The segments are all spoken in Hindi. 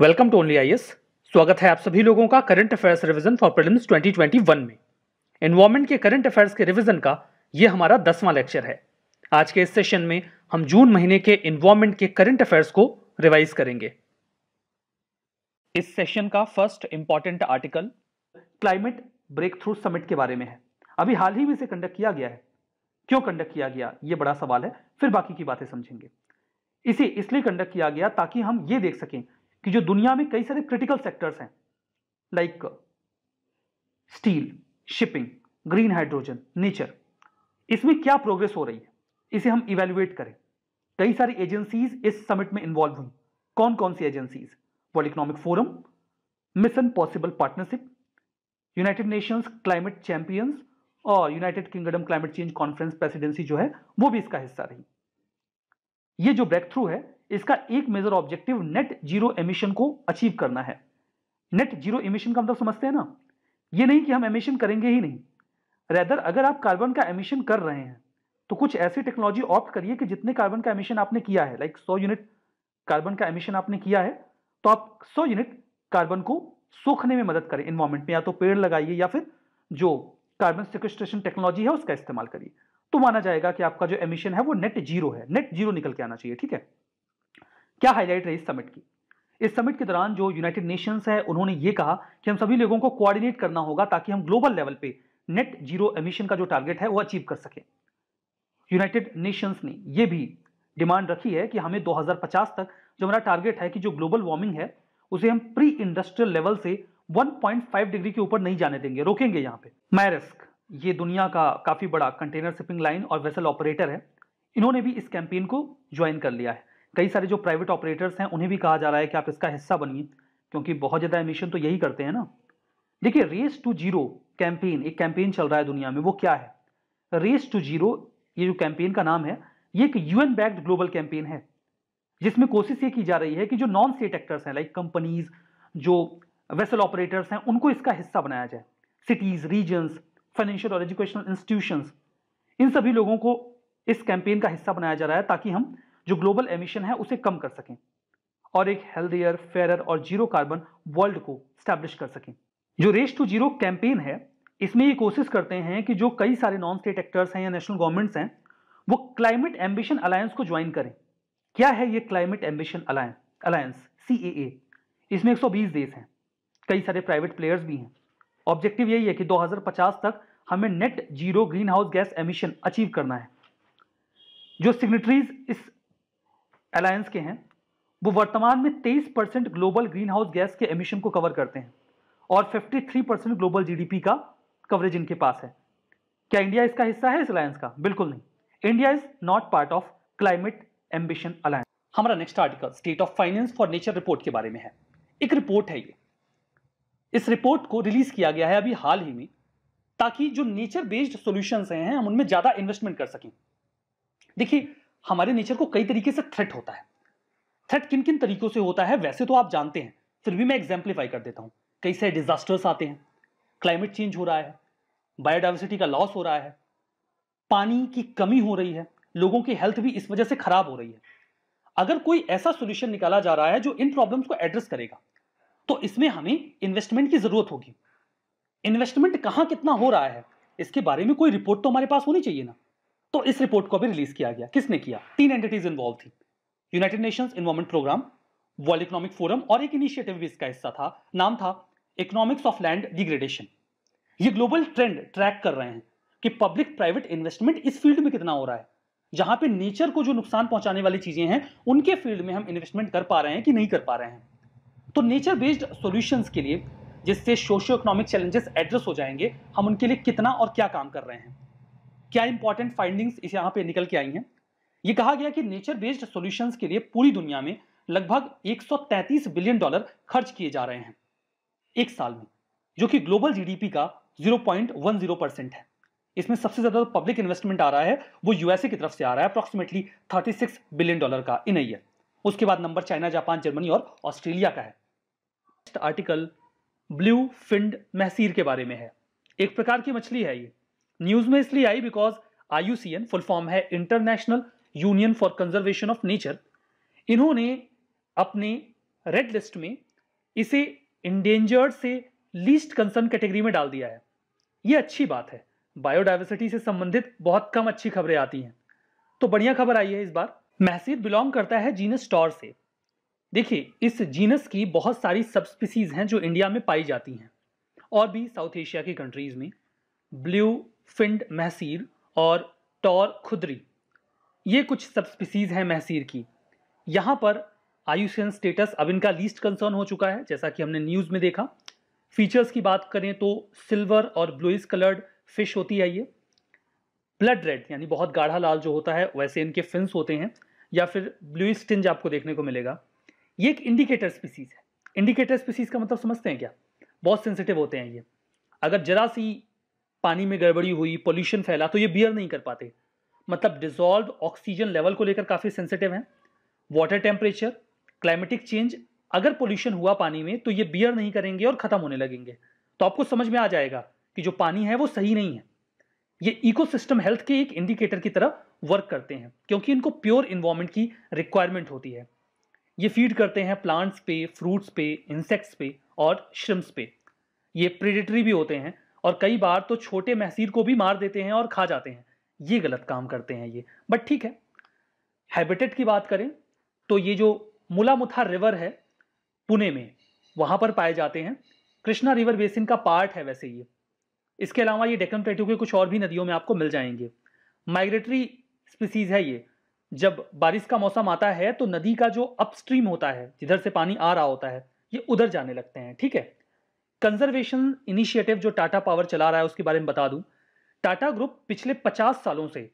वेलकम टू ओनली आईएस स्वागत है आप सभी लोगों का current affairs revision for prelims 2021 में एनवायरमेंट के करंट अफेयर्स के रिवीजन का ये हमारा दसवां लेक्चर है आज के इस सेशन में हम जून महीने के एनवायरमेंट के करंट अफेयर्स को रिवाइज करेंगे इस सेशन का first important article climate breakthrough summit के बारे में है अभी हाल ही में इसे कंडक्ट किया गया है क्यों कंडक्ट किया गया ये बड़ा सवाल है फिर बाकी की बातें समझेंगे इसे इसलिए कंडक्ट किया गया ताकि हम ये देख सकें कि जो दुनिया में कई सारे क्रिटिकल सेक्टर्स हैं like steel shipping green hydrogen nature इसमें क्या प्रोग्रेस हो रही है इसे हम इवेल्युएट करें कई सारी एजेंसीज इस समिट में इन्वॉल्व हुई कौन कौन सी agencies World Economic Forum Mission Possible Partnership United Nations Climate Champions और United Kingdom Climate Change Conference presidency जो है वो भी इसका हिस्सा रही ये जो ब्रेक थ्रू है इसका एक major objective net zero emission को अचीव करना है नेट जीरो एमिशन का मतलब समझते हैं ना ये नहीं कि हम एमिशन करेंगे ही नहीं रेदर अगर आप कार्बन का एमिशन कर रहे हैं तो कुछ ऐसी टेक्नोलॉजी ऑप्ट करिए कि जितने कार्बन का एमिशन आपने किया है लाइक सौ यूनिट कार्बन का एमिशन आपने किया है तो आप सौ यूनिट कार्बन को सोखने में मदद करें इन्वायरमेंट में या तो पेड़ लगाइए या फिर जो कार्बन सिक्वेस्ट्रेशन टेक्नोलॉजी है उसका इस्तेमाल करिए तो माना जाएगा कि आपका जो एमिशन है वो नेट जीरो है नेट जीरो निकल के आना चाहिए ठीक है क्या हाईलाइट रही इस समिट की इस समिट के दौरान जो यूनाइटेड नेशंस है उन्होंने ये कहा कि हम सभी लोगों को कोऑर्डिनेट करना होगा ताकि हम ग्लोबल लेवल पे नेट जीरो एमिशन का जो टारगेट है वो अचीव कर सके यूनाइटेड नेशंस ने ये भी डिमांड रखी है कि हमें 2050 तक जो हमारा टारगेट है कि जो ग्लोबल वार्मिंग है उसे हम प्री इंडस्ट्रियल लेवल से 1.5 डिग्री के ऊपर नहीं जाने देंगे रोकेंगे यहाँ पे मैरिस्क ये दुनिया का काफ़ी बड़ा कंटेनर शिपिंग लाइन और वेसल ऑपरेटर है इन्होंने भी इस कैंपेन को ज्वाइन कर लिया है कई सारे जो प्राइवेट ऑपरेटर्स हैं उन्हें भी कहा जा रहा है कि आप इसका हिस्सा बनिए क्योंकि बहुत ज़्यादा एमिशन तो यही करते हैं ना देखिए रेस टू जीरो कैंपेन एक कैंपेन चल रहा है दुनिया में वो क्या है रेस टू जीरो ये जो कैंपेन का नाम है ये एक यूएन बैक्ड ग्लोबल कैंपेन है जिसमें कोशिश ये की जा रही है कि जो नॉन स्टेट एक्टर्स हैं लाइक कंपनीज जो वेसल ऑपरेटर्स हैं उनको इसका हिस्सा बनाया जाए सिटीज रीजन्स फाइनेंशियल और एजुकेशनल इंस्टीट्यूशंस इन सभी लोगों को इस कैंपेन का हिस्सा बनाया जा रहा है ताकि हम जो ग्लोबल एमिशन है उसे कम कर सकें और एक हेल्थियर फेयर और जीरो कार्बन वर्ल्ड को स्टैब्लिश कर सकें जो रेस टू जीरो कैंपेन है इसमें ये कोशिश करते हैं कि जो कई सारे नॉन स्टेट एक्टर्स हैं या नेशनल गवर्नमेंट्स हैं वो क्लाइमेट एम्बिशन अलायंस को ज्वाइन करें क्या है ये क्लाइमेट एम्बिशन अलायंस अलायंस सी इसमें 120 देश हैं कई सारे प्राइवेट प्लेयर्स भी हैं ऑब्जेक्टिव यही है कि 2050 तक हमें net zero greenhouse gas emission achieve करना है जो सिग्नेटरीज इस अलायंस के हैं वो वर्तमान में 23 percent global greenhouse gas के एमिशन को कवर करते हैं और 53 परसेंट ग्लोबल जीडीपी का कवरेज इनके पास है क्या इंडिया इसका हिस्सा है इस अलायंस का बिल्कुल नहीं India is not part of climate ambition alliance हमारा next article state of finance for nature report के बारे में है एक रिपोर्ट है ये इस रिपोर्ट को रिलीज किया गया है अभी हाल ही में ताकि जो नेचर बेस्ड सॉल्यूशंस हैं हम उनमें ज्यादा इन्वेस्टमेंट कर सकें देखिए हमारे नेचर को कई तरीके से थ्रेट होता है थ्रेट किन किन तरीकों से होता है वैसे तो आप जानते हैं फिर भी मैं एग्जाम्पलीफाई कर देता हूँ कई सारे डिजास्टर्स आते हैं क्लाइमेट चेंज हो रहा है बायोडाइवर्सिटी का लॉस हो रहा है पानी की कमी हो रही है लोगों की हेल्थ भी इस वजह से खराब हो रही है अगर कोई ऐसा सोल्यूशन निकाला जा रहा है जो इन प्रॉब्लम्स को एड्रेस करेगा तो इसमें हमें इन्वेस्टमेंट की जरूरत होगी इन्वेस्टमेंट कहाँ कितना हो रहा है इसके बारे में कोई रिपोर्ट तो हमारे पास होनी चाहिए ना तो इस रिपोर्ट को भी रिलीज किया गया किसने किया तीन एंटिटीज इन्वॉल्व थी United Nations involvement programme World Economic Forum और एक इनिशिएटिव भी इसका हिस्सा था नाम था इकोनॉमिक्स ऑफ लैंड डिग्रेडेशन ये ग्लोबल ट्रेंड ट्रैक कर रहे हैं कि पब्लिक प्राइवेट इन्वेस्टमेंट इस फील्ड में कितना हो रहा है जहां पे नेचर को जो नुकसान पहुंचाने वाली चीजें हैं उनके फील्ड में हम इन्वेस्टमेंट कर पा रहे हैं कि नहीं कर पा रहे हैं तो नेचर बेस्ड सोल्यूशन के लिए जिससे सोशियो इकोनॉमिक चैलेंजेस एड्रेस हो जाएंगे हम उनके लिए कितना और क्या काम कर रहे हैं क्या इंपॉर्टेंट फाइंडिंग्स इस यहाँ पे निकल के आई हैं ये कहा गया कि नेचर बेस्ड सॉल्यूशंस के लिए पूरी दुनिया में लगभग 133 बिलियन डॉलर खर्च किए जा रहे हैं एक साल में जो कि ग्लोबल जीडीपी का 0.10 परसेंट है इसमें सबसे ज्यादा पब्लिक तो इन्वेस्टमेंट आ रहा है वो यूएसए की तरफ से आ रहा है अप्रोक्सीमेटली सिक्स बिलियन डॉलर का इन ईयर उसके बाद नंबर चाइना जापान जर्मनी और ऑस्ट्रेलिया का है आर्टिकल ब्लू फिंड महसीर के बारे में है एक प्रकार की मछली है ये न्यूज में इसलिए आई बिकॉज आईयूसीएन फुल फॉर्म है International Union for Conservation of Nature इन्होंने अपने रेड लिस्ट में इसे इंडेंजर्ड से लीस्ट कंसर्न कैटेगरी में डाल दिया है ये अच्छी बात है बायोडाइवर्सिटी से संबंधित बहुत कम अच्छी खबरें आती हैं तो बढ़िया खबर आई है इस बार महसीद बिलोंग करता है जीनस टॉर से देखिए इस जीनस की बहुत सारी सब स्पीसीज हैं जो इंडिया में पाई जाती हैं और भी साउथ एशिया की कंट्रीज़ में ब्लू फिंड महसीर और टॉर खुदरी ये कुछ सब स्पीसीज़ हैं महसीर की यहाँ पर आयुषियन स्टेटस अब इनका लीस्ट कंसर्न हो चुका है जैसा कि हमने न्यूज़ में देखा फीचर्स की बात करें तो सिल्वर और ब्लूइस कलर्ड फिश होती है ये ब्लड रेड यानी बहुत गाढ़ा लाल जो होता है वैसे इनके फिंस होते हैं या फिर ब्लूइस टिंज आपको देखने को मिलेगा ये एक इंडिकेटर स्पीसीज़ है इंडिकेटर स्पीसीज़ का मतलब समझते हैं क्या बहुत सेंसिटिव होते हैं ये अगर जरा सी पानी में गड़बड़ी हुई पोल्यूशन फैला तो ये बियर नहीं कर पाते मतलब डिजॉल्व ऑक्सीजन लेवल को लेकर काफ़ी सेंसिटिव हैं वाटर टेम्परेचर क्लाइमेटिक चेंज अगर पोल्यूशन हुआ पानी में तो ये बियर नहीं करेंगे और ख़त्म होने लगेंगे तो आपको समझ में आ जाएगा कि जो पानी है वो सही नहीं है ये इकोसिस्टम हेल्थ के एक इंडिकेटर की तरह वर्क करते हैं क्योंकि इनको प्योर इन्वायरमेंट की रिक्वायरमेंट होती है ये फीड करते हैं प्लांट्स पे फ्रूट्स पे इंसेक्ट्स पे और श्रिम्स पे ये प्रेडेटरी भी होते हैं और कई बार तो छोटे महसीर को भी मार देते हैं और खा जाते हैं ये गलत काम करते हैं ये बट ठीक है हैबिटेट की बात करें तो ये जो मुलामुथा रिवर है पुणे में वहाँ पर पाए जाते हैं कृष्णा रिवर बेसिन का पार्ट है वैसे ये इसके अलावा ये डेकन प्लेटू के कुछ और भी नदियों में आपको मिल जाएंगे माइग्रेटरी स्पीसीज़ है ये जब बारिश का मौसम आता है तो नदी का जो अपस्ट्रीम होता है जिधर से पानी आ रहा होता है ये उधर जाने लगते हैं ठीक है कंजर्वेशन इनिशिएटिव जो टाटा पावर चला रहा है उसके बारे में बता दूं टाटा ग्रुप पिछले 50 सालों से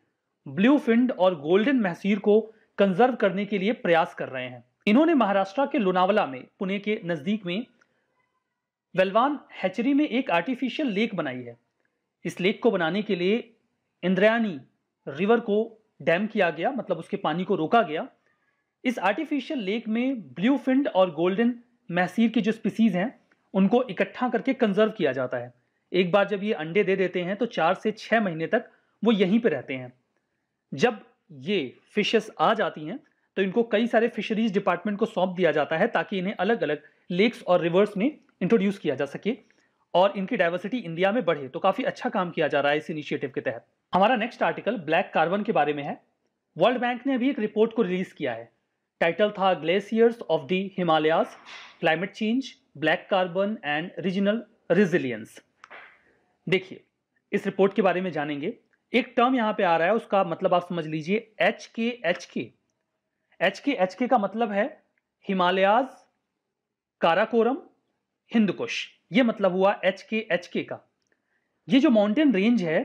ब्लू फिंड और गोल्डन महसीर को कंजर्व करने के लिए प्रयास कर रहे हैं इन्होंने महाराष्ट्र के लोनावला में पुणे के नज़दीक में वेलवान हैचरी में एक आर्टिफिशियल लेक बनाई है इस लेक को बनाने के लिए इंद्रयानी रिवर को डैम किया गया मतलब उसके पानी को रोका गया इस आर्टिफिशियल लेक में ब्लू फिंड और गोल्डन महसीर की जो स्पीसीज हैं उनको इकट्ठा करके कंजर्व किया जाता है एक बार जब ये अंडे दे देते हैं तो चार से छह महीने तक वो यहीं पर रहते हैं जब ये फिशेस आ जाती हैं तो इनको कई सारे फिशरीज डिपार्टमेंट को सौंप दिया जाता है ताकि इन्हें अलग अलग लेक्स और रिवर्स में इंट्रोड्यूस किया जा सके और इनकी डाइवर्सिटी इंडिया में बढ़े तो काफ़ी अच्छा काम किया जा रहा है इस इनिशिएटिव के तहत हमारा नेक्स्ट आर्टिकल ब्लैक कार्बन के बारे में है वर्ल्ड बैंक ने अभी एक रिपोर्ट को रिलीज़ किया है टाइटल था glaciers of the Himalayas climate change black carbon and regional resilience देखिए इस रिपोर्ट के बारे में जानेंगे एक टर्म यहां पे आ रहा है उसका मतलब आप समझ लीजिए H K H K H K H के का मतलब है हिमालयाज काराकोरम हिंदकुश ये मतलब हुआ एच के एच के का ये जो माउंटेन रेंज है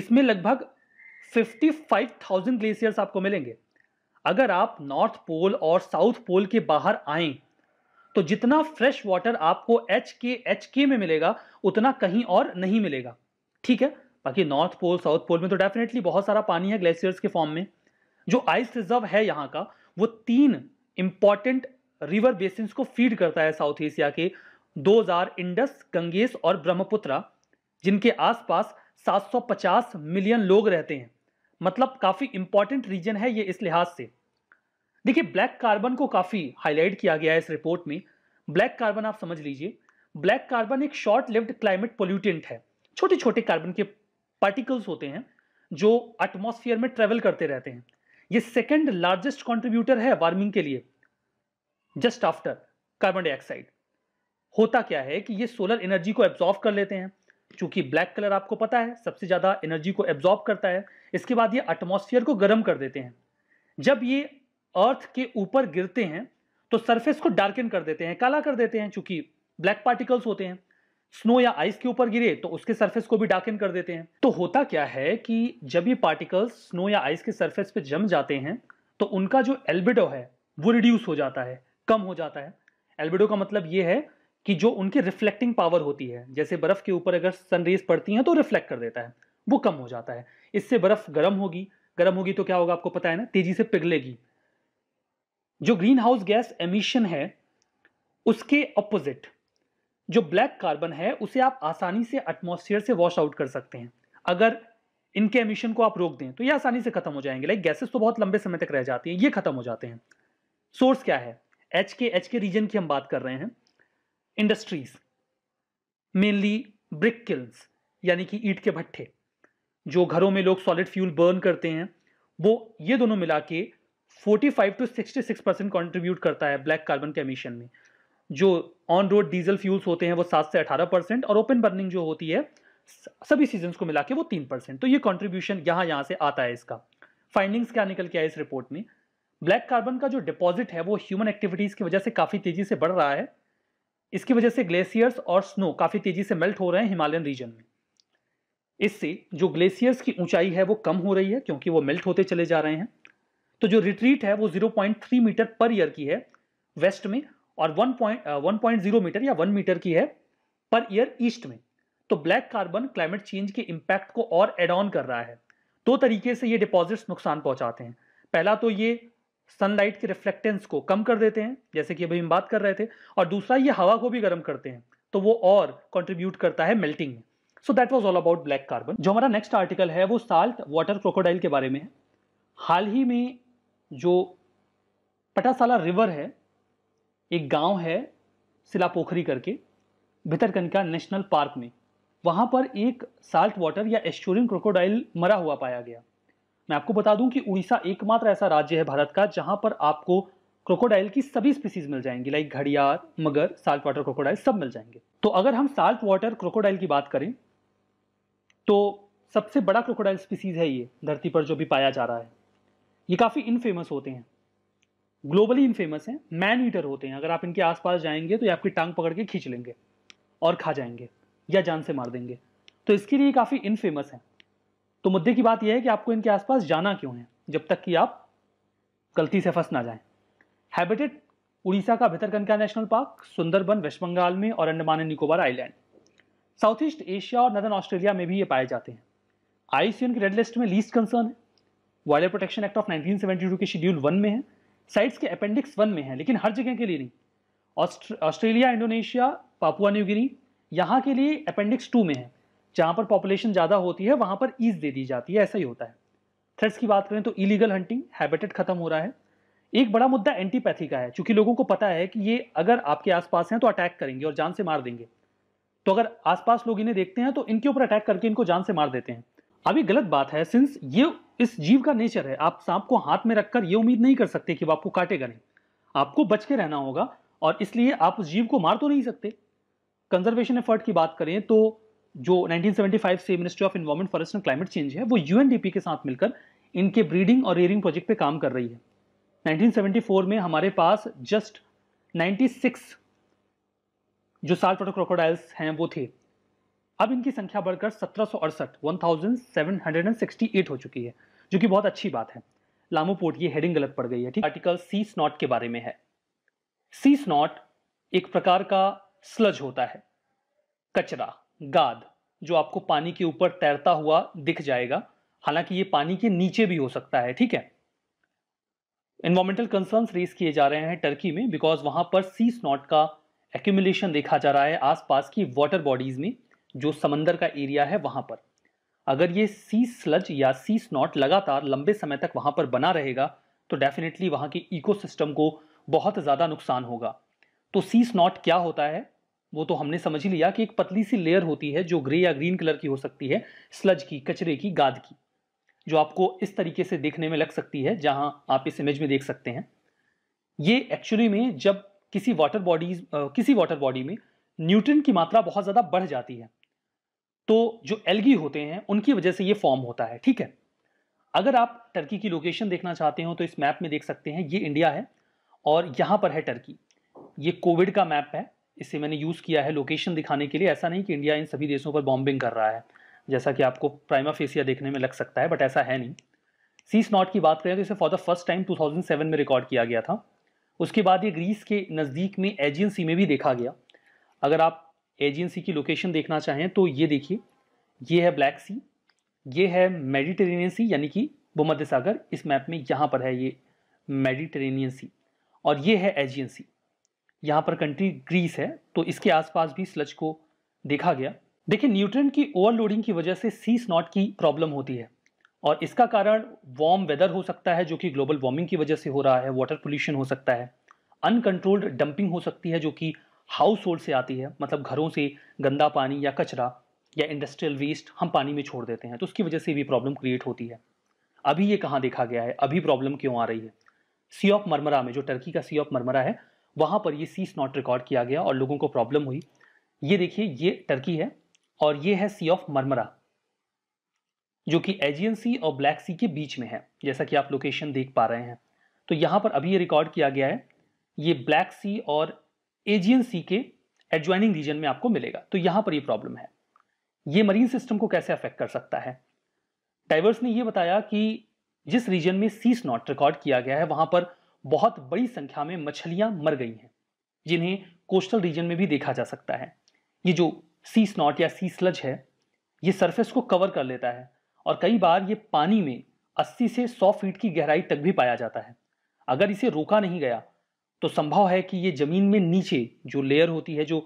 इसमें लगभग 55,000 ग्लेशियर्स आपको मिलेंगे अगर आप नॉर्थ पोल और साउथ पोल के बाहर आए तो जितना फ्रेश वाटर आपको एच के एच के में मिलेगा उतना कहीं और नहीं मिलेगा ठीक है बाकी नॉर्थ पोल साउथ पोल में तो डेफिनेटली बहुत सारा पानी है ग्लेशियर्स के फॉर्म में जो आइस रिजर्व है यहाँ का वो तीन इंपॉर्टेंट रिवर बेसिन को फीड करता है साउथ एशिया के दो हजार इंडस गंगेस और ब्रह्मपुत्रा जिनके आसपास 750 मिलियन लोग रहते हैं मतलब काफ़ी इंपॉर्टेंट रीजन है ये इस लिहाज से देखिए ब्लैक कार्बन को काफ़ी हाईलाइट किया गया है इस रिपोर्ट में ब्लैक कार्बन आप समझ लीजिए ब्लैक कार्बन एक शॉर्ट लिव्ड क्लाइमेट पोल्यूटेंट है छोटे छोटे कार्बन के पार्टिकल्स होते हैं जो एटमोसफियर में ट्रेवल करते रहते हैं ये सेकेंड लार्जेस्ट कॉन्ट्रीब्यूटर है वार्मिंग के लिए जस्ट आफ्टर कार्बन डाइऑक्साइड होता क्या है कि ये सोलर एनर्जी को एब्जॉर्व कर लेते हैं क्योंकि ब्लैक कलर आपको पता है सबसे ज़्यादा एनर्जी को एब्जॉर्व करता है इसके बाद ये एटमोसफियर को गर्म कर देते हैं जब ये अर्थ के ऊपर गिरते हैं तो सरफेस को डार्कन कर देते हैं काला कर देते हैं चूंकि ब्लैक पार्टिकल्स होते हैं स्नो या आइस के ऊपर गिरे तो उसके सरफेस को भी डार्कन कर देते हैं तो होता क्या है कि जब ये पार्टिकल्स स्नो या आइस के सरफेस पे जम जाते हैं तो उनका जो एल्बेडो है वो रिड्यूस हो जाता है कम हो जाता है एल्बेडो का मतलब ये है कि जो उनकी रिफ्लेक्टिंग पावर होती है जैसे बर्फ के ऊपर अगर सनरेज पड़ती हैं तो रिफ्लेक्ट कर देता है वो कम हो जाता है इससे बर्फ गर्म होगी गर्म होगी तो क्या होगा आपको पता है ना तेजी से पिघलेगी जो ग्रीन हाउस गैस एमिशन है उसके अपोजिट जो ब्लैक कार्बन है उसे आप आसानी से एटमोसफियर से वॉश आउट कर सकते हैं अगर इनके एमिशन को आप रोक दें तो ये आसानी से खत्म हो जाएंगे लाइक गैसेस तो बहुत लंबे समय तक रह जाती हैं ये खत्म हो जाते हैं सोर्स क्या है एच के एच के रीजन की हम बात कर रहे हैं इंडस्ट्रीज मेनली ब्रिक किल्स यानी कि ईट के भट्ठे जो घरों में लोग सॉलिड फ्यूल बर्न करते हैं वो ये दोनों मिला के forty five to sixty six percent contribute करता है ब्लैक कार्बन के एमिशन में जो ऑन रोड डीजल फ्यूल्स होते हैं वो सात से अठारह परसेंट और ओपन बर्निंग जो होती है सभी सीजन को मिला के वो तीन परसेंट तो ये कॉन्ट्रीब्यूशन यहाँ यहाँ से आता है इसका फाइंडिंग्स क्या निकल के आए इस रिपोर्ट में ब्लैक कार्बन का जो डिपॉजिट है वो ह्यूमन एक्टिविटीज़ की वजह से काफ़ी तेज़ी से बढ़ रहा है इसकी वजह से ग्लेशियर्स और स्नो काफ़ी तेज़ी से मेल्ट हो रहे हैं हिमालयन रीजन में इससे जो ग्लेशियर्स की ऊंचाई है वो कम हो रही है क्योंकि वो मेल्ट होते चले जा रहे हैं तो जो रिट्रीट है वो 0.3 मीटर पर ईयर की है वेस्ट में और 1.0 मीटर uh, या 1 मीटर की है पर ईयर ईस्ट में तो ब्लैक कार्बन क्लाइमेट चेंज के इम्पैक्ट को और एड ऑन कर रहा है दो तरीके से ये डिपॉजिट्स नुकसान पहुंचाते हैं पहला तो ये सनलाइट के रिफ्लेक्टेंस को कम कर देते हैं जैसे कि अभी हम बात कर रहे थे और दूसरा ये हवा को भी गर्म करते हैं तो वो और कंट्रीब्यूट करता है मेल्टिंग में so that was all about black carbon जो हमारा नेक्स्ट आर्टिकल है वो साल्ट वाटर क्रोकोडाइल के बारे में है हाल ही में जो पटासाला रिवर है एक गांव है सिला पोखरी करके भितरकनिका नेशनल पार्क में वहां पर एक साल्ट वाटर या एश्योरियन क्रोकोडाइल मरा हुआ पाया गया मैं आपको बता दूं कि उड़ीसा एकमात्र ऐसा राज्य है भारत का जहां पर आपको क्रोकोडाइल की सभी स्पीसीज मिल जाएंगी लाइक घड़ियाल मगर साल्ट वाटर क्रोकोडाइल सब मिल जाएंगे तो अगर हम साल्ट वाटर क्रोकोडाइल की बात करें तो सबसे बड़ा क्रोकोडाइल स्पीसीज है ये धरती पर जो भी पाया जा रहा है ये काफ़ी इनफेमस होते हैं ग्लोबली इनफेमस हैं मैन ईटर होते हैं अगर आप इनके आसपास जाएंगे तो ये आपकी टांग पकड़ के खींच लेंगे और खा जाएंगे या जान से मार देंगे तो इसके लिए काफ़ी इनफेमस हैं तो मुद्दे की बात यह है कि आपको इनके आसपास जाना क्यों है जब तक कि आप गलती से फंस ना जाएं हैबिटेट उड़ीसा का Bhitarkanika national park Sundarban west Bengal में और Andaman and Nicobar island south east Asia और नदर्न ऑस्ट्रेलिया में भी ये पाए जाते हैं आईसीएन की रेड लिस्ट में लीस्ट कंसर्न है वाइल्ड प्रोटेक्शन एक्ट ऑफ 1972 के शेड्यूल वन में है साइट्स के अपेंडिक्स वन में है लेकिन हर जगह के लिए नहीं Australia Indonesia Papua New Guinea यहाँ के लिए अपेंडिक्स टू में है जहाँ पर पॉपुलेशन ज़्यादा होती है वहाँ पर ईज दे दी जाती है ऐसा ही होता है थ्रेड्स की बात करें तो इलीगल हंटिंग हैबिटेट खत्म हो रहा है एक बड़ा मुद्दा एंटीपैथी का है चूंकि लोगों को पता है कि ये अगर आपके आसपास हैं तो अटैक करेंगे और जान से मार देंगे तो अगर आसपास लोग इन्हें देखते हैं तो इनके ऊपर अटैक करके इनको जान से मार देते हैं अब ये गलत बात है सिंस ये इस जीव का नेचर है आप सांप को हाथ में रखकर ये उम्मीद नहीं कर सकते कि वो आपको काटेगा नहीं आपको बच के रहना होगा और इसलिए आप उस जीव को मार तो नहीं सकते कंजर्वेशन एफर्ट की बात करें तो जो 1975 से ministry of environment forest and climate change है वो यूएनडीपी के साथ मिलकर इनके ब्रीडिंग और रेयरिंग प्रोजेक्ट पे काम कर रही है 1974 में हमारे पास जस्ट 96 जो साल टोटो क्रोकोडाइल्स हैं वो थे अब इनकी संख्या बढ़कर सत्रह हो चुकी है जो कि बहुत अच्छी बात है लामू पोर्ट ये हेडिंग गलत पड़ गई है ठीक आर्टिकल सी स्नॉट के बारे में है सी स्नॉट एक प्रकार का स्लज होता है कचरा गाद जो आपको पानी के ऊपर तैरता हुआ दिख जाएगा हालांकि ये पानी के नीचे भी हो सकता है ठीक है इन्वायरमेंटल कंसर्न्स रेस किए जा रहे हैं टर्की में बिकॉज वहां पर सी स्नॉट का एक्यूमुलेशन देखा जा रहा है आसपास की वाटर बॉडीज में जो समंदर का एरिया है वहां पर अगर ये सी स्लज या सी स्नॉट लगातार लंबे समय तक वहां पर बना रहेगा तो डेफिनेटली वहां के इकोसिस्टम को बहुत ज़्यादा नुकसान होगा तो सी स्नॉट क्या होता है वो तो हमने समझ लिया कि एक पतली सी लेयर होती है जो ग्रे या ग्रीन कलर की हो सकती है स्लज की कचरे की गाद की जो आपको इस तरीके से देखने में लग सकती है जहां आप इस इमेज में देख सकते हैं ये एक्चुअली में जब किसी वाटर बॉडीज किसी वाटर बॉडी में न्यूट्रन की मात्रा बहुत ज़्यादा बढ़ जाती है तो जो एलगी होते हैं उनकी वजह से ये फॉर्म होता है ठीक है अगर आप टर्की की लोकेशन देखना चाहते हो तो इस मैप में देख सकते हैं ये इंडिया है और यहाँ पर है टर्की ये कोविड का मैप है इसे मैंने यूज़ किया है लोकेशन दिखाने के लिए ऐसा नहीं कि इंडिया इन सभी देशों पर बॉम्बिंग कर रहा है जैसा कि आपको प्राइमा फेसिया देखने में लग सकता है बट ऐसा है नहीं सीस नॉट की बात करें तो इसे फॉर द फर्स्ट टाइम 2007 में रिकॉर्ड किया गया था उसके बाद ये ग्रीस के नज़दीक में एजियन सी में भी देखा गया अगर आप एजेंसी की लोकेशन देखना चाहें तो ये देखिए ये है ब्लैक सी ये है मेडिटेरेनियन सी यानी कि भूमध्य सागर इस मैप में यहाँ पर है ये मेडिटेरेनियन सी और ये है एजेंसी यहाँ पर कंट्री ग्रीस है तो इसके आसपास भी स्लच को देखा गया देखिए न्यूट्रन की ओवरलोडिंग की वजह से सी स्नॉट की प्रॉब्लम होती है और इसका कारण वार्म वेदर हो सकता है जो कि ग्लोबल वार्मिंग की वजह से हो रहा है वाटर पोल्यूशन हो सकता है अनकंट्रोल्ड डंपिंग हो सकती है जो कि हाउस होल्ड से आती है मतलब घरों से गंदा पानी या कचरा या इंडस्ट्रियल वेस्ट हम पानी में छोड़ देते हैं तो उसकी वजह से भी प्रॉब्लम क्रिएट होती है अभी ये कहाँ देखा गया है अभी प्रॉब्लम क्यों आ रही है सी ऑफ मरमरा में जो टर्की का सी ऑफ मरमरा है वहाँ पर ये सीस नॉट रिकॉर्ड किया गया और लोगों को प्रॉब्लम हुई ये देखिए ये टर्की है और ये है सी ऑफ मरमरा जो कि एजियन सी और ब्लैक सी के बीच में है जैसा कि आप लोकेशन देख पा रहे हैं तो यहाँ पर अभी ये रिकॉर्ड किया गया है ये ब्लैक सी और एजियन सी के एडजॉइनिंग रीजन में आपको मिलेगा तो यहां पर ये प्रॉब्लम है ये मरीन सिस्टम को कैसे अफेक्ट कर सकता है डाइवर्स ने यह बताया कि जिस रीजन में सीस नॉट रिकॉर्ड किया गया है वहां पर बहुत बड़ी संख्या में मछलियां मर गई हैं जिन्हें कोस्टल रीजन में भी देखा जा सकता है ये जो सी स्नॉट या सी स्लज है ये सरफेस को कवर कर लेता है और कई बार ये पानी में 80 से 100 फीट की गहराई तक भी पाया जाता है अगर इसे रोका नहीं गया तो संभव है कि ये ज़मीन में नीचे जो लेयर होती है जो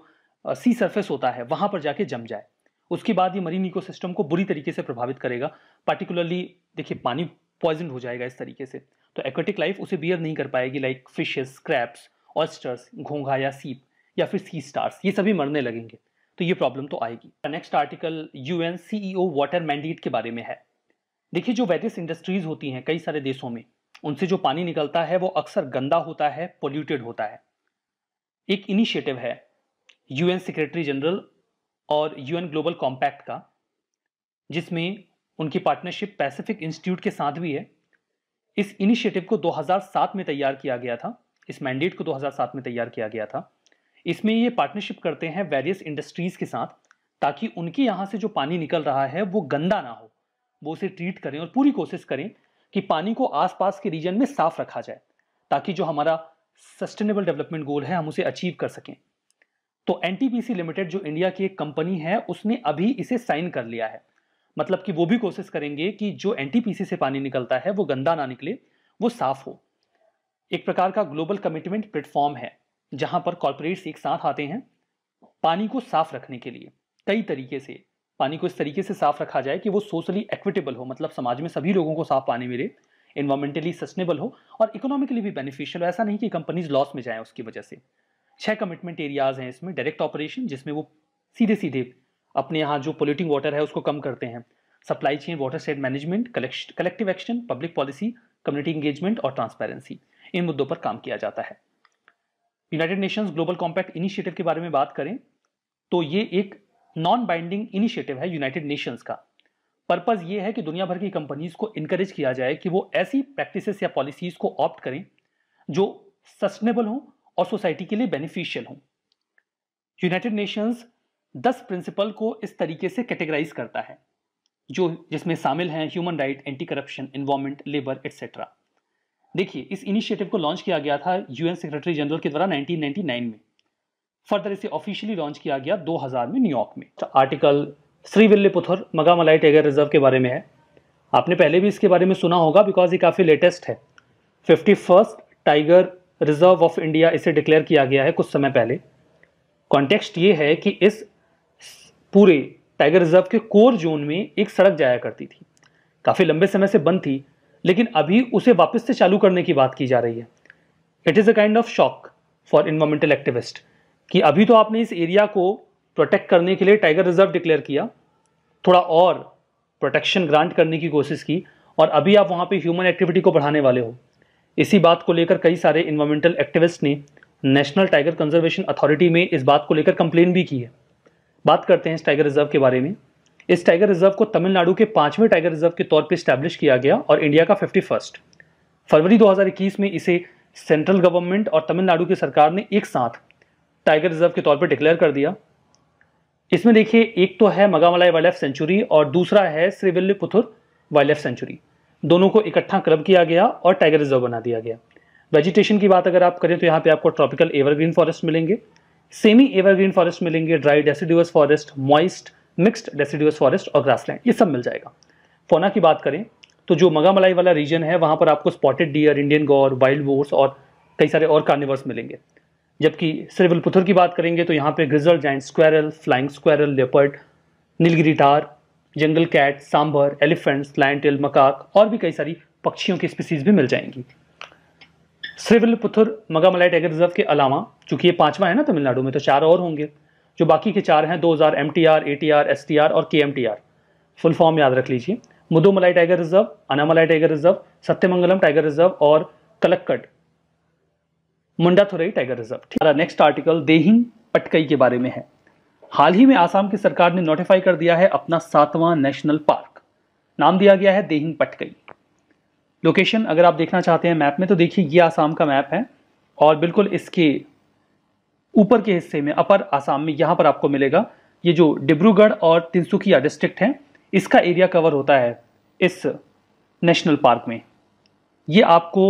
सी सरफेस होता है वहां पर जाके जम जाए उसके बाद ये मरीन इकोसिस्टम को बुरी तरीके से प्रभावित करेगा पार्टिकुलरली देखिए पानी पॉइजन हो जाएगा इस तरीके से तो एक्वेटिक लाइफ उसे बियर नहीं कर पाएगी लाइक फिशेस क्रैप्स ऑस्टर्स घोंघा या सीप या फिर सी स्टार्स ये सभी मरने लगेंगे तो ये प्रॉब्लम तो आएगी next article U N water mandate के बारे में है देखिए जो वेरियस इंडस्ट्रीज होती हैं कई सारे देशों में उनसे जो पानी निकलता है वो अक्सर गंदा होता है पोल्यूटेड होता है एक इनिशिएटिव है यूएन सेक्रेटरी जनरल और यूएन ग्लोबल कॉम्पैक्ट का जिसमें उनकी पार्टनरशिप पैसिफिक इंस्टीट्यूट के साथ भी है इस इनिशिएटिव को 2007 में तैयार किया गया था इस मैंडेट को 2007 में तैयार किया गया था इसमें ये पार्टनरशिप करते हैं वेरियस इंडस्ट्रीज़ के साथ ताकि उनके यहाँ से जो पानी निकल रहा है वो गंदा ना हो वो उसे ट्रीट करें और पूरी कोशिश करें कि पानी को आसपास के रीजन में साफ रखा जाए ताकि जो हमारा सस्टेनेबल डेवलपमेंट गोल है हम उसे अचीव कर सकें तो एनटीपीसी लिमिटेड जो इंडिया की एक कंपनी है उसने अभी इसे साइन कर लिया है मतलब कि वो भी कोशिश करेंगे कि जो एनटीपीसी से पानी निकलता है वो गंदा ना निकले वो साफ हो एक प्रकार का ग्लोबल कमिटमेंट प्लेटफॉर्म है जहां पर कॉरपोरेट्स एक साथ आते हैं पानी को साफ रखने के लिए कई तरीके से पानी को इस तरीके से साफ रखा जाए कि वो सोशली एक्विटेबल हो मतलब समाज में सभी लोगों को साफ पानी मिले इन्वायरमेंटली सस्टेनेबल हो और इकोनॉमिकली भी बेनिफिशियल हो ऐसा नहीं कि कंपनीज लॉस में जाएं उसकी वजह से छह कमिटमेंट एरियाज हैं इसमें डायरेक्ट ऑपरेशन जिसमें वो सीधे सीधे अपने यहाँ जो पोल्यूटिंग वाटर है उसको कम करते हैं supply chain watershed management collective action public policy community engagement और ट्रांसपेरेंसी इन मुद्दों पर काम किया जाता है United Nations global compact initiative के बारे में बात करें तो ये एक नॉन बाइंडिंग इनिशिएटिव है यूनाइटेड नेशंस का पर्पज़ ये है कि दुनिया भर की कंपनीज को इनक्रेज किया जाए कि वो ऐसी प्रैक्टिसेस या पॉलिसीज़ को ऑप्ट करें जो सस्टेनेबल हों और सोसाइटी के लिए बेनिफिशियल हों यूनाइटेड नेशंस दस प्रिंसिपल को इस तरीके से कैटेगराइज करता है जो जिसमें शामिल हैं human right anti corruption environment labour etcetera देखिए इस इनिशिएटिव को लॉन्च किया गया था यूएन सेक्रेटरी जनरल के द्वारा 1999 में फर्दर इसे ऑफिशियली लॉन्च किया गया 2000 में न्यूयॉर्क में article Shri Puthur Megamalai tiger reserve के बारे में है आपने पहले भी इसके बारे में सुना होगा बिकॉज ये काफ़ी लेटेस्ट है fifty first tiger reserve of India इसे डिक्लेयर किया गया है कुछ समय पहले कॉन्टेक्स्ट ये है कि इस पूरे टाइगर रिजर्व के कोर जोन में एक सड़क जाया करती थी काफ़ी लंबे समय से बंद थी लेकिन अभी उसे वापस से चालू करने की बात की जा रही है it is a kind of shock for environmental activist कि अभी तो आपने इस एरिया को प्रोटेक्ट करने के लिए टाइगर रिजर्व डिक्लेयर किया थोड़ा और प्रोटेक्शन ग्रांट करने की कोशिश की और अभी आप वहाँ पे ह्यूमन एक्टिविटी को बढ़ाने वाले हो इसी बात को लेकर कई सारे इन्वायरमेंटल एक्टिविस्ट ने नेशनल टाइगर कंजर्वेशन अथॉरिटी में इस बात को लेकर कंप्लेन भी की है बात करते हैं इस टाइगर रिजर्व के बारे में इस टाइगर रिजर्व को तमिलनाडु के पाँचवें टाइगर रिजर्व के तौर पर इस्टेब्लिश किया गया और इंडिया का फिफ्टी फर्स्ट फरवरी दो में इसे सेंट्रल गवर्नमेंट और तमिलनाडु की सरकार ने एक साथ टाइगर रिजर्व के तौर पर डिक्लेयर कर दिया इसमें देखिए एक तो है मगामलाई वाइल्ड लाइफ सेंचुरी और दूसरा है श्रीविल्लीपुथुर वाइल्ड लाइफ सेंचुरी दोनों को इकट्ठा क्लब किया गया और टाइगर रिजर्व बना दिया गया वेजिटेशन की बात अगर आप करें तो यहाँ पे आपको ट्रॉपिकल एवरग्रीन फॉरेस्ट मिलेंगे सेमी एवरग्रीन फॉरेस्ट मिलेंगे dry deciduous forest moist mixed deciduous forest और ग्रासलैंड ये सब मिल जाएगा फोना की बात करें तो जो मगामलाई वाला रीजन है वहाँ पर आपको spotted deer Indian gaur wild boars और कई सारे और कार्निवर्स मिलेंगे जबकि पुथुर की बात करेंगे तो यहाँ पे grizzled giant squirrel flying squirrel leopard Nilgiri tahr jungle cat sambar elephants lion tail macaque और भी कई सारी पक्षियों की स्पीसीज भी मिल जाएंगी मगा मगामलाई टाइगर रिजर्व के अलावा चूंकि ये पांचवा है ना तमिलनाडु में तो चार और होंगे जो बाकी के चार हैं 2000 एमटीआर एटीआर एसटीआर और केएमटीआर फुल फॉर्म याद रख लीजिए Mudumalai tiger reserve Anamalai tiger reserve Sathyamangalam tiger reserve और कलक्कट मुंडाथुरई टाइगर रिजर्व हमारा नेक्स्ट आर्टिकल देहिंग पटकई के बारे में है हाल ही में आसाम की सरकार ने नोटिफाई कर दिया है अपना सातवां नेशनल पार्क नाम दिया गया है देहिंग पटकई लोकेशन अगर आप देखना चाहते हैं मैप में तो देखिए ये आसाम का मैप है और बिल्कुल इसके ऊपर के हिस्से में अपर आसाम में यहाँ पर आपको मिलेगा ये जो डिब्रूगढ़ और तिनसुकिया डिस्ट्रिक्ट हैं इसका एरिया कवर होता है इस नेशनल पार्क में ये आपको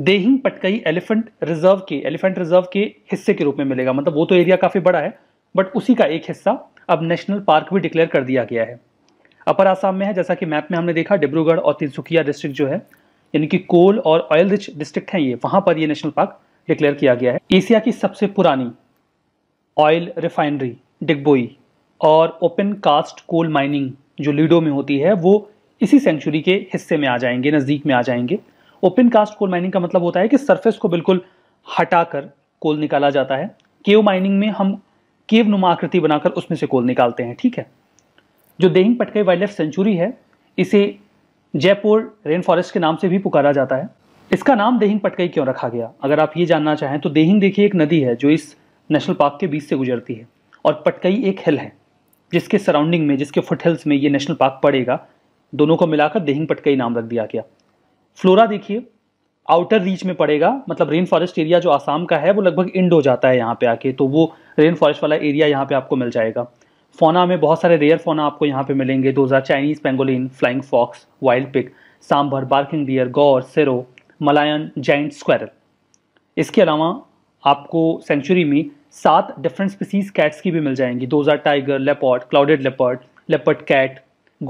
देहिंग पटकई एलिफेंट रिजर्व के एलिफेंट रिजर्व के हिस्से के रूप में मिलेगा मतलब वो तो एरिया काफ़ी बड़ा है बट उसी का एक हिस्सा अब नेशनल पार्क भी डिक्लेयर कर दिया गया है अपर आसाम में है जैसा कि मैप में हमने देखा डिब्रूगढ़ और तिनसुकिया डिस्ट्रिक्ट जो है यानी कि कोल और ऑयल रिच डिस्ट्रिक्ट हैं ये वहाँ पर ये नेशनल पार्क डिक्लेयर किया गया है एशिया की सबसे पुरानी ऑयल रिफाइनरी डिगबोई और ओपन कास्ट कोल माइनिंग जो लीडो में होती है वो इसी सेंचुरी के हिस्से में आ जाएंगे नज़दीक में आ जाएंगे ओपन कास्ट कोल माइनिंग का मतलब होता है कि सरफेस को बिल्कुल हटाकर कोल निकाला जाता है केव माइनिंग में हम केव नुमा आकृति बनाकर उसमें से कोल निकालते हैं ठीक है जो Dehing Patkai wildlife sanctuary है इसे जयपुर रेन फॉरेस्ट के नाम से भी पुकारा जाता है इसका नाम देहिंग पटकई क्यों रखा गया अगर आप ये जानना चाहें तो देहिंग देखिए एक नदी है जो इस नेशनल पार्क के बीच से गुजरती है और पटकई एक हिल है जिसके सराउंडिंग में जिसके फुट हिल्स में ये नेशनल पार्क पड़ेगा दोनों को मिलाकर देहिंग पटकई नाम रख दिया गया फ्लोरा देखिए आउटर रीच में पड़ेगा मतलब रेन फॉरेस्ट एरिया जो आसाम का है वो लगभग इंड हो जाता है यहाँ पे आके तो वो रेन फॉरेस्ट वाला एरिया यहाँ पे आपको मिल जाएगा फोना में बहुत सारे रेयर फोना आपको यहाँ पे मिलेंगे दो हज़ार Chinese pangolin flying fox wild pig sambar barking deer gaur serow Malayan giant squirrel इसके अलावा आपको सेंचुरी में सात डिफरेंट स्पीसीज कैट्स की भी मिल जाएंगी दो हज़ार tiger leopard clouded leopard leopard cat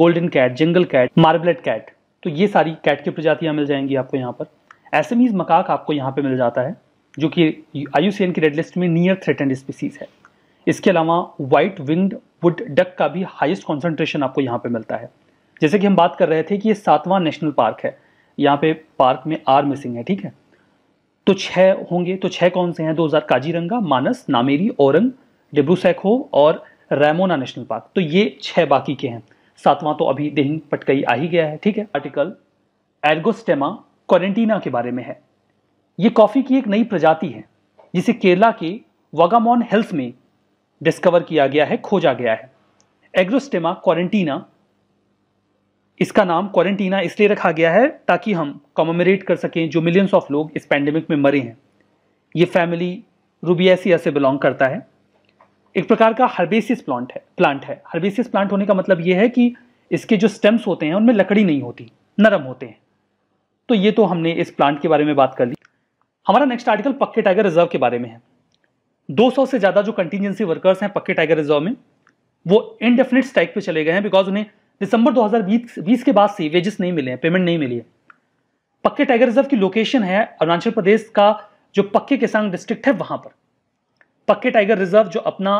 golden cat jungle cat marbled cat तो ये सारी कैट की प्रजातियाँ मिल जाएंगी आपको यहाँ पर मीज मकाक आपको यहाँ पे मिल जाता है जो कि आई की रेड लिस्ट में नियर थ्रेटेंड स्पीसीज है इसके अलावा वाइट विंग्ड वुड डक का भी हाइस्ट कॉन्सेंट्रेशन आपको यहाँ पे मिलता है जैसे कि हम बात कर रहे थे कि ये सातवां नेशनल पार्क है यहाँ पे पार्क में आर मिसिंग है ठीक है तो छः होंगे तो छः कौन से हैं 2000 काजीरंगा मानस नामेरी औरंग डिब्रूसैको और रैमोना नेशनल पार्क तो ये छः बाकी के हैं सातवां तो अभी दिन पटकई आ ही गया है ठीक है आर्टिकल एर्गोस्टेमा क्वारंटीना के बारे में है ये कॉफ़ी की एक नई प्रजाति है जिसे केरला के वागामॉन हिल्स में डिस्कवर किया गया है खोजा गया है एग्रोस्टेमा क्वारंटीना इसका नाम क्वारंटीना इसलिए रखा गया है ताकि हम कॉमोमरेट कर सकें जो मिलियंस ऑफ लोग इस पैंडमिक में मरे हैं ये फैमिली रूबियासिया से बिलोंग करता है एक प्रकार का हर्बेसिस प्लांट है प्लांट है हर्बेसियस प्लांट होने का मतलब ये है कि इसके जो स्टेम्स होते हैं उनमें लकड़ी नहीं होती नरम होते हैं तो ये तो हमने इस प्लांट के बारे में बात कर ली हमारा next article Pakke tiger reserve के बारे में है 200 से ज़्यादा जो कंटीजेंसी वर्कर्स हैं पक्के टाइगर रिजर्व में वो इनडेफिनेट स्ट्राइक पे चले गए हैं बिकॉज उन्हें दिसंबर 2020 के बाद से वेजेस नहीं मिले हैं पेमेंट नहीं मिली है पक्के टाइगर रिजर्व की लोकेशन है अरुणाचल प्रदेश का जो पक्के किसान डिस्ट्रिक्ट है वहां पर पक्के टाइगर रिजर्व जो अपना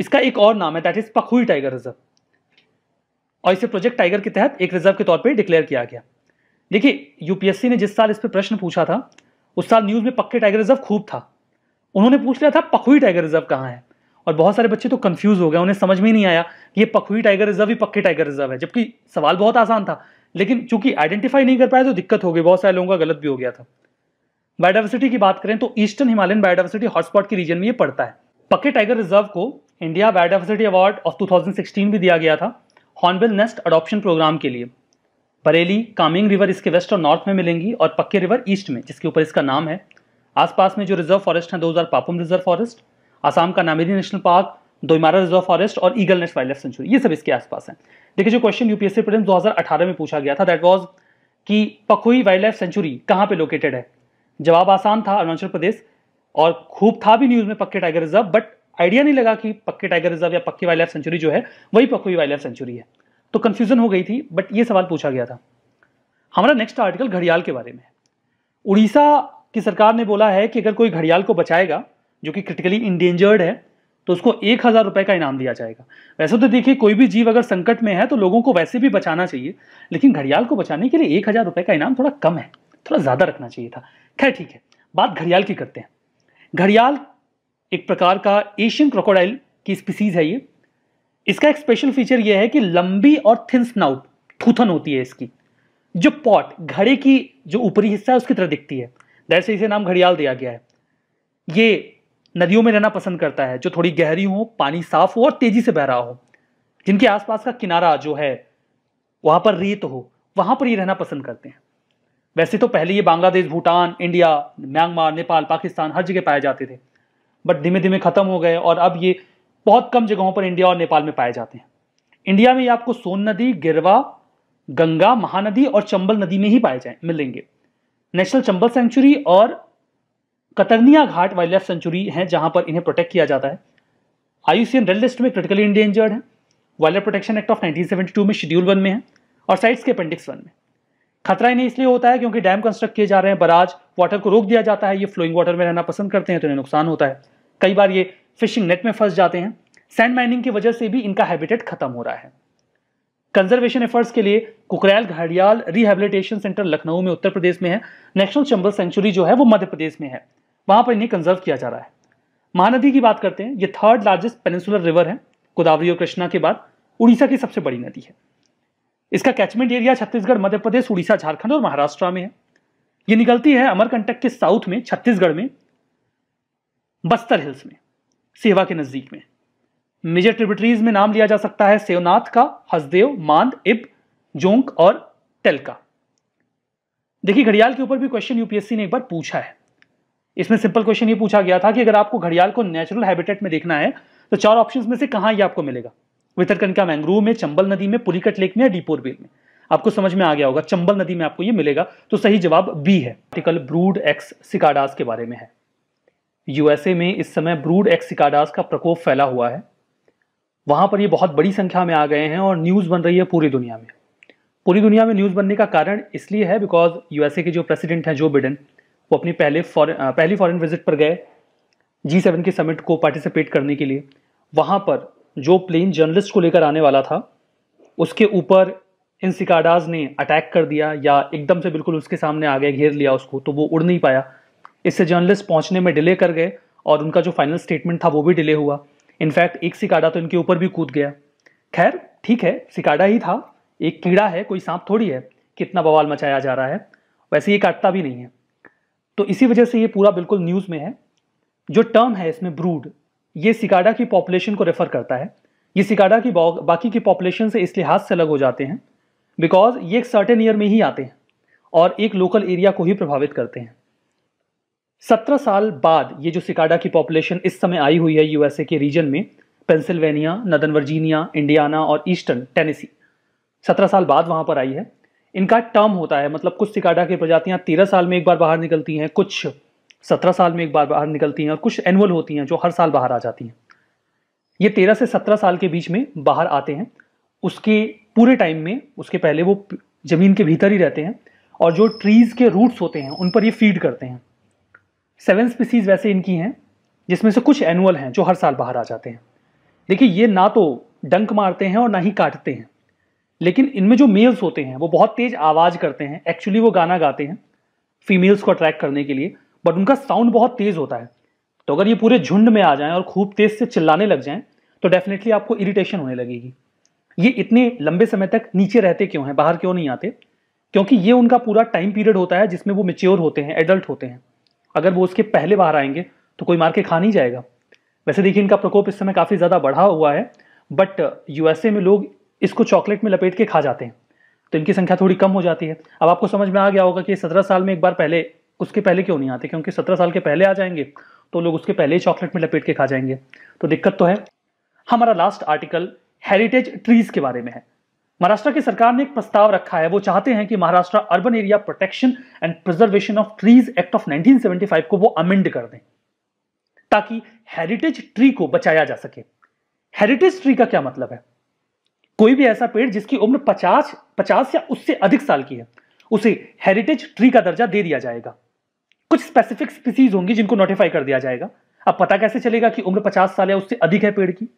इसका एक और नाम है that is Pakhui tiger reserve और इसे प्रोजेक्ट टाइगर के तहत एक रिजर्व के तौर पर डिक्लेयर किया गया देखिए यूपीएससी ने जिस साल इस पर प्रश्न पूछा था उस साल न्यूज़ में पक्के टाइगर रिजर्व खूब था उन्होंने पूछ लिया था पखुई टाइगर रिजर्व कहाँ है और बहुत सारे बच्चे तो कंफ्यूज हो गए उन्हें समझ में ही नहीं आया कि ये पखुई टाइगर रिजर्व ही पक्के टाइगर रिजर्व है जबकि सवाल बहुत आसान था लेकिन चूंकि आइडेंटिफाई नहीं कर पाया तो दिक्कत हो गई बहुत सारे लोगों का गलत भी हो गया था बायोडाइवर्सिटी की बात करें तो ईस्टर्न हिमालयन बायोडाइवर्सिटी हॉटस्पॉट के रीजन में ये पड़ता है पक्के टाइगर रिजर्व को इंडिया बायोडाइवर्सिटी अवार्ड ऑफ 2016 भी दिया गया था हॉर्नबिल नेस्ट अडॉप्शन प्रोग्राम के लिए बरेली कामिंग रिवर इसके वेस्ट और नॉर्थ में मिलेंगी और पक्के रिवर ईस्ट में जिसके ऊपर इसका नाम है आसपास में जो रिजर्व फॉरेस्ट हैं दो हज़ार पापुम रिजर्व फॉरेस्ट आसाम का Nameri national park Doimara reserve forest और eagle nest wildlife sanctuary ये सब इसके आसपास है देखिए जो क्वेश्चन यूपीएससी प्रेम दो में पूछा गया था दैट वॉज कि पखुई वाइल्ड लाइफ सेंचुरी कहाँ पे लोकेटेड है जवाब आसान था अरुणाचल प्रदेश और खूब था भी न्यूज में पक्के टाइगर रिजर्व बट आइडिया नहीं लगा कि पक्के टाइगर रिजर्व या पक्की वाइल्ड लाइफ सेंचुरी जो है वही पक्की वाइल्ड लाइफ सेंचुरी है तो कन्फ्यूजन हो गई थी बट ये सवाल पूछा गया था हमारा नेक्स्ट आर्टिकल घड़ियाल के बारे में उड़ीसा की सरकार ने बोला है कि अगर कोई घड़ियाल को बचाएगा जो कि क्रिटिकली इंडेंजर्ड है तो उसको एक हज़ार रुपये का इनाम दिया जाएगा वैसे तो देखिए कोई भी जीव अगर संकट में है तो लोगों को वैसे भी बचाना चाहिए लेकिन घड़ियाल को बचाने के लिए एक हज़ार रुपये का इनाम थोड़ा कम है थोड़ा ज़्यादा रखना चाहिए था खैर ठीक है बात घड़ियाल की करते हैं घड़ियाल एक प्रकार का एशियन क्रोकोडाइल की स्पीसीज़ है ये इसका एक स्पेशल फीचर यह है कि लंबी और थिन स्नाउट थूथन होती है इसकी जो पॉट घड़े की जो ऊपरी हिस्सा है उसकी तरह दिखती है दैर इसे नाम घड़ियाल दिया गया है ये नदियों में रहना पसंद करता है जो थोड़ी गहरी हो पानी साफ हो और तेजी से बह रहा हो जिनके आसपास का किनारा जो है वहां पर रेत हो वहां पर ये रहना पसंद करते हैं वैसे तो पहले ये बांग्लादेश भूटान इंडिया म्यांमार नेपाल पाकिस्तान हर जगह पाए जाते थे बट धीमे धीमे ख़त्म हो गए और अब ये बहुत कम जगहों पर इंडिया और नेपाल में पाए जाते हैं इंडिया में ये आपको सोन नदी गिरवा गंगा महानदी और चंबल नदी में ही पाए जाए मिलेंगे नेशनल चंबल सेंचुरी और Katarniaghat wildlife sanctuary है जहां पर इन्हें प्रोटेक्ट किया जाता है आयुसीन रेड लिस्ट में क्रिटिकली इंडेंजर्ड है wildlife protection act of 1972 में शेड्यूल वन में है और साइट्स के अपेंडिक्स वन में खतरा इन्हें इसलिए होता है क्योंकि डैम कंस्ट्रक्ट किए जा रहे हैं बराज वाटर को रोक दिया जाता है ये फ्लोइंग वाटर में रहना पसंद करते हैं तो इन्हें नुकसान होता है कई बार ये फिशिंग नेट में फंस जाते हैं सैंड माइनिंग की वजह से भी इनका हैबिटेट खत्म हो रहा है कंजर्वेशन एफर्ट्स के लिए कुकरैल घड़ियाल रिहेबिलिटेशन सेंटर लखनऊ में उत्तर प्रदेश में है नेशनल चंबल सेंचुरी जो है वो मध्य प्रदेश में है वहां पर इन्हें कंजर्व किया जा रहा है महानदी की बात करते हैं ये थर्ड लार्जेस्ट पेनिसुलर रिवर है गोदावरी और कृष्णा के बाद उड़ीसा की सबसे बड़ी नदी है इसका कैचमेंट एरिया छत्तीसगढ़ मध्य प्रदेश उड़ीसा झारखंड और महाराष्ट्र में है ये निकलती है अमरकंटक के साउथ में छत्तीसगढ़ में बस्तर हिल्स में सेवा के नजदीक में मेजर ट्रिब्यूटरीज में नाम लिया जा सकता है सेवनाथ का हसदेव मांद इब जोंक और का देखिए घड़ियाल के ऊपर भी क्वेश्चन यूपीएससी ने एक बार पूछा है इसमें सिंपल क्वेश्चन ये पूछा गया था कि अगर आपको घड़ियाल को नेचुरल हैबिटेट में देखना है तो चार ऑप्शंस में से कहां ये आपको मिलेगा वितरकन का मैंग्रोव में चंबल नदी में पुलिकट लेक में या डीपोर बेल में आपको समझ में आ गया होगा चंबल नदी में आपको ये मिलेगा तो सही जवाब बी है आर्टिकल ब्रूड एक्स सिकाडास के बारे में है यूएसए में इस समय ब्रूड एक्स सिकाडास का प्रकोप फैला हुआ है वहां पर ये बहुत बड़ी संख्या में आ गए हैं और न्यूज बन रही है पूरी दुनिया में पूरी दुनिया में न्यूज बनने का कारण इसलिए है बिकॉज यूएसए के जो प्रेसिडेंट हैं जो बिडेन वो अपनी पहले फॉरन पहली फॉरन विजिट पर गए जी सेवन के समिट को पार्टिसिपेट करने के लिए वहां पर जो प्लेन जर्नलिस्ट को लेकर आने वाला था उसके ऊपर इन सिकाडाज ने अटैक कर दिया या एकदम से बिल्कुल उसके सामने आ गए घेर लिया उसको तो वो उड़ नहीं पाया इससे जर्नलिस्ट पहुंचने में डिले कर गए और उनका जो फाइनल स्टेटमेंट था वो भी डिले हुआ इनफैक्ट एक सिकाडा तो इनके ऊपर भी कूद गया खैर ठीक है सिकाडा ही था एक कीड़ा है कोई सांप थोड़ी है कितना बवाल मचाया जा रहा है वैसे ये काटता भी नहीं है तो इसी वजह से ये पूरा बिल्कुल न्यूज़ में है जो टर्म है इसमें ब्रूड ये सिकाडा की पॉपुलेशन को रेफर करता है ये सिकाडा की बाकी की पॉपुलेशन से इस लिहाज से अलग हो जाते हैं बिकॉज ये एक सर्टेन ईयर में ही आते हैं और एक लोकल एरिया को ही प्रभावित करते हैं सत्रह साल बाद ये जो सिकाडा की पॉपुलेशन इस समय आई हुई है यूएसए के रीजन में पेंसिल्वेनिया नदन वर्जीनिया इंडियाना और ईस्टर्न टेनेसी सत्रह साल बाद वहाँ पर आई है इनका टर्म होता है मतलब कुछ सिकाडा की प्रजातियाँ तेरह साल में एक बार बाहर निकलती हैं कुछ सत्रह साल में एक बार बाहर निकलती हैं और कुछ एनुअल होती हैं जो हर साल बाहर आ जाती हैं ये तेरह से सत्रह साल के बीच में बाहर आते हैं उसके पूरे टाइम में उसके पहले वो ज़मीन के भीतर ही रहते हैं और जो ट्रीज़ के रूट्स होते हैं उन पर ये फीड करते हैं सेवन स्पीसीज़ वैसे इनकी हैं जिसमें से कुछ एनुअल हैं जो हर साल बाहर आ जाते हैं देखिए ये ना तो डंक मारते हैं और ना ही काटते हैं लेकिन इनमें जो मेल्स होते हैं वो बहुत तेज़ आवाज़ करते हैं एक्चुअली वो गाना गाते हैं फीमेल्स को अट्रैक्ट करने के लिए बट उनका साउंड बहुत तेज़ होता है तो अगर ये पूरे झुंड में आ जाएं और खूब तेज़ से चिल्लाने लग जाएं तो डेफिनेटली आपको इरिटेशन होने लगेगी ये इतने लंबे समय तक नीचे रहते क्यों हैं बाहर क्यों नहीं आते क्योंकि ये उनका पूरा टाइम पीरियड होता है जिसमें वो मेच्योर होते हैं एडल्ट होते हैं अगर वो उसके पहले बाहर आएंगे तो कोई मार के खा नहीं जाएगा वैसे देखिए इनका प्रकोप इस समय काफ़ी ज़्यादा बढ़ा हुआ है बट यूएसए में लोग इसको चॉकलेट में लपेट के खा जाते हैं तो इनकी संख्या थोड़ी कम हो जाती है अब आपको समझ में आ गया होगा कि सत्रह साल में एक बार पहले उसके पहले क्यों नहीं आते क्योंकि सत्रह साल के पहले आ जाएंगे तो लोग उसके पहले ही चॉकलेट में लपेट के खा जाएंगे तो दिक्कत तो है हमारा लास्ट आर्टिकल हेरिटेज ट्रीज के बारे में है महाराष्ट्र की सरकार ने एक प्रस्ताव रखा है वो चाहते हैं कि Maharashtra urban area protection and preservation of trees act of 1975 को वो अमेंड कर दें ताकि हेरिटेज ट्री को बचाया जा सके हेरिटेज ट्री का क्या मतलब है कोई भी ऐसा पेड़ जिसकी उम्र 50 50 या उससे अधिक साल की है उसे हेरिटेज ट्री का दर्जा दे दिया जाएगा कुछ स्पेसिफिक स्पीसीज होंगी जिनको नोटिफाई कर दिया जाएगा अब पता कैसे चलेगा कि उम्र 50 साल या उससे अधिक है पेड़ की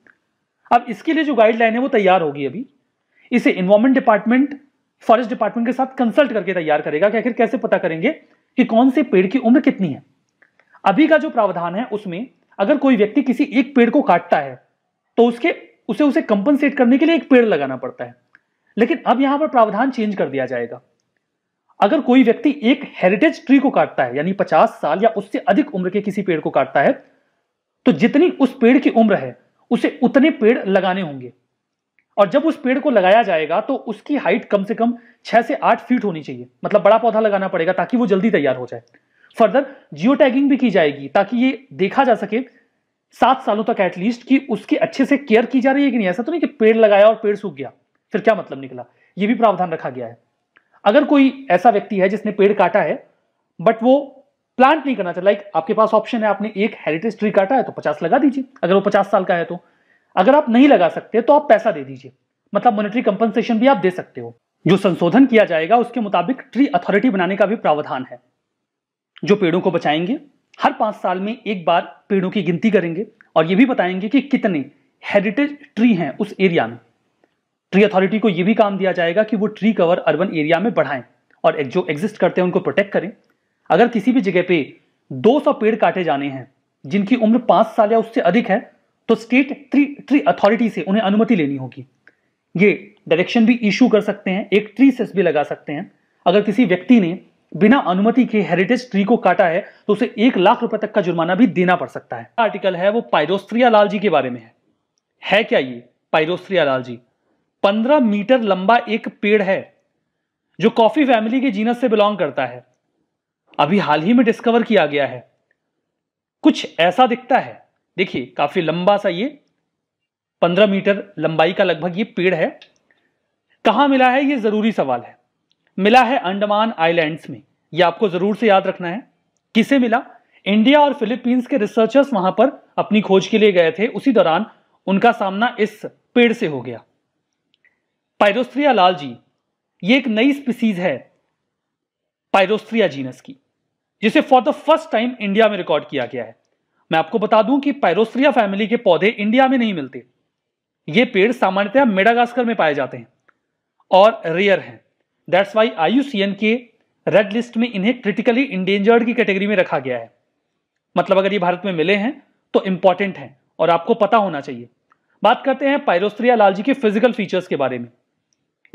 अब इसके लिए जो गाइडलाइन है वो तैयार होगी अभी इसे इन्वायरमेंट डिपार्टमेंट फॉरेस्ट डिपार्टमेंट के साथ कंसल्ट करके तैयार करेगा कि आखिर कैसे पता करेंगे कि कौन से पेड़ की उम्र कितनी है अभी का जो प्रावधान है उसमें अगर कोई व्यक्ति किसी एक पेड़ को काटता है तो उसके उसे उसे कंपनसेट करने के लिए एक पेड़ लगाना पड़ता है लेकिन अब यहां पर प्रावधान चेंज कर दिया जाएगा अगर कोई व्यक्ति एक हेरिटेज ट्री को काटता है यानी 50 साल या उससे अधिक उम्र के किसी पेड़ को काटता है तो जितनी उस पेड़ की उम्र है उसे उतने पेड़ लगाने होंगे और जब उस पेड़ को लगाया जाएगा तो उसकी हाइट कम से कम छह से आठ फीट होनी चाहिए मतलब बड़ा पौधा लगाना पड़ेगा ताकि वो जल्दी तैयार हो जाए फर्दर जियो टैगिंग भी की जाएगी ताकि ये देखा जा सके सात सालों तक एटलीस्ट कि उसकी अच्छे से केयर की जा रही है कि नहीं ऐसा तो नहीं कि पेड़ लगाया और पेड़ सूख गया फिर क्या मतलब निकला ये भी प्रावधान रखा गया है अगर कोई ऐसा व्यक्ति है जिसने पेड़ काटा है बट वो प्लांट नहीं करना चाहता लाइक आपके पास ऑप्शन है आपने एक हेरिटेज ट्री काटा है तो पचास लगा दीजिए अगर वो पचास साल का है तो अगर आप नहीं लगा सकते तो आप पैसा दे दीजिए मतलब मोनिटरी कंपनसेशन भी आप दे सकते हो जो संशोधन किया जाएगा उसके मुताबिक ट्री अथॉरिटी बनाने का भी प्रावधान है जो पेड़ों को बचाएंगे हर पांच साल में एक बार पेड़ों की गिनती करेंगे और ये भी बताएंगे कि कितने हेरिटेज ट्री हैं उस एरिया में ट्री अथॉरिटी को यह भी काम दिया जाएगा कि वो ट्री कवर अर्बन एरिया में बढ़ाएं और जो एग्जिस्ट करते हैं उनको प्रोटेक्ट करें अगर किसी भी जगह पे 200 पेड़ काटे जाने हैं जिनकी उम्र पांच साल या उससे अधिक है तो स्टेट ट्री ट्री अथॉरिटी से उन्हें अनुमति लेनी होगी ये डायरेक्शन भी इशू कर सकते हैं एक ट्री सेस भी लगा सकते हैं अगर किसी व्यक्ति ने बिना अनुमति के हेरिटेज ट्री को काटा है तो उसे एक लाख रुपए तक का जुर्माना भी देना पड़ सकता है आर्टिकल है वो पायरोस्त्रिया लाल जी के बारे में है, है क्या ये पायरोस्त्रिया लाल जी पंद्रह मीटर लंबा एक पेड़ है जो कॉफी फैमिली के जीनस से बिलोंग करता है अभी हाल ही में डिस्कवर किया गया है कुछ ऐसा दिखता है देखिए काफी लंबा सा ये पंद्रह मीटर लंबाई का लगभग ये पेड़ है कहां मिला है ये जरूरी सवाल है मिला है अंडमान आइलैंड्स में ये आपको जरूर से याद रखना है किसे मिला इंडिया और फिलीपींस के रिसर्चर्स वहां पर अपनी खोज के लिए गए थे उसी दौरान उनका सामना इस पेड़ से हो गया पायरोस्ट्रिया लाल जी ये एक नई स्पीसीज है पायरोस्ट्रिया जीनस की जिसे for the first time India में रिकॉर्ड किया गया है मैं आपको बता दूं कि पायरोस्ट्रिया फैमिली के पौधे इंडिया में नहीं मिलते ये पेड़ सामान्यतः मेडागास्कर में पाए जाते हैं और रेयर हैं दैट्स वाई आयुसीएन के रेड लिस्ट में इन्हें क्रिटिकली इंडेंजर्ड की कैटेगरी में रखा गया है मतलब अगर ये भारत में मिले हैं तो इंपॉर्टेंट हैं और आपको पता होना चाहिए बात करते हैं पायरोस्त्रिया लाल जी के फिजिकल फीचर्स के बारे में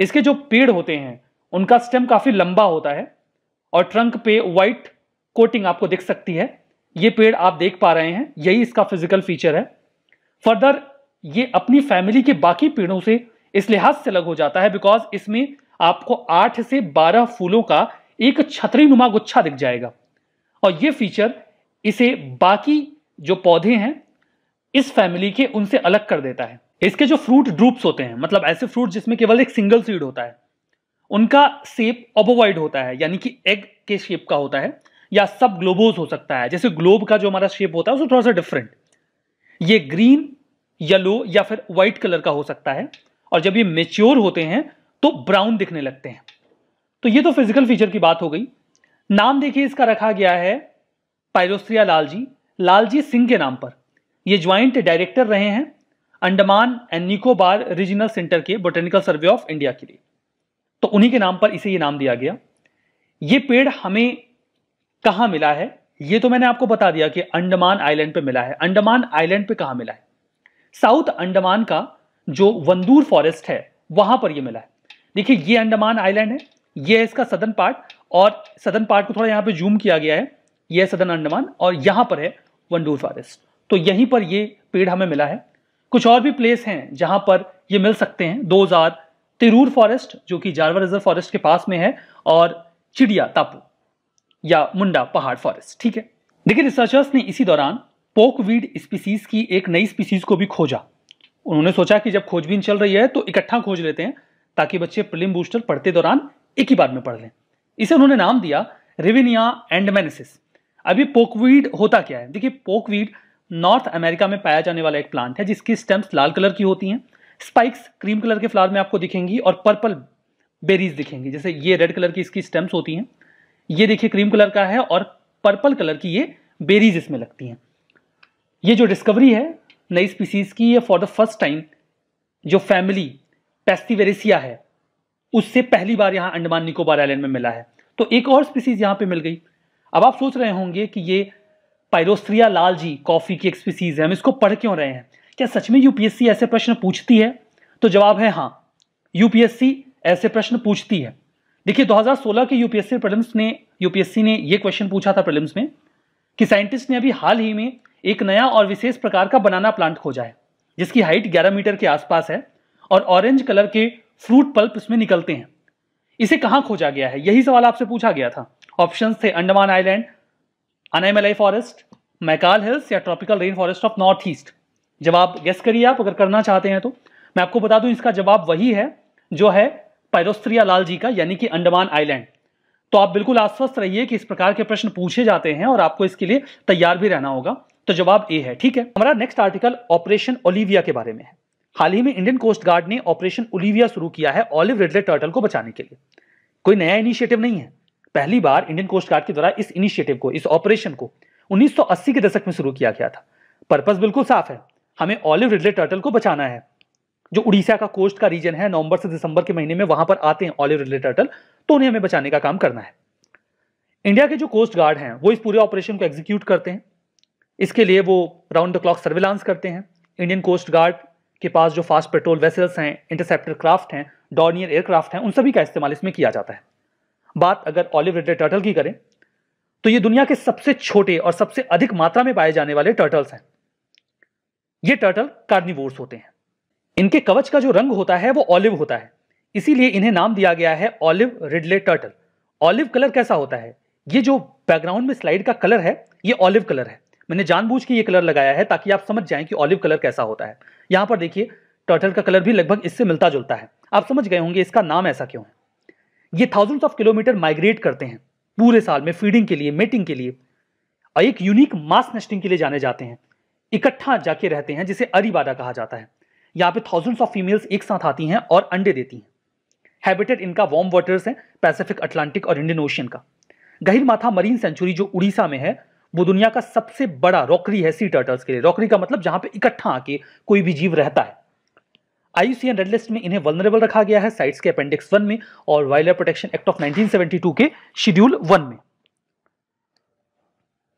इसके जो पेड़ होते हैं उनका स्टेम काफी लंबा होता है और ट्रंक पे व्हाइट कोटिंग आपको दिख सकती है ये पेड़ आप देख पा रहे हैं यही इसका फिजिकल फीचर है फर्दर ये अपनी फैमिली के बाकी पेड़ों से इस लिहाज से अलग हो जाता है बिकॉज इसमें आपको आठ से बारह फूलों का एक छतरी नुमा गुच्छा दिख जाएगा और ये फीचर इसे बाकी जो पौधे हैं इस फैमिली के उनसे अलग कर देता है इसके जो फ्रूट ड्रूप्स होते हैं मतलब ऐसे फ्रूट जिसमें केवल एक सिंगल सीड होता है उनका सेप ओबोवाइड होता है यानी कि एग के शेप का होता है या सब ग्लोबोज हो सकता है जैसे ग्लोब का जो हमारा शेप होता है उसको थोड़ा सा डिफरेंट ये ग्रीन येलो या फिर व्हाइट कलर का हो सकता है और जब ये मेच्योर होते हैं तो ब्राउन दिखने लगते हैं तो ये तो फिजिकल फीचर की बात हो गई नाम देखिए इसका रखा गया है पायरोस्त्रिया लालजी लालजी सिंह के नाम पर ये ज्वाइंट डायरेक्टर रहे हैं Andaman and Nicobar regional centre के बोटेनिकल सर्वे ऑफ इंडिया के लिए तो उन्हीं के नाम पर इसे ये नाम दिया गया ये पेड़ हमें कहाँ मिला है ये तो मैंने आपको बता दिया कि अंडमान आइलैंड पे मिला है अंडमान आइलैंड पे कहाँ मिला है साउथ अंडमान का जो वंदूर फॉरेस्ट है वहां पर ये मिला है देखिए ये अंडमान आइलैंड है ये है इसका सदन पार्ट और सदन पार्ट को थोड़ा यहाँ पे जूम किया गया है यह है सदन अंडमान और यहाँ पर है वंडूर फॉरेस्ट तो यहीं पर ये पेड़ हमें मिला है कुछ और भी प्लेस हैं जहां पर ये मिल सकते हैं दो हजार तिरूर फॉरेस्ट जो कि जारवा रिजर्व फॉरेस्ट के पास में है और चिड़िया तापू या मुंडा पहाड़ फॉरेस्ट ठीक है देखिए रिसर्चर्स ने इसी दौरान पोकवीड स्पीसीज की एक नई स्पीसीज को भी खोजा उन्होंने सोचा कि जब खोजबीन चल रही है तो इकट्ठा खोज लेते हैं ताकि बच्चे प्रिलिम बूस्टर पढ़ते दौरान एक ही बार में पढ़ लें इसे उन्होंने नाम दिया रिविनिया एंडमेनेसिस अभी पोकवीड होता क्या है देखिए पोकवीड नॉर्थ अमेरिका में पाया जाने वाला एक प्लांट है जिसकी स्टेम्स लाल कलर की होती हैं स्पाइक्स क्रीम कलर के फ्लावर में आपको दिखेंगी और पर्पल बेरीज दिखेंगी जैसे ये रेड कलर की इसकी स्टेम्स होती हैं ये देखिए क्रीम कलर का है और पर्पल कलर की ये बेरीज इसमें लगती हैं ये जो डिस्कवरी है नई स्पीसीज की ये फॉर द फर्स्ट टाइम जो फैमिली पेस्टिवेरेसिया है उससे पहली बार यहाँ अंडमान निकोबार आइलैंड में मिला है तो एक और स्पीसीज यहाँ पे मिल गई अब आप सोच रहे होंगे कि ये पायरोस्त्रिया लाल जी कॉफ़ी की एक स्पीसीज है हम इसको पढ़ क्यों रहे हैं क्या सच में यूपीएससी ऐसे प्रश्न पूछती है तो जवाब है हाँ यूपीएससी ऐसे प्रश्न पूछती है देखिए 2016 के यूपीएससी प्रलिम्स ने यूपीएससी ने यह क्वेश्चन पूछा था प्रलिम्स में कि साइंटिस्ट ने अभी हाल ही में एक नया और विशेष प्रकार का बनाना प्लांट खोजा है जिसकी हाइट 11 मीटर के आसपास है और ऑरेंज कलर के फ्रूट पल्प इसमें निकलते हैं इसे कहाँ खोजा गया है यही सवाल आपसे पूछा गया था ऑप्शन थे Andaman island Anamalai forest Maikal hills या tropical rain forest of north east जवाब गेस करिए आप अगर करना चाहते हैं तो मैं आपको बता दूं इसका जवाब वही है जो है पैरोस्त्रिया लाल जी का यानी कि अंडमान आइलैंड तो आप बिल्कुल आश्वस्त रहिए कि इस प्रकार के प्रश्न पूछे जाते हैं और आपको इसके लिए तैयार भी रहना होगा तो जवाब ए है ठीक है हमारा नेक्स्ट आर्टिकल ऑपरेशन ओलिविया के बारे में है हाल ही में इंडियन कोस्ट गार्ड ने ऑपरेशन ओलिविया शुरू किया है ऑलिव रिडले टर्टल को बचाने के लिए कोई नया इनिशिएटिव नहीं है पहली बार इंडियन कोस्ट गार्ड के द्वारा इस इनिशिएटिव को इस ऑपरेशन को 1980 के दशक में शुरू किया गया था पर्पस बिल्कुल साफ है हमें ऑलिव रिडले टर्टल को बचाना है जो उड़ीसा का कोस्ट का रीजन है नवंबर से दिसंबर के महीने में वहां पर आते हैं ऑलिव रिडले टर्टल तो उन्हें हमें बचाने का काम करना है इंडिया के जो कोस्ट गार्ड हैं वो इस पूरे ऑपरेशन को एग्जीक्यूट करते हैं इसके लिए वो राउंड द क्लॉक सर्विलांस करते हैं इंडियन कोस्ट गार्ड के पास जो फास्ट पेट्रोल वेसल्स हैं इंटरसेप्टर क्राफ्ट हैं डॉर्नियर एयरक्राफ्ट हैं उन सभी का इस्तेमाल इसमें किया जाता है बात अगर ऑलिव रेडेड टर्टल की करें तो ये दुनिया के सबसे छोटे और सबसे अधिक मात्रा में पाए जाने वाले टर्टल्स हैं ये टर्टल कार्निवोर्स होते हैं इनके कवच का जो रंग होता है वो ऑलिव होता है इसीलिए इन्हें नाम दिया गया है olive ridley turtle olive colour कैसा होता है ये जो बैकग्राउंड में स्लाइड का कलर है ये ऑलिव कलर है मैंने जानबूझ के ये कलर लगाया है ताकि आप समझ जाएं कि ऑलिव कलर कैसा होता है यहाँ पर देखिए टर्टल का कलर भी लगभग इससे मिलता जुलता है आप समझ गए होंगे इसका नाम ऐसा क्यों है ये थाउजेंड्स ऑफ किलोमीटर माइग्रेट करते हैं पूरे साल में फीडिंग के लिए मेटिंग के लिए और एक यूनिक मास नेस्टिंग के लिए जाने जाते हैं इकट्ठा जाके रहते हैं जिसे अरिबाडा कहा जाता है यहाँ पे थाउजेंड्स ऑफ फीमेल्स एक साथ आती हैं और अंडे देती हैं हैबिटेट इनका वार्म वाटर्स है पैसिफिक अटलांटिक और इंडियन ओशियन का गहिर माथा मरीन सेंचुरी जो उड़ीसा में है वो दुनिया का सबसे बड़ा रॉकरी है सी टर्टल्स के लिए रॉकरी का मतलब जहां पे इकट्ठा आके कोई भी जीव रहता है आईयूसीएन रेड लिस्ट में इन्हें वनरेबल रखा गया है साइट्स के अपेंडिक्स वन में और वाइल्ड प्रोटेक्शन एक्ट ऑफ 1972 के शेड्यूल वन में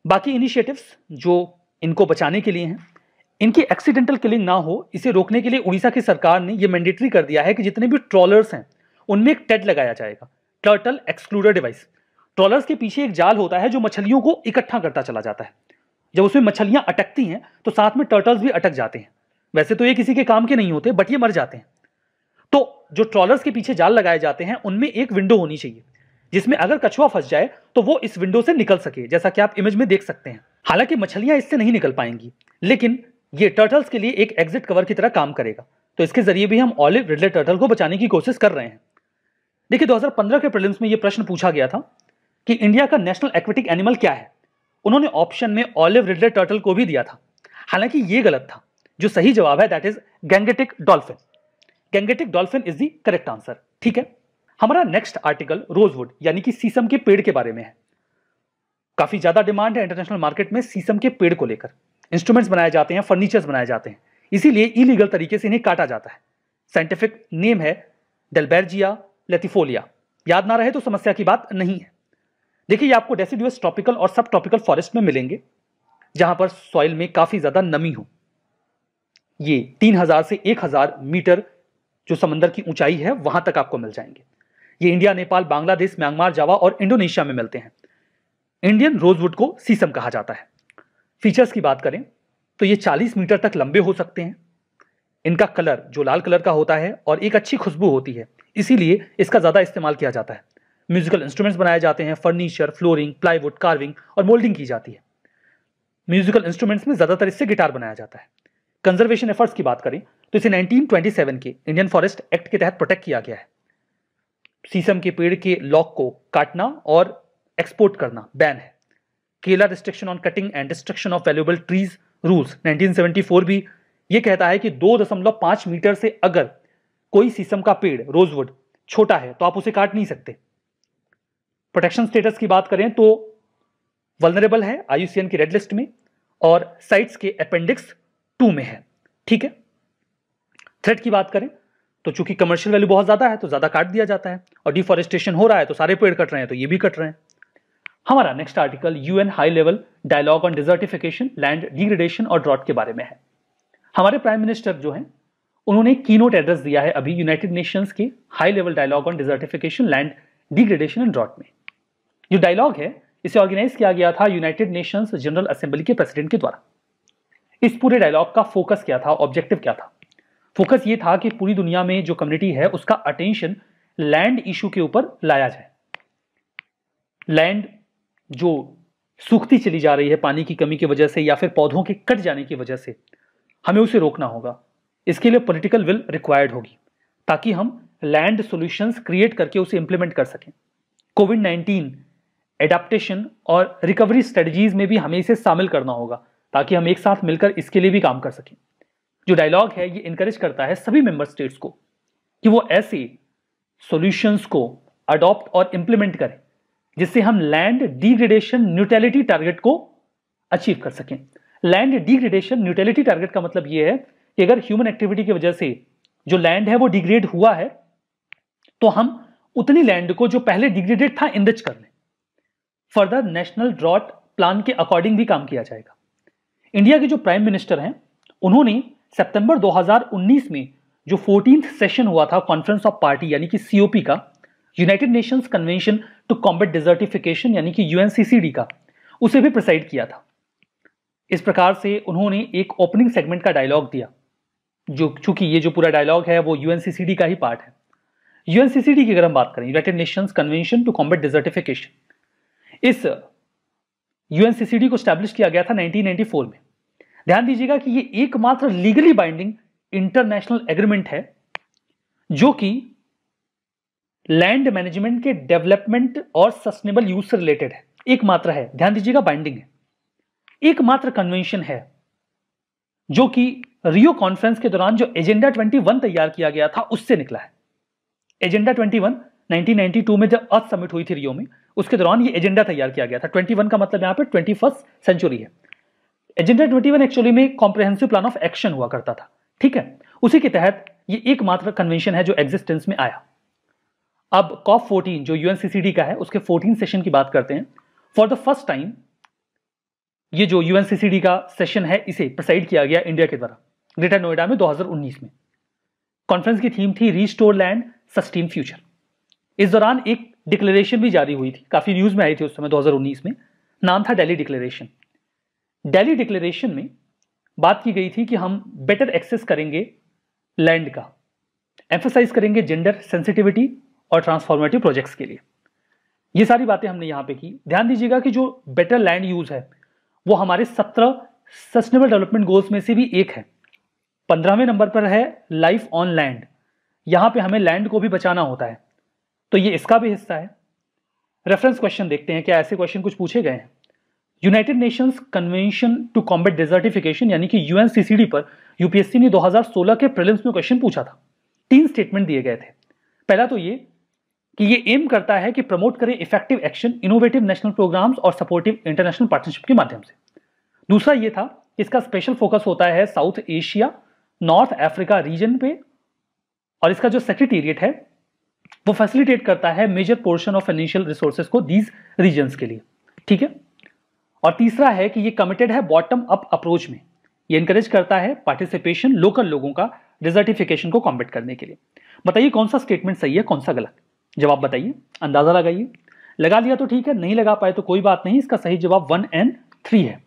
बाकी इनिशिएटिव्स जो इनको बचाने के लिए हैं इनकी एक्सीडेंटल किलिंग ना हो इसे रोकने के लिए उड़ीसा की सरकार ने यह मैंडेटरी कर दिया है कि जितने भी ट्रॉलर्स हैं उनमें एक टेट लगाया जाएगा टर्टल एक्सक्लूडर डिवाइस ट्रॉलर्स के पीछे एक जाल होता है जो मछलियों को इकट्ठा करता चला जाता है जब उसमें मछलियां अटकती हैं तो साथ में टर्टल्स भी अटक जाते हैं वैसे तो ये किसी के काम के नहीं होते बट ये मर जाते हैं तो जो ट्रॉलर्स के पीछे जाल लगाए जाते हैं उनमें एक विंडो होनी चाहिए जिसमें अगर कछुआ फंस जाए तो वो इस विंडो से निकल सके जैसा कि आप इमेज में देख सकते हैं हालांकि मछलियां इससे नहीं निकल पाएंगी लेकिन ये टर्टल्स के लिए एक एग्जिट कवर की तरह काम करेगा तो इसके जरिए भी हम ऑलिव रिडले टर्टल को बचाने की कोशिश कर रहे हैं देखिए 2015 के प्रिलिम्स में ये प्रश्न पूछा गया था कि इंडिया का नेशनल एक्वेटिक एनिमल क्या है उन्होंने ऑप्शन में ऑलिव रिडले टर्टल को भी दिया था हालांकि ये गलत था जो सही जवाब है that is Gangetic dolphin Gangetic dolphin is the correct answer ठीक है हमारा नेक्स्ट आर्टिकल रोजवुड यानी कि सीसम के पेड़ के बारे में है काफी ज्यादा डिमांड है इंटरनेशनल मार्केट में सीसम के पेड़ को लेकर इंस्ट्रूमेंट्स बनाए जाते हैं फर्नीचर्स बनाए जाते हैं इसीलिए इलीगल तरीके से इन्हें काटा जाता है साइंटिफिक नेम है डेलबेरजिया लेथिफोलिया याद ना रहे तो समस्या की बात नहीं है देखिए ये आपको डेसिड्यूस ट्रॉपिकल और सब ट्रॉपिकल फॉरेस्ट में मिलेंगे जहां पर सॉइल में काफी ज्यादा नमी हो ये 3000 से 1000 मीटर जो समंदर की ऊंचाई है वहां तक आपको मिल जाएंगे ये India Nepal Bangladesh Myanmar Java और इंडोनेशिया में मिलते हैं इंडियन रोजवुड को सीसम कहा जाता है फीचर्स की बात करें तो ये 40 मीटर तक लंबे हो सकते हैं इनका कलर जो लाल कलर का होता है और एक अच्छी खुशबू होती है इसीलिए इसका ज़्यादा इस्तेमाल किया जाता है म्यूजिकल इंस्ट्रूमेंट्स बनाए जाते हैं फर्नीचर फ्लोरिंग प्लाईवुड कार्विंग और मोल्डिंग की जाती है म्यूजिकल इंस्ट्रूमेंट्स में ज़्यादातर इससे गिटार बनाया जाता है कंजर्वेशन एफर्ट्स की बात करें तो इसे 1927 के इंडियन फॉरेस्ट एक्ट के तहत प्रोटेक्ट किया गया है सीसम के पेड़ के लॉक को काटना और एक्सपोर्ट करना बैन है Kerala restriction on cutting and destruction of valuable trees rules 1974 भी ये कहता है कि 2.5 मीटर से अगर कोई सीसम का पेड़ रोजवुड छोटा है तो आप उसे काट नहीं सकते प्रोटेक्शन स्टेटस की बात करें तो वलनरेबल है आईयूसीएन की रेड लिस्ट में और साइट्स के अपेंडिक्स टू में है ठीक है थ्रेड की बात करें तो चूंकि कमर्शियल वैल्यू बहुत ज़्यादा है तो ज़्यादा काट दिया जाता है और डिफॉरेस्टेशन हो रहा है तो सारे पेड़ कट रहे हैं तो ये भी कट रहे हैं हमारा next article UN high level dialogue on desertification land degradation और ड्रॉट के बारे में है हमारे प्राइम मिनिस्टर जो है उन्होंने की नोट एड्रेस दिया है अभी यूनाइटेड नेशंस के high level dialogue on desertification land degradation and drought में जो डायलॉग है इसे ऑर्गेनाइज किया गया था यूनाइटेड नेशंस जनरल असेंबली के प्रेसिडेंट के द्वारा इस पूरे डायलॉग का फोकस क्या था ऑब्जेक्टिव क्या था फोकस ये था कि पूरी दुनिया में जो कम्युनिटी है उसका अटेंशन लैंड इशू के ऊपर लाया जाए लैंड जो सूखती चली जा रही है पानी की कमी की वजह से या फिर पौधों के कट जाने की वजह से हमें उसे रोकना होगा इसके लिए पॉलिटिकल विल रिक्वायर्ड होगी ताकि हम लैंड सॉल्यूशंस क्रिएट करके उसे इंप्लीमेंट कर सकें कोविड नाइन्टीन एडाप्टेशन और रिकवरी स्ट्रेटजीज में भी हमें इसे शामिल करना होगा ताकि हम एक साथ मिलकर इसके लिए भी काम कर सकें जो डायलॉग है ये इंकरेज करता है सभी मेंबर स्टेट्स को कि वो ऐसे सॉल्यूशंस को अडॉप्ट और इम्प्लीमेंट करें जिससे हम लैंड डिग्रेडेशन न्यूट्रेलिटी टारगेट को अचीव कर सकें लैंड डिग्रेडेशन न्यूट्रेलिटी टारगेट का मतलब ये है कि अगर ह्यूमन एक्टिविटी की वजह से जो लैंड है वो डिग्रेड हुआ है तो हम उतनी लैंड को जो पहले डिग्रेडेड था इंदज कर लें फर्दर नेशनल ड्रॉट प्लान के अकॉर्डिंग भी काम किया जाएगा इंडिया के जो प्राइम मिनिस्टर हैं उन्होंने सितंबर 2019 में जो फोर्टीन सेशन हुआ था कॉन्फ्रेंस ऑफ पार्टी यानी कि सीओपी का United Nations Convention to Combat Desertification यानी कि यूएनसीसीडी का उसे भी प्रिसाइड किया था इस प्रकार से उन्होंने एक ओपनिंग सेगमेंट का डायलॉग दिया जो चूंकि ये जो पूरा डायलॉग है वो यूएनसीसीडी का ही पार्ट है यूएनसीसीडी की अगर हम बात करें United Nations Convention to Combat Desertification इस यूएनसीसीडी को स्टैब्लिश किया गया था 1994 में ध्यान दीजिएगा कि ये एकमात्र लीगली बाइंडिंग इंटरनेशनल एग्रीमेंट है जो कि लैंड मैनेजमेंट के डेवलपमेंट और सस्टेनेबल यूज से रिलेटेड है एकमात्र है ध्यान दीजिएगा बाइंडिंग है एकमात्र कन्वेंशन है जो कि रियो कॉन्फ्रेंस के दौरान जो एजेंडा 21 तैयार किया गया था उससे निकला है एजेंडा 21 1992 में जब अर्थ समिट हुई थी रियो में उसके दौरान ये एजेंडा तैयार किया गया था 21 का मतलब यहां पे ट्वेंटी सेंचुरी है एजेंडा ट्वेंटी वन एक्चुअली में कॉम्प्रिहेंसिव प्लान ऑफ एक्शन हुआ करता था ठीक है उसी के तहत ये एकमात्र कन्वेंशन है जो एग्जिस्टेंस में आया अब कॉफ फोर्टीन जो यूएनसीसीडी का है उसके फोर्टीन सेशन की बात करते हैं फॉर द फर्स्ट टाइम ये जो यूएनसीसीडी का सेशन है इसे प्रसाइड किया गया इंडिया के द्वारा ग्रेटर नोएडा में 2019 में कॉन्फ्रेंस की थीम थी रीस्टोर लैंड सस्टेन फ्यूचर इस दौरान एक डिक्लेरेशन भी जारी हुई थी काफी न्यूज में आई थी उस समय 2019 में नाम था डेली डिक्लेरेशन दिल्ली डिक्लेरेशन में बात की गई थी कि हम बेटर एक्सेस करेंगे लैंड का एम्फोसाइज करेंगे जेंडर सेंसिटिविटी और ट्रांसफॉर्मेटिव प्रोजेक्ट्स के लिए ये सारी बातें हमने यहाँ पे की ध्यान दीजिएगा कि जो बेटर लैंड यूज है वो हमारे सत्रह सस्टेनेबल डेवलपमेंट गोल्स में से भी एक है पंद्रहवें नंबर पर है लाइफ ऑन लैंड यहाँ पे हमें लैंड को भी बचाना होता है तो ये इसका भी हिस्सा है रेफरेंस क्वेश्चन देखते हैं क्या ऐसे क्वेश्चन कुछ पूछे गए हैं United Nations Convention to Combat Desertification यानी कि यूएनसीसीडी पर यूपीएससी ने 2016 के प्रीलिम्स में क्वेश्चन पूछा था तीन स्टेटमेंट दिए गए थे पहला तो ये कि ये एम करता है कि प्रमोट करें effective action innovative national programmes और सपोर्टिव इंटरनेशनल पार्टनरशिप के माध्यम से दूसरा ये था इसका स्पेशल फोकस होता है South Asia North Africa region पे और इसका जो सेक्रेटेरिएट है वो फैसिलिटेट करता है major portion of financial resources को दीज रीजन के लिए ठीक है और तीसरा है कि ये कमिटेड है बॉटम अप अप्रोच में ये इंकरेज करता है पार्टिसिपेशन लोकल लोगों का डिजर्टिफिकेशन को कॉम्बेट करने के लिए बताइए कौन सा स्टेटमेंट सही है कौन सा गलत जवाब बताइए अंदाजा लगाइए लगा लिया तो ठीक है नहीं लगा पाए तो कोई बात नहीं इसका सही जवाब वन एंड थ्री है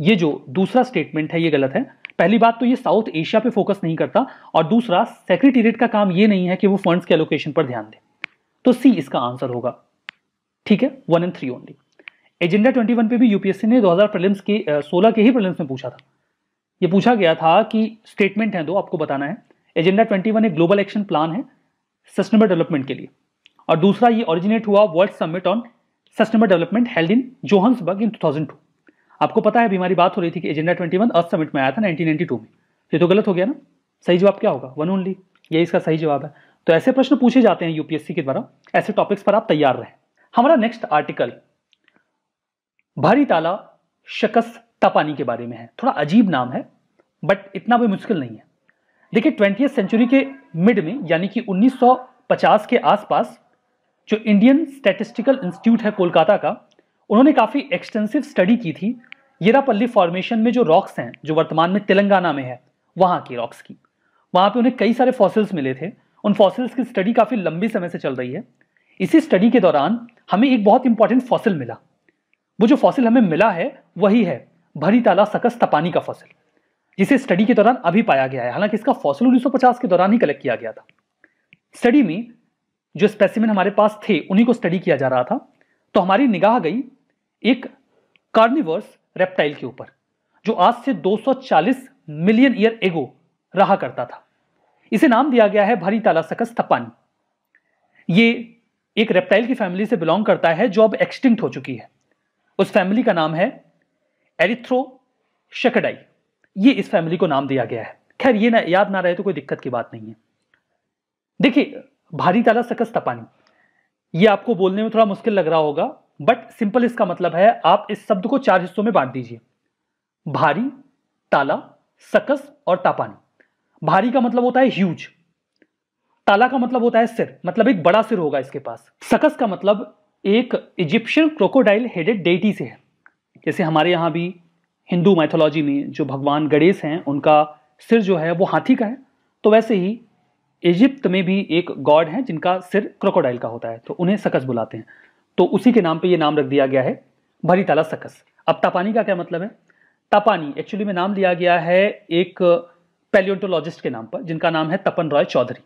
ये जो दूसरा स्टेटमेंट है ये गलत है पहली बात तो ये साउथ एशिया पे फोकस नहीं करता और दूसरा सेक्रेटेरिएट का काम ये नहीं है कि वो फंड्स के एलोकेशन पर ध्यान दे तो सी इसका आंसर होगा ठीक है one and three only agenda 21 पे भी यूपीएससी ने 2000 प्रीलिम्स के सोलह के ही प्रीलिम्स में पूछा था ये पूछा गया था कि स्टेटमेंट है दो आपको बताना है एजेंडा 21 एक ग्लोबल एक्शन प्लान है सस्टेनेबल डेवलपमेंट के लिए और दूसरा ये ओरिजिनेट हुआ world summit on sustainable development held in Johannesburg in two आपको पता है अभी हमारी बात हो रही थी कि एजेंडा वन अर्थ समिट में आया था टू में ये तो गलत हो गया ना सही जवाब क्या होगा वन ओनली ये इसका सही जवाब है तो ऐसे प्रश्न पूछे जाते हैं यूपीएससी के द्वारा ऐसे टॉपिक्स पर आप तैयार रहें हमारा नेक्स्ट आर्टिकल भारी ताला शकस तपानी के बारे में है थोड़ा अजीब नाम है बट इतना भी मुश्किल नहीं है देखिए ट्वेंटी सेंचुरी के मिड में यानी कि 1950 के आसपास जो इंडियन स्टैटिस्टिकल इंस्टीट्यूट है कोलकाता का उन्होंने काफ़ी एक्सटेंसिव स्टडी की थी येरापल्ली फॉर्मेशन में जो रॉक्स हैं जो वर्तमान में तेलंगाना में है वहाँ की रॉक्स की वहाँ पे उन्हें कई सारे फॉसिल्स मिले थे उन फॉसिल्स की स्टडी काफ़ी लंबे समय से चल रही है इसी स्टडी के दौरान हमें एक बहुत इंपॉर्टेंट फॉसिल मिला वो जो फॉसिल हमें मिला है वही है भरी ताला सकस पानी का फॉसिल जिसे स्टडी के दौरान अभी पाया गया है हालांकि इसका फॉसिल 1950 के दौरान ही कलेक्ट किया गया था स्टडी में जो स्पेसिमिन हमारे पास थे उन्हीं को स्टडी किया जा रहा था तो हमारी निगाह गई एक कार्निवर्स रेप्टाइल के ऊपर जो आज से 240 मिलियन ईयर एगो रहा करता था इसे नाम दिया गया है भरी ताला सकस थपानी ये एक रेप्टाइल की फैमिली से बिलोंग करता है जो अब एक्सटिंक्ट हो चुकी है उस फैमिली का नाम है एरिथ्रो शकडाई ये इस फैमिली को नाम दिया गया है खैर ये ना याद ना रहे तो कोई दिक्कत की बात नहीं है देखिए भारी ताला सकस तपानी ये आपको बोलने में थोड़ा मुश्किल लग रहा होगा बट सिंपल इसका मतलब है आप इस शब्द को चार हिस्सों में बांट दीजिए भारी ताला सकस और तापानी भारी का मतलब होता है ह्यूज ताला का मतलब होता है सिर मतलब एक बड़ा सिर होगा इसके पास सकस का मतलब एक इजिप्शियन क्रोकोडाइल हेडेड डेटी से है जैसे हमारे यहाँ भी हिंदू माइथोलॉजी में जो भगवान गणेश हैं उनका सिर जो है वो हाथी का है तो वैसे ही इजिप्त में भी एक गॉड है जिनका सिर क्रोकोडाइल का होता है तो उन्हें सकस बुलाते हैं तो उसी के नाम पे ये नाम रख दिया गया है भरीताला सकस अब तापानी का क्या मतलब है तापानी एक्चुअली में नाम लिया गया है एक पेलियोटोलॉजिस्ट के नाम पर जिनका नाम है तपन रॉय चौधरी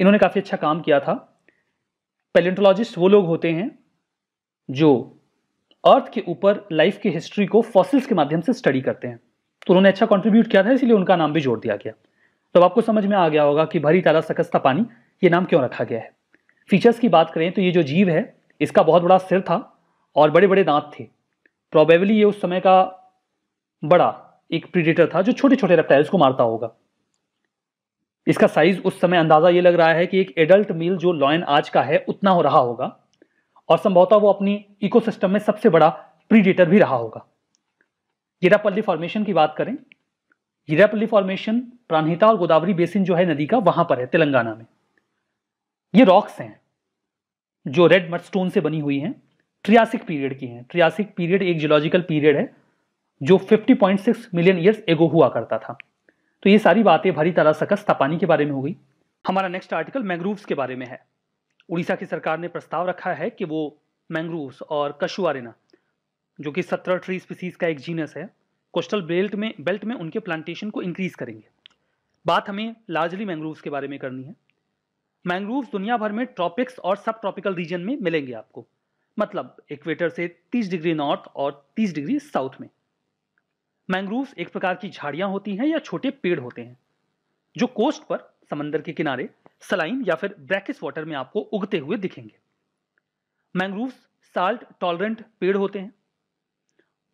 इन्होंने काफ़ी अच्छा काम किया था पेलियोटोलॉजिस्ट वो लोग होते हैं जो अर्थ के ऊपर लाइफ की हिस्ट्री को फॉसिल्स के माध्यम से स्टडी करते हैं तो उन्होंने अच्छा कंट्रीब्यूट किया था इसलिए उनका नाम भी जोड़ दिया गया तो आपको समझ में आ गया होगा कि भरी ताला सकस्ता पानी ये नाम क्यों रखा गया है फीचर्स की बात करें तो ये जो जीव है इसका बहुत बड़ा सिर था और बड़े बड़े दांत थे प्रॉबेबली ये उस समय का बड़ा एक प्रीडेटर था जो छोटे छोटे रेप्टाइल्स को मारता होगा इसका साइज उस समय अंदाजा ये लग रहा है कि एक एडल्ट मील जो लॉयन आज का है उतना हो रहा होगा और संभवतः वो अपनी इकोसिस्टम में सबसे बड़ा प्रीडेटर भी रहा होगा येरापल्ली फॉर्मेशन की बात करें येरापल्ली फॉर्मेशन प्राणहिता और गोदावरी बेसिन जो है नदी का वहां पर है तेलंगाना में ये रॉक्स हैं जो रेड मड स्टोन से बनी हुई हैं ट्रियासिक पीरियड की हैं ट्रियासिक पीरियड एक जियोलॉजिकल पीरियड है जो 50.6 मिलियन ईयर्स एगो हुआ करता था तो ये सारी बातें भरी तरह सकस तपानी के बारे में हो गई हमारा नेक्स्ट आर्टिकल मैंग्रोव्स के बारे में है उड़ीसा की सरकार ने प्रस्ताव रखा है कि वो मैंग्रोव्स और कशुआरेना जो कि सत्रह ट्री स्पीसीज का एक जीनस है कोस्टल बेल्ट में बेल्ट में उनके प्लांटेशन को इंक्रीज करेंगे बात हमें लार्जली मैंग्रोव्स के बारे में करनी है मैंग्रोव्स दुनिया भर में ट्रॉपिक्स और सब ट्रॉपिकल रीजन में मिलेंगे आपको मतलब इक्वेटर से 30 डिग्री नॉर्थ और 30 डिग्री साउथ में मैंग्रोव्स एक प्रकार की झाड़ियाँ होती हैं या छोटे पेड़ होते हैं जो कोस्ट पर समंदर के किनारे सलाइन या फिर ब्रैकिस वाटर में आपको उगते हुए दिखेंगे मैंग्रोव्स साल्ट टॉलरेंट पेड़ होते हैं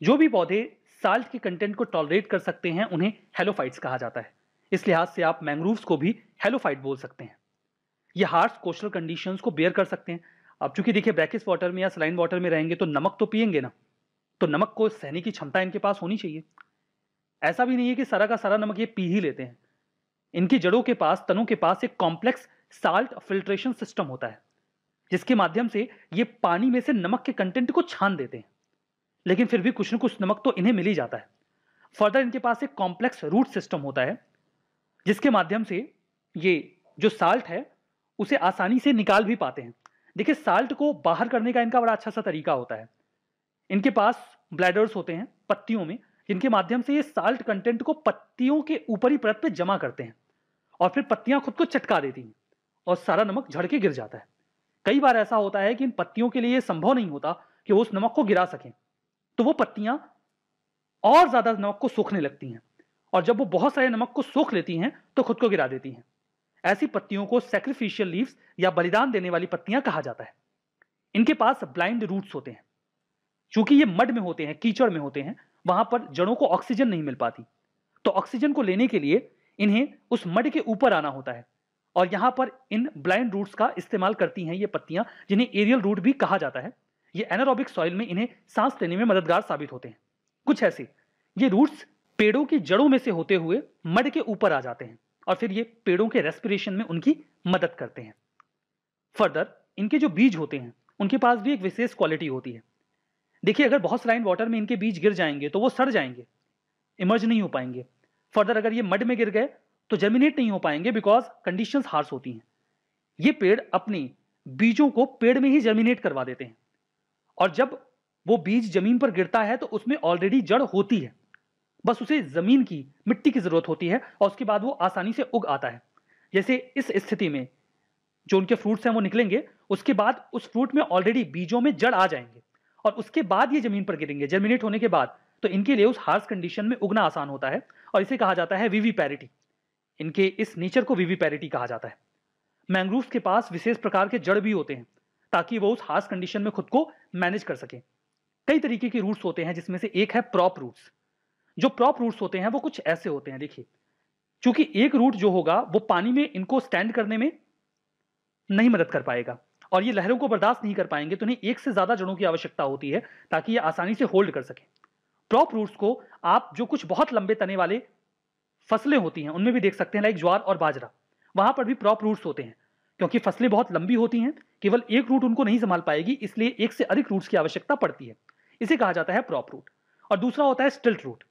जो भी पौधे साल्ट के कंटेंट को टॉलरेट कर सकते हैं उन्हें हेलोफाइट्स कहा जाता है इस लिहाज से आप मैंग्रोव को भी हेलोफाइट बोल सकते हैं ये हार्स कोस्टल कंडीशन को बेयर कर सकते हैं अब चूंकि देखिए ब्रैकिस वाटर में या सलाइन वाटर में रहेंगे तो नमक तो पियेंगे ना तो नमक को सहने की क्षमता इनके पास होनी चाहिए ऐसा भी नहीं है कि सारा का सारा नमक ये पी ही लेते हैं इनकी जड़ों के पास तनों के पास एक कॉम्प्लेक्स साल्ट फिल्ट्रेशन सिस्टम होता है जिसके माध्यम से ये पानी में से नमक के कंटेंट को छान देते हैं लेकिन फिर भी कुछ न कुछ नमक तो इन्हें मिल ही जाता है फर्दर इनके पास एक कॉम्प्लेक्स रूट सिस्टम होता है जिसके माध्यम से ये जो साल्ट है उसे आसानी से निकाल भी पाते हैं देखिए साल्ट को बाहर करने का इनका बड़ा अच्छा सा तरीका होता है इनके पास ब्लैडर्स होते हैं पत्तियों में जिनके माध्यम से ये साल्ट कंटेंट को पत्तियों के ऊपरी परत पे जमा करते हैं और फिर पत्तियां खुद को चटका देती हैं और सारा नमक झड़के गिर जाता है कई बार ऐसा होता है कि इन पत्तियों के लिए यह संभव नहीं होता कि वो उस नमक को गिरा सकें तो वो पत्तियां और ज़्यादा नमक को सूखने लगती हैं और जब वो बहुत सारे नमक को सूख लेती हैं तो खुद को गिरा देती हैं ऐसी पत्तियों को सेक्रीफिशियल लीव्स या बलिदान देने वाली पत्तियां कहा जाता है इनके पास ब्लाइंड रूट्स होते हैं चूंकि ये मड में होते हैं कीचड़ में होते हैं वहां पर जड़ों को ऑक्सीजन नहीं मिल पाती तो ऑक्सीजन को लेने के लिए इन्हें उस मड के ऊपर आना होता है और यहाँ पर इन ब्लाइंड रूट्स का इस्तेमाल करती हैं ये पत्तियाँ जिन्हें एरियल रूट भी कहा जाता है ये एनारोबिक सॉइल में इन्हें सांस लेने में मददगार साबित होते हैं कुछ ऐसे ये रूट्स पेड़ों की जड़ों में से होते हुए मड के ऊपर आ जाते हैं और फिर ये पेड़ों के रेस्पिरेशन में उनकी मदद करते हैं फर्दर इनके जो बीज होते हैं उनके पास भी एक विशेष क्वालिटी होती है देखिए अगर बहुत सलाइन वाटर में इनके बीज गिर जाएंगे तो वो सड़ जाएंगे इमर्ज नहीं हो पाएंगे फर्दर अगर ये मड में गिर गए तो जर्मिनेट नहीं हो पाएंगे बिकॉज कंडीशंस हार्स होती हैं ये पेड़ अपनी बीजों को पेड़ में ही जर्मिनेट करवा देते हैं और जब वो बीज जमीन पर गिरता है तो उसमें ऑलरेडी जड़ होती है बस उसे जमीन की मिट्टी की जरूरत होती है और उसके बाद वो आसानी से उग आता है जैसे इस स्थिति में जो उनके फ्रूट्स हैं वो निकलेंगे उसके बाद उस फ्रूट में ऑलरेडी बीजों में जड़ आ जाएंगे और उसके बाद ये जमीन पर गिरेंगे जर्मिनेट होने के बाद तो इनके लिए उस हार्स कंडीशन में उगना आसान होता है और इसे कहा जाता है वीवी पैरिटी इनके इस नेचर को वीवी पैरिटी कहा जाता है मैंग्रूव के पास विशेष प्रकार के जड़ भी होते हैं ताकि वो उस हार्स कंडीशन में खुद को मैनेज कर सके कई तरीके के रूट्स होते हैं जिसमें से एक है प्रॉप रूट्स जो प्रॉप रूट्स होते हैं वो कुछ ऐसे होते हैं देखिए क्योंकि एक रूट जो होगा वो पानी में इनको स्टैंड करने में नहीं मदद कर पाएगा और ये लहरों को बर्दाश्त नहीं कर पाएंगे तो इन्हें एक से ज्यादा जड़ों की आवश्यकता होती है ताकि ये आसानी से होल्ड कर सकें क्रॉप रूट्स को आप जो कुछ बहुत लंबे तने वाले फसलें होती हैं उनमें भी देख सकते हैं लाइक ज्वार और बाजरा वहां पर भी क्रॉप रूट्स होते हैं क्योंकि फसलें बहुत लंबी होती हैं केवल एक रूट उनको नहीं संभाल पाएगी इसलिए एक से अधिक रूट्स की आवश्यकता पड़ती है इसे कहा जाता है प्रॉप रूट और दूसरा होता है स्टिल्ट रूट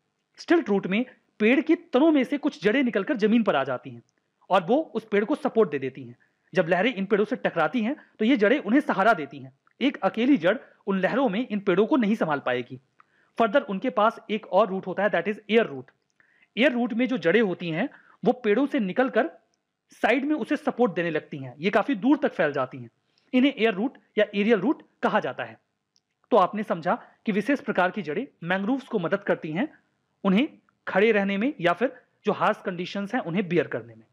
स्टिल्ट रूट में पेड़ के तनों में से कुछ जड़ें निकलकर जमीन पर आ जाती हैं और वो उस पेड़ को सपोर्ट दे देती हैं जब लहरें इन पेड़ों से टकराती हैं तो ये जड़ें उन्हें सहारा देती हैं एक अकेली जड़ उन लहरों में इन पेड़ों को नहीं संभाल पाएगी फर्दर उनके पास एक और रूट होता है that is air root air root में जो जड़ें होती हैं वो पेड़ों से निकल कर साइड में उसे सपोर्ट देने लगती हैं ये काफी दूर तक फैल जाती हैं इन्हें एयर रूट या एरियल रूट कहा जाता है तो आपने समझा कि विशेष प्रकार की जड़ें मैंग्रोव्स को मदद करती हैं उन्हें खड़े रहने में या फिर जो हार्स कंडीशन हैं उन्हें बियर करने में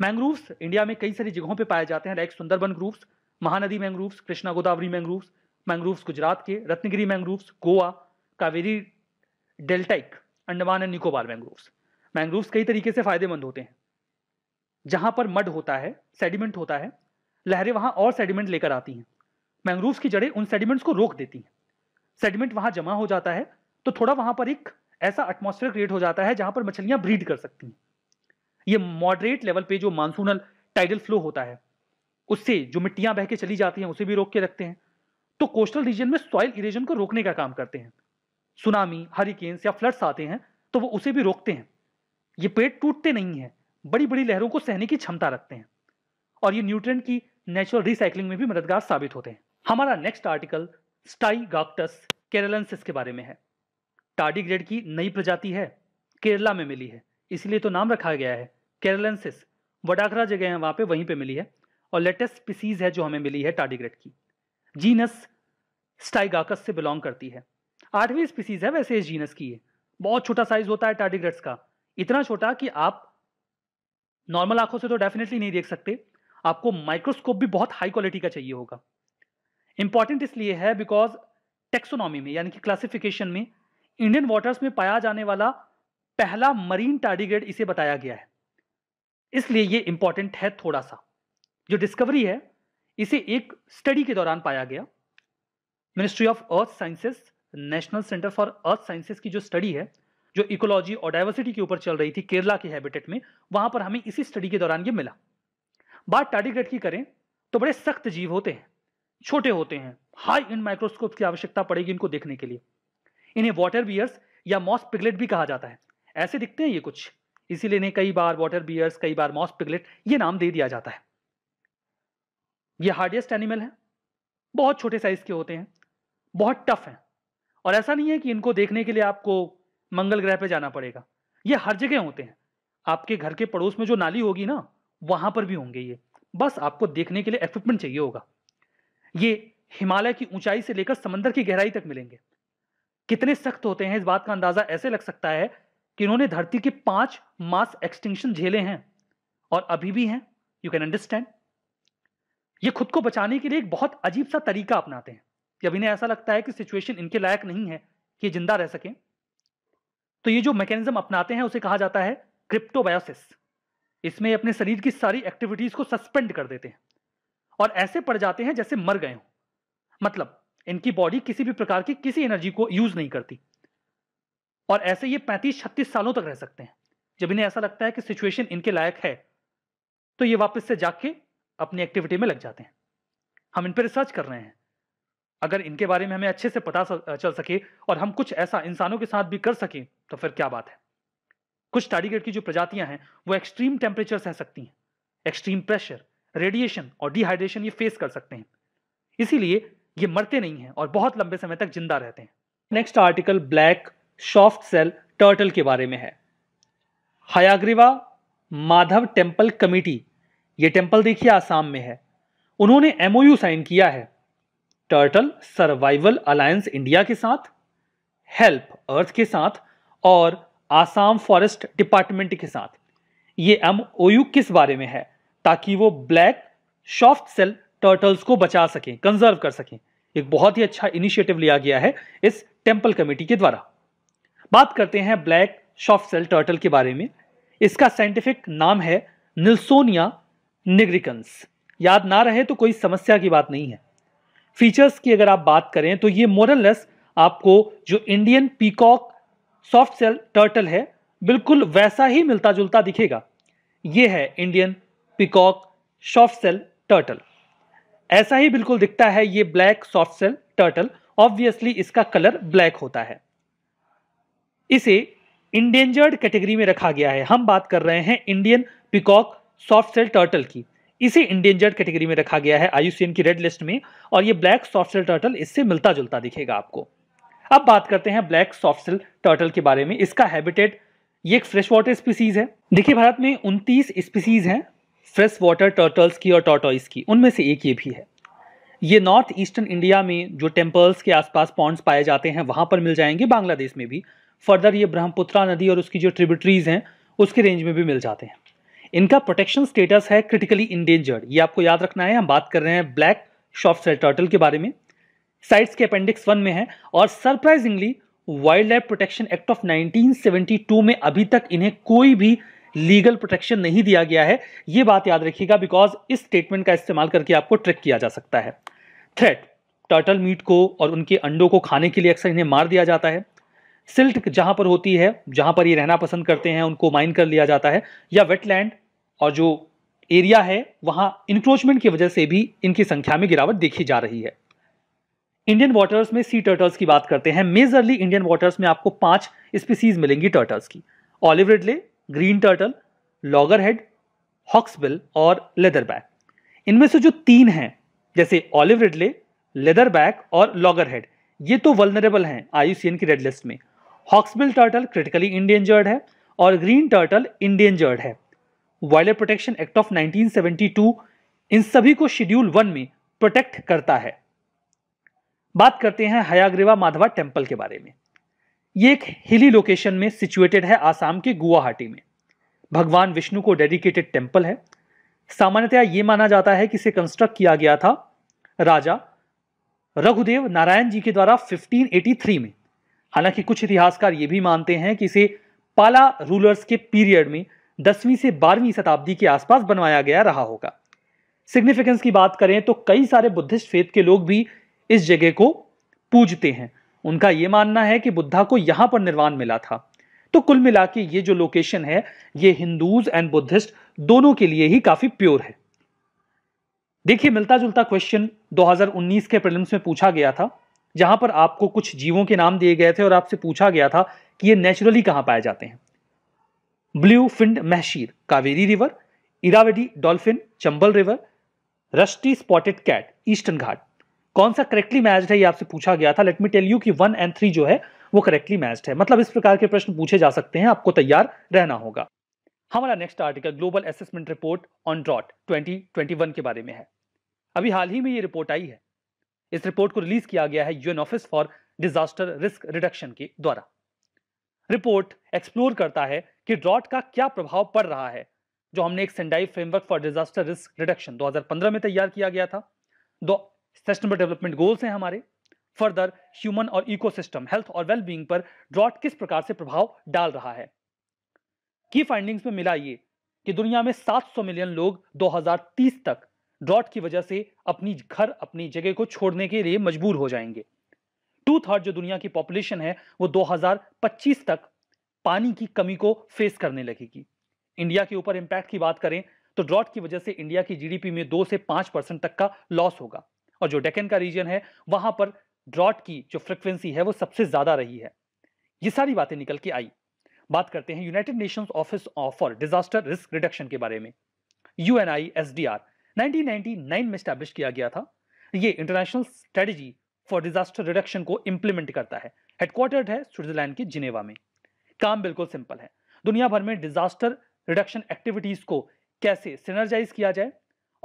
मैंग्रोव्स इंडिया में कई सारी जगहों पर पाए जाते हैं like Sundarban groves Mahanadi mangroves Krishna Godavari mangroves mangroves Gujarat के Ratnagiri mangroves Goa Kaveri deltaic Andaman and Nicobar mangroves mangroves कई तरीके से फायदेमंद होते हैं जहां पर मड होता है सेडिमेंट होता है लहरें वहां और सेडिमेंट लेकर आती हैं मैंग्रोव्स की जड़ें उन सेडिमेंट्स को रोक देती हैं सेडिमेंट वहां जमा हो जाता है तो थोड़ा वहां पर एक ऐसा एटमॉस्फेयर क्रिएट हो जाता है जहां पर मछलियां ब्रीड कर सकती हैं ये मॉडरेट लेवल पे जो मानसूनल टाइडल फ्लो होता है उससे जो मिट्टियां बह के चली जाती हैं उसे भी रोक के रखते हैं तो कोस्टल रीजन में सॉइल इरेजन को रोकने का काम करते हैं सुनामी हरिकेन्स या फ्लड्स आते हैं तो वो उसे भी रोकते हैं ये पेट टूटते नहीं हैं बड़ी बड़ी लहरों को सहने की क्षमता रखते हैं और ये न्यूट्रंट की नेचुरल रिसाइकलिंग में भी मददगार साबित होते हैं हमारा नेक्स्ट आर्टिकल स्टाई गाक्टस केरलेंसिस के बारे में है ग्रेड की नई प्रजाति है केरला में मिली है इसलिए तो नाम रखा गया है केरलेंसिस वडाखरा जगह है वहाँ पे वहीं पे मिली है और लेटेस्ट स्पीसीज है जो हमें मिली है ग्रेड की जीनस स्टाइगाकस से बिलोंग करती है आठवीं स्पीसीज है वैसे इस जीनस की है बहुत छोटा साइज होता है टार्डिग्रेट्स का इतना छोटा कि आप नॉर्मल आंखों से तो डेफिनेटली नहीं देख सकते आपको माइक्रोस्कोप भी बहुत हाई क्वालिटी का चाहिए होगा इंपॉर्टेंट इसलिए है बिकॉज टेक्सोनॉमी में यानी कि क्लासिफिकेशन में इंडियन वाटर्स में पाया जाने वाला पहला मरीन टार्डिग्रेड इसे बताया गया है इसलिए ये इंपॉर्टेंट है थोड़ा सा जो डिस्कवरी है इसे एक स्टडी के दौरान पाया गया ministry of earth sciences national centre for earth sciences की जो स्टडी है जो इकोलॉजी और डायवर्सिटी के ऊपर चल रही थी केरला के हैबिटेट में वहां पर हमें इसी स्टडी के दौरान ये मिला बात टाडीग्रेड की करें तो बड़े सख्त जीव होते हैं छोटे होते हैं हाई इन माइक्रोस्कोप की आवश्यकता पड़ेगी इनको देखने के लिए इन्हें वाटर बियर्स या मॉस पिगलेट भी कहा जाता है ऐसे दिखते हैं ये कुछ इसीलिए इन्हें कई बार वाटर बियर्स कई बार मॉस पिगलेट ये नाम दे दिया जाता है ये हार्डेस्ट एनिमल है बहुत छोटे साइज के होते हैं बहुत टफ हैं और ऐसा नहीं है कि इनको देखने के लिए आपको मंगल ग्रह पे जाना पड़ेगा ये हर जगह होते हैं आपके घर के पड़ोस में जो नाली होगी ना वहां पर भी होंगे ये बस आपको देखने के लिए इक्विपमेंट चाहिए होगा ये हिमालय की ऊंचाई से लेकर समंदर की गहराई तक मिलेंगे कितने सख्त होते हैं इस बात का अंदाजा ऐसे लग सकता है कि इन्होंने धरती के पांच मास एक्सटिंक्शन झेले हैं और अभी भी हैं यू कैन अंडरस्टैंड ये खुद को बचाने के लिए एक बहुत अजीब सा तरीका अपनाते हैं जब इन्हें ऐसा लगता है कि सिचुएशन इनके लायक नहीं है कि जिंदा रह सकें तो ये जो मैकेनिज्म अपनाते हैं उसे कहा जाता है क्रिप्टोबायोसिस इसमें अपने शरीर की सारी एक्टिविटीज को सस्पेंड कर देते हैं और ऐसे पड़ जाते हैं जैसे मर गए हों मतलब इनकी बॉडी किसी भी प्रकार की किसी एनर्जी को यूज नहीं करती और ऐसे ये पैंतीस छत्तीस सालों तक रह सकते हैं जब इन्हें ऐसा लगता है कि सिचुएशन इनके लायक है तो ये वापस से जाके अपनी एक्टिविटी में लग जाते हैं हम इन पर रिसर्च कर रहे हैं अगर इनके बारे में हमें अच्छे से पता चल सके और हम कुछ ऐसा इंसानों के साथ भी कर सकें तो फिर क्या बात है कुछ टाडीगेट की जो प्रजातियां हैं वो एक्सट्रीम टेम्परेचर सह सकती हैं एक्सट्रीम प्रेशर रेडिएशन और डिहाइड्रेशन ये फेस कर सकते हैं इसीलिए ये मरते नहीं हैं और बहुत लंबे समय तक जिंदा रहते हैं next article black soft shell turtle के बारे में है हयाग्रीवा माधव टेम्पल कमेटी ये टेम्पल देखिए आसाम में है उन्होंने एमओयू साइन किया है टर्टल सर्वाइवल अलायंस इंडिया के साथ हेल्प अर्थ के साथ और आसाम फॉरेस्ट डिपार्टमेंट के साथ ये एम किस बारे में है ताकि वो ब्लैक सॉफ्ट सेल टर्टल्स को बचा सकें कंजर्व कर सकें एक बहुत ही अच्छा इनिशिएटिव लिया गया है इस टेंपल कमेटी के द्वारा बात करते हैं ब्लैक सॉफ्ट सेल टर्टल के बारे में इसका साइंटिफिक नाम है निल्सोनिया निग्रिकन्स याद ना रहे तो कोई समस्या की बात नहीं है फीचर्स की अगर आप बात करें तो ये मोरललेस आपको जो Indian peacock soft shell turtle है बिल्कुल वैसा ही मिलता जुलता दिखेगा ये है Indian peacock soft shell turtle ऐसा ही बिल्कुल दिखता है ये black soft shell turtle obviously इसका कलर ब्लैक होता है इसे इंडेंजर्ड कैटेगरी में रखा गया है हम बात कर रहे हैं Indian peacock soft shell turtle की इसे इंडेंजर्ड कैटेगरी में रखा गया है आयुसीएन की रेड लिस्ट में और ये ब्लैक सेल टर्टल इससे मिलता जुलता दिखेगा आपको अब बात करते हैं ब्लैक सेल टर्टल के बारे में इसका हैबिटेट ये एक फ्रेश वाटर स्पीसीज है देखिए भारत में उनतीस स्पीसीज हैं फ्रेश वाटर टर्टल्स की और टॉटॉइस की उनमें से एक ये भी है ये नॉर्थ ईस्टर्न इंडिया में जो टेम्पल्स के आसपास पॉन्ड्स पाए जाते हैं वहाँ पर मिल जाएंगे बांग्लादेश में भी फर्दर ये ब्रह्मपुत्रा नदी और उसकी जो ट्रिब्यूटरीज हैं उसके रेंज में भी मिल जाते हैं इनका प्रोटेक्शन स्टेटस है क्रिटिकली इंडेंजर्ड ये आपको याद रखना है हम बात कर रहे हैं ब्लैक शॉफ्ट सेल टर्टल के बारे में साइट्स के अपेंडिक्स वन में है और surprisingly wildlife protection act of 1972 में अभी तक इन्हें कोई भी लीगल प्रोटेक्शन नहीं दिया गया है ये बात याद रखिएगा बिकॉज इस स्टेटमेंट का इस्तेमाल करके आपको ट्रिक किया जा सकता है थ्रेट टर्टल मीट को और उनके अंडों को खाने के लिए अक्सर इन्हें मार दिया जाता है सिल्ट जहाँ पर होती है जहाँ पर ये रहना पसंद करते हैं उनको माइन कर लिया जाता है या वेटलैंड और जो एरिया है वहां इंक्रोचमेंट की वजह से भी इनकी संख्या में गिरावट देखी जा रही है इंडियन वाटर्स में सी टर्टल्स की बात करते हैं मेजरली इंडियन वाटर्स में आपको पांच स्पीसीज मिलेंगी टर्टल्स की olive ridley green turtle loggerhead hawksbill और लेदर बैग इनमें से जो तीन हैं जैसे ऑलिव रिडले लेदर बैग और लॉगर हेड ये तो वलनरेबल हैं आयुसीएन की रेड लिस्ट में हॉक्सबिल टर्टल क्रिटिकली इंडेंजर्ड है और ग्रीन टर्टल इंडेंजर्ड है वाइल्ड प्रोटेक्शन एक्ट ऑफ 1972 इन सभी को शेड्यूल वन में प्रोटेक्ट करता है बात करते हैं हयाग्रीवा माधवा टेम्पल के बारे में ये एक हिली लोकेशन में सिचुएटेड है आसाम के गुवाहाटी में भगवान विष्णु को डेडिकेटेड टेम्पल है सामान्यतया ये माना जाता है कि इसे कंस्ट्रक्ट किया गया था राजा रघुदेव नारायण जी के द्वारा 1583 में हालांकि कुछ इतिहासकार ये भी मानते हैं कि इसे पाला रूलर्स के पीरियड में दसवीं से बारहवीं शताब्दी के आसपास बनवाया गया रहा होगा सिग्निफिकेंस की बात करें तो कई सारे बुद्धिस्ट फेत के लोग भी इस जगह को पूजते हैं उनका यह मानना है कि बुद्धा को यहां पर निर्वाण मिला था तो कुल मिला के ये जो लोकेशन है ये हिंदूज एंड बुद्धिस्ट दोनों के लिए ही काफी प्योर है देखिए मिलता जुलता क्वेश्चन 2019 के प्रिलिम्स में पूछा गया था जहां पर आपको कुछ जीवों के नाम दिए गए थे और आपसे पूछा गया था कि ये नेचुरली कहाँ पाए जाते हैं blue finned mahseer Kaveri river Irrawaddy dolphin Chambal river rusty spotted cat eastern Ghat कौन सा करेक्टली मैच्ड है ये आपसे पूछा गया था लेट मी टेल यू कि वन एंड थ्री जो है वो करेक्टली मैच्ड है मतलब इस प्रकार के प्रश्न पूछे जा सकते हैं आपको तैयार रहना होगा हमारा next article global assessment report on drought 2021 के बारे में है अभी हाल ही में ये रिपोर्ट आई है इस रिपोर्ट को रिलीज किया गया है UN office for disaster risk reduction के द्वारा रिपोर्ट एक्सप्लोर करता है कि ड्रॉट का क्या प्रभाव पड़ रहा है जो हमने एक Sendai framework for disaster risk reduction 2015 में तैयार किया गया था दो सस्टेनेबल डेवलपमेंट गोल्स हैं हमारे फर्दर ह्यूमन और इकोसिस्टम हेल्थ और वेलबींग पर ड्रॉट किस प्रकार से प्रभाव डाल रहा है की फाइंडिंग्स में मिला ये कि दुनिया में 700 मिलियन लोग 2030 तक ड्रॉट की वजह से अपनी घर अपनी जगह को छोड़ने के लिए मजबूर हो जाएंगे टू थर्ड जो दुनिया की पॉपुलेशन है वो 2025 तक पानी की कमी को फेस करने लगेगी इंडिया के ऊपर इंपैक्ट की बात करें तो ड्रॉट की वजह से इंडिया की जीडीपी में दो से पांच परसेंट तक का लॉस होगा और जो डेकन का रीजन है वहां पर ड्रॉट की जो फ्रिक्वेंसी है वो सबसे ज्यादा रही है ये सारी बातें निकल के आई बात करते हैं United Nations office for disaster risk reduction के बारे में U N I S D R nineteen में स्टैब्लिश किया गया था ये international strategy for disaster reduction को इंप्लीमेंट करता है हेडक्वार्टर्ड है स्विट्जरलैंड के जिनेवा में काम बिल्कुल सिंपल है दुनिया भर में डिजास्टर रिडक्शन एक्टिविटीज को कैसे सिनर्जाइज किया जाए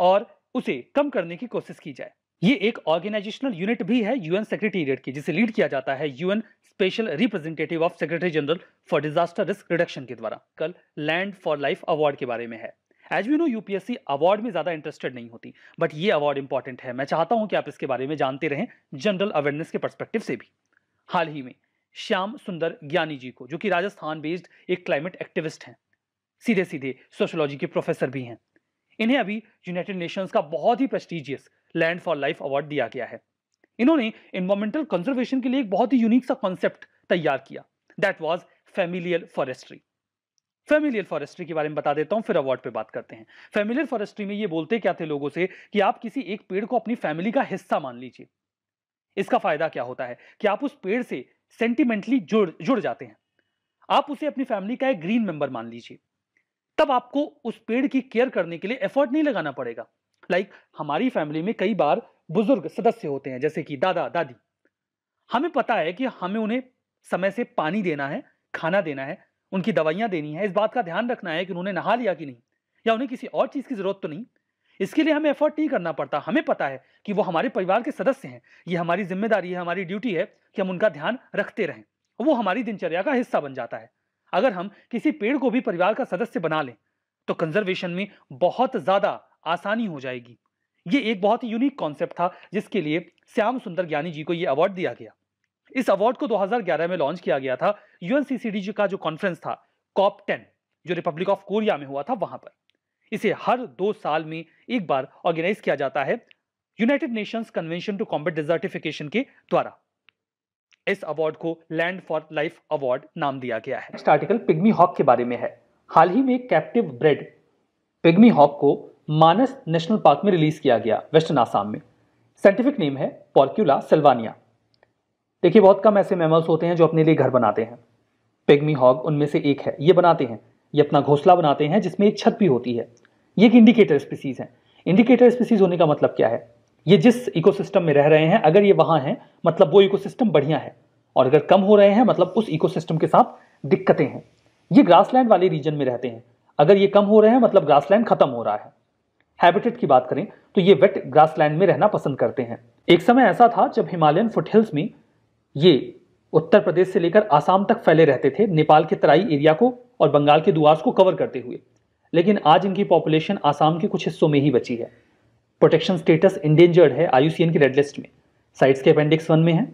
और उसे कम करने की कोशिश की जाए ये एक ऑर्गेनाइजेशनल यूनिट भी है यूएन सेक्रेटेरिएट की जिसे लीड किया जाता है UN special representative of secretary general for disaster risk reduction के द्वारा कल लैंड फॉर लाइफ अवार्ड के बारे में है as you know UPSC award में ज़्यादा इंटरेस्टेड नहीं होती बट ये अवार्ड इंपॉर्टेंट है मैं चाहता हूँ कि आप इसके बारे में जानते रहें जनरल अवेयरनेस के परस्पेक्टिव से भी हाल ही में श्याम सुंदर ज्ञानी जी को जो कि राजस्थान बेस्ड एक क्लाइमेट एक्टिविस्ट हैं सीधे सीधे सोशोलॉजी के प्रोफेसर भी हैं इन्हें अभी यूनाइटेड नेशंस का बहुत ही prestigious land for life award दिया गया है इन्होंने इन्वायरमेंटल कंजर्वेशन के लिए एक बहुत ही यूनिक सा कॉन्सेप्ट तैयार किया that was familial forestry familiar forestry के बारे में बता देता हूँ फिर अवार्ड पे बात करते हैं फेमिलियर फॉरेस्ट्री में ये बोलते क्या थे लोगों से कि आप किसी एक पेड़ को अपनी फैमिली का हिस्सा मान लीजिए इसका फायदा क्या होता है कि आप उस पेड़ से सेंटिमेंटली जुड़ जुड़ जाते हैं आप उसे अपनी फैमिली का एक ग्रीन मेंबर मान लीजिए तब आपको उस पेड़ की केयर करने के लिए एफर्ट नहीं लगाना पड़ेगा लाइक like, हमारी फैमिली में कई बार बुजुर्ग सदस्य होते हैं जैसे कि दादा दादी हमें पता है कि हमें उन्हें समय से पानी देना है खाना देना है उनकी दवाइयाँ देनी है इस बात का ध्यान रखना है कि उन्होंने नहा लिया कि नहीं या उन्हें किसी और चीज़ की ज़रूरत तो नहीं इसके लिए हमें एफर्ट नहीं करना पड़ता हमें पता है कि वो हमारे परिवार के सदस्य हैं ये हमारी जिम्मेदारी है हमारी ड्यूटी है कि हम उनका ध्यान रखते रहें वो हमारी दिनचर्या का हिस्सा बन जाता है अगर हम किसी पेड़ को भी परिवार का सदस्य बना लें तो कंजर्वेशन में बहुत ज़्यादा आसानी हो जाएगी ये एक बहुत ही यूनिक कॉन्सेप्ट था जिसके लिए श्याम सुंदर ज्ञानी जी को ये अवार्ड दिया गया इस अवार्ड को 2011 में लॉन्च किया गया था यूएनसीसीडी का जो कॉन्फ्रेंस था कॉप टेन जो रिपब्लिक ऑफ कोरिया में हुआ था वहां पर इसे हर दो साल में एक बार ऑर्गेनाइज किया जाता है United Nations Convention to Combat Desertification के द्वारा इस अवार्ड को लैंड फॉर लाइफ अवार्ड नाम दिया गया है नेक्स्ट आर्टिकल पिग्मी हॉक के बारे में है हाल ही में कैप्टिव ब्रेड पिग्मी हॉक को मानस नेशनल पार्क में रिलीज किया गया वेस्टर्न आसाम में साइंटिफिक नेम है पॉर्क्यूला सिल्वानिया देखिए बहुत कम ऐसे मेमल्स होते हैं जो अपने लिए घर बनाते हैं पेगमी हॉग उनमें से एक है ये बनाते हैं ये अपना घोंसला बनाते हैं जिसमें एक छत भी होती है ये एक इंडिकेटर स्पीसीज़ है इंडिकेटर स्पीसीज़ होने का मतलब क्या है ये जिस इकोसिस्टम में रह रहे हैं अगर ये वहाँ हैं मतलब वो इकोसिस्टम बढ़िया है और अगर कम हो रहे हैं मतलब उस इकोसिस्टम के साथ दिक्कतें हैं ये ग्रासलैंड वाले रीजन में रहते हैं अगर ये कम हो रहे हैं मतलब ग्रासलैंड खत्म हो रहा है हैबिटेट की बात करें तो ये वेट ग्रासलैंड में रहना पसंद करते हैं एक समय ऐसा था जब हिमालयन फुटहिल्स में ये उत्तर प्रदेश से लेकर आसाम तक फैले रहते थे नेपाल के तराई एरिया को और बंगाल के दुआर्स को कवर करते हुए लेकिन आज इनकी पॉपुलेशन आसाम के कुछ हिस्सों में ही बची है प्रोटेक्शन स्टेटस इंडेंजर्ड है आयुसीएन की रेड लिस्ट में साइट्स के अपेंडिक्स वन में है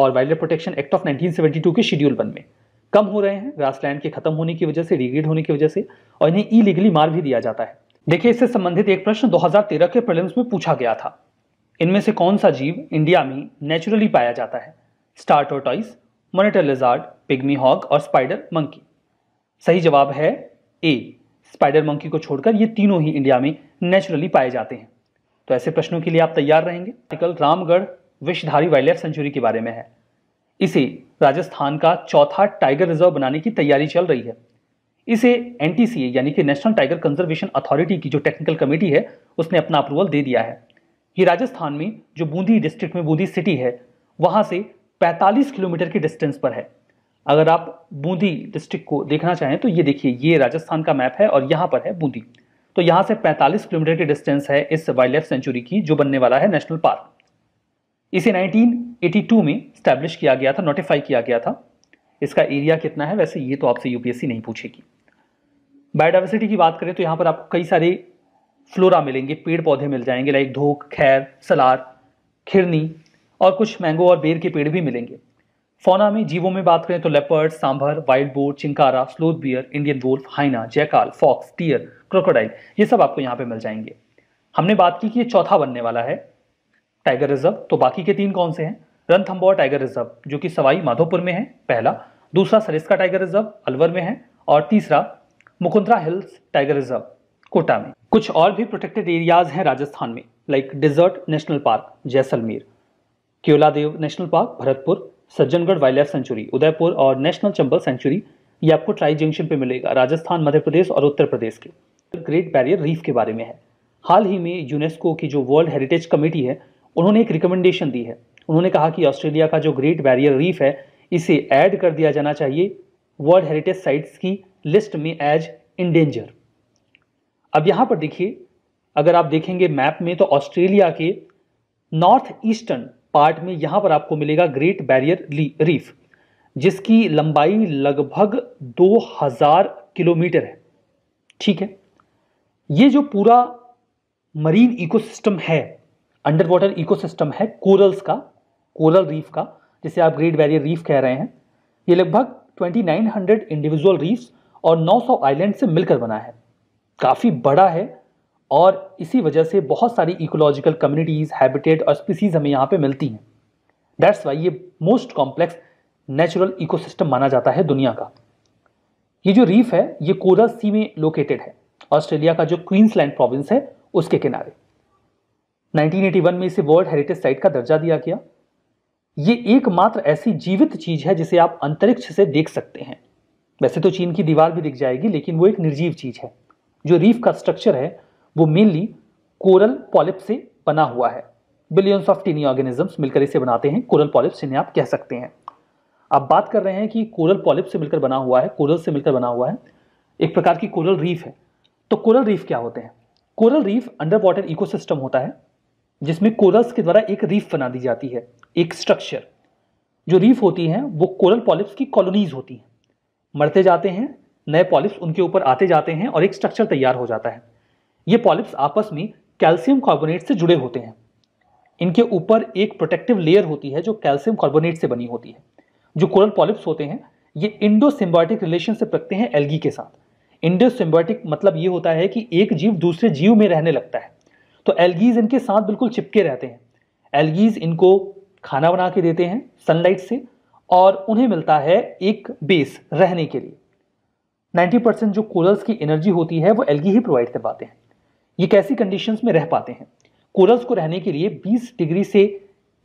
और wildlife protection act of 1972 के शेड्यूल वन में कम हो रहे हैं लैंड के खत्म होने की वजह से रिग्रेड होने की वजह से और इन्हें लीगली मार भी दिया जाता है देखिए इससे संबंधित एक प्रश्न 2013 के प्रलम्स में पूछा गया था इनमें से कौन सा जीव इंडिया में नेचुरली पाया जाता है star tortoise monitor lizard pygmy hog और स्पाइडर मंकी सही जवाब है ए स्पाइडर मंकी को छोड़कर ये तीनों ही इंडिया में नेचुरली पाए जाते हैं तो ऐसे प्रश्नों के लिए आप तैयार रहेंगे article Ramgarh Vishdhari wildlife sanctuary के बारे में है इसे राजस्थान का चौथा टाइगर रिजर्व बनाने की तैयारी चल रही है इसे एन यानी कि नेशनल टाइगर कंजर्वेशन अथॉरिटी की जो टेक्निकल कमेटी है उसने अपना अप्रूवल दे दिया है ये राजस्थान में जो बूंदी डिस्ट्रिक्ट में बूंदी सिटी है वहाँ से 45 किलोमीटर की डिस्टेंस पर है अगर आप बूंदी डिस्ट्रिक्ट को देखना चाहें तो ये देखिए ये राजस्थान का मैप है और यहाँ पर है बूंदी तो यहाँ से 45 किलोमीटर की डिस्टेंस है इस वाइल्ड लाइफ सेंचुरी की जो बनने वाला है नेशनल पार्क इसे 1982 में स्टैब्लिश किया गया था नोटिफाई किया गया था इसका एरिया कितना है वैसे ये तो आपसे यूपीएससी नहीं पूछेगी बायोडाइवर्सिटी की बात करें तो यहाँ पर आपको कई सारे फ्लोरा मिलेंगे पेड़ पौधे मिल जाएंगे लाइक धोख खैर सलार खिरनी और कुछ मैंगो और बेर के पेड़ भी मिलेंगे फोना में जीवों में बात करें तो leopard sambar wild boar chinkara sloth bear Indian wolf hyena jackal fox टीयर क्रोकोडाइल ये सब आपको यहाँ पे मिल जाएंगे हमने बात की कि ये चौथा बनने वाला है टाइगर रिजर्व तो बाकी के तीन कौन से हैं रणथम्बोर टाइगर रिजर्व जो कि सवाई माधोपुर में है पहला दूसरा सरिस्का टाइगर रिजर्व अलवर में है और तीसरा Mukundra hills tiger reserve Kota में कुछ और भी प्रोटेक्टेड एरियाज हैं राजस्थान में like desert national park Jaisalmer Keoladeo national park Bharatpur Sajjangarh wildlife sanctuary Udaipur और नेशनल चंबल सेंचुरी ये आपको ट्राई जंक्शन पे मिलेगा राजस्थान मध्य प्रदेश और उत्तर प्रदेश के ग्रेट बैरियर रीफ के बारे में है हाल ही में यूनेस्को की जो वर्ल्ड हेरिटेज कमेटी है उन्होंने एक रिकमेंडेशन दी है उन्होंने कहा कि ऑस्ट्रेलिया का जो ग्रेट बैरियर रीफ है इसे ऐड कर दिया जाना चाहिए वर्ल्ड हेरिटेज साइट्स की लिस्ट में एज डेंजर अब यहाँ पर देखिए अगर आप देखेंगे मैप में तो ऑस्ट्रेलिया के नॉर्थ ईस्टर्न पार्ट में यहाँ पर आपको मिलेगा ग्रेट बैरियर रीफ जिसकी लंबाई लगभग 2000 किलोमीटर है ठीक है ये जो पूरा मरीन इकोसिस्टम है अंडर वाटर इको है कोरल्स का कोरल रीफ का जिसे आप ग्रेट बैरियर रीफ कह रहे हैं ये लगभग 2900 इंडिविजुअल रीफ्स और 900 आइलैंड से मिलकर बना है काफ़ी बड़ा है और इसी वजह से बहुत सारी इकोलॉजिकल कम्युनिटीज़ हैबिटेट और स्पीसीज़ हमें यहाँ पे मिलती हैं दैट्स वाई ये मोस्ट कॉम्प्लेक्स नेचुरल इकोसिस्टम माना जाता है दुनिया का ये जो रीफ है ये कोरल सी में लोकेटेड है ऑस्ट्रेलिया का जो क्वींसलैंड प्रोविंस है उसके किनारे 1981 में इसे वर्ल्ड हेरिटेज साइट का दर्जा दिया गया ये एकमात्र ऐसी जीवित चीज है जिसे आप अंतरिक्ष से देख सकते हैं वैसे तो चीन की दीवार भी दिख जाएगी लेकिन वो एक निर्जीव चीज है जो रीफ का स्ट्रक्चर है वो मेनली कोरल पॉलिप से बना हुआ है बिलियंस ऑफ टीनी ऑर्गेनिजम्स मिलकर इसे बनाते हैं कोरल पॉलिप जिन्हें आप कह सकते हैं आप बात कर रहे हैं कि कोरल पॉलिप से मिलकर बना हुआ है कोरल से मिलकर बना हुआ है एक प्रकार की कोरल रीफ है तो कोरल रीफ क्या होते हैं coral reef underwater ecosystem होता है जिसमें कोरल्स के द्वारा एक रीफ बना दी जाती है एक स्ट्रक्चर जो रीफ होती हैं वो कोरल पॉलिप्स की कॉलोनीज होती हैं मरते जाते हैं नए पॉलिप्स उनके ऊपर आते जाते हैं और एक स्ट्रक्चर तैयार हो जाता है ये पॉलिप्स आपस में कैल्शियम कार्बोनेट से जुड़े होते हैं इनके ऊपर एक प्रोटेक्टिव लेयर होती है जो कैल्शियम कार्बोनेट से बनी होती है जो कोरल पॉलिप्स होते हैं ये इंडो सिम्बायोटिक से पकते हैं एल्गी के साथ इंडो सिम्बायोटिक मतलब ये होता है कि एक जीव दूसरे जीव में रहने लगता है तो एल्गीज इनके साथ बिल्कुल चिपके रहते हैं एल्गीज इनको खाना बना के देते हैं सनलाइट से और उन्हें मिलता है एक बेस रहने के लिए 90 परसेंट जो कोरल्स की एनर्जी होती है वो एल्गी ही प्रोवाइड करवाते हैं ये कैसी कंडीशन में रह पाते हैं कोरल्स को रहने के लिए बीस डिग्री से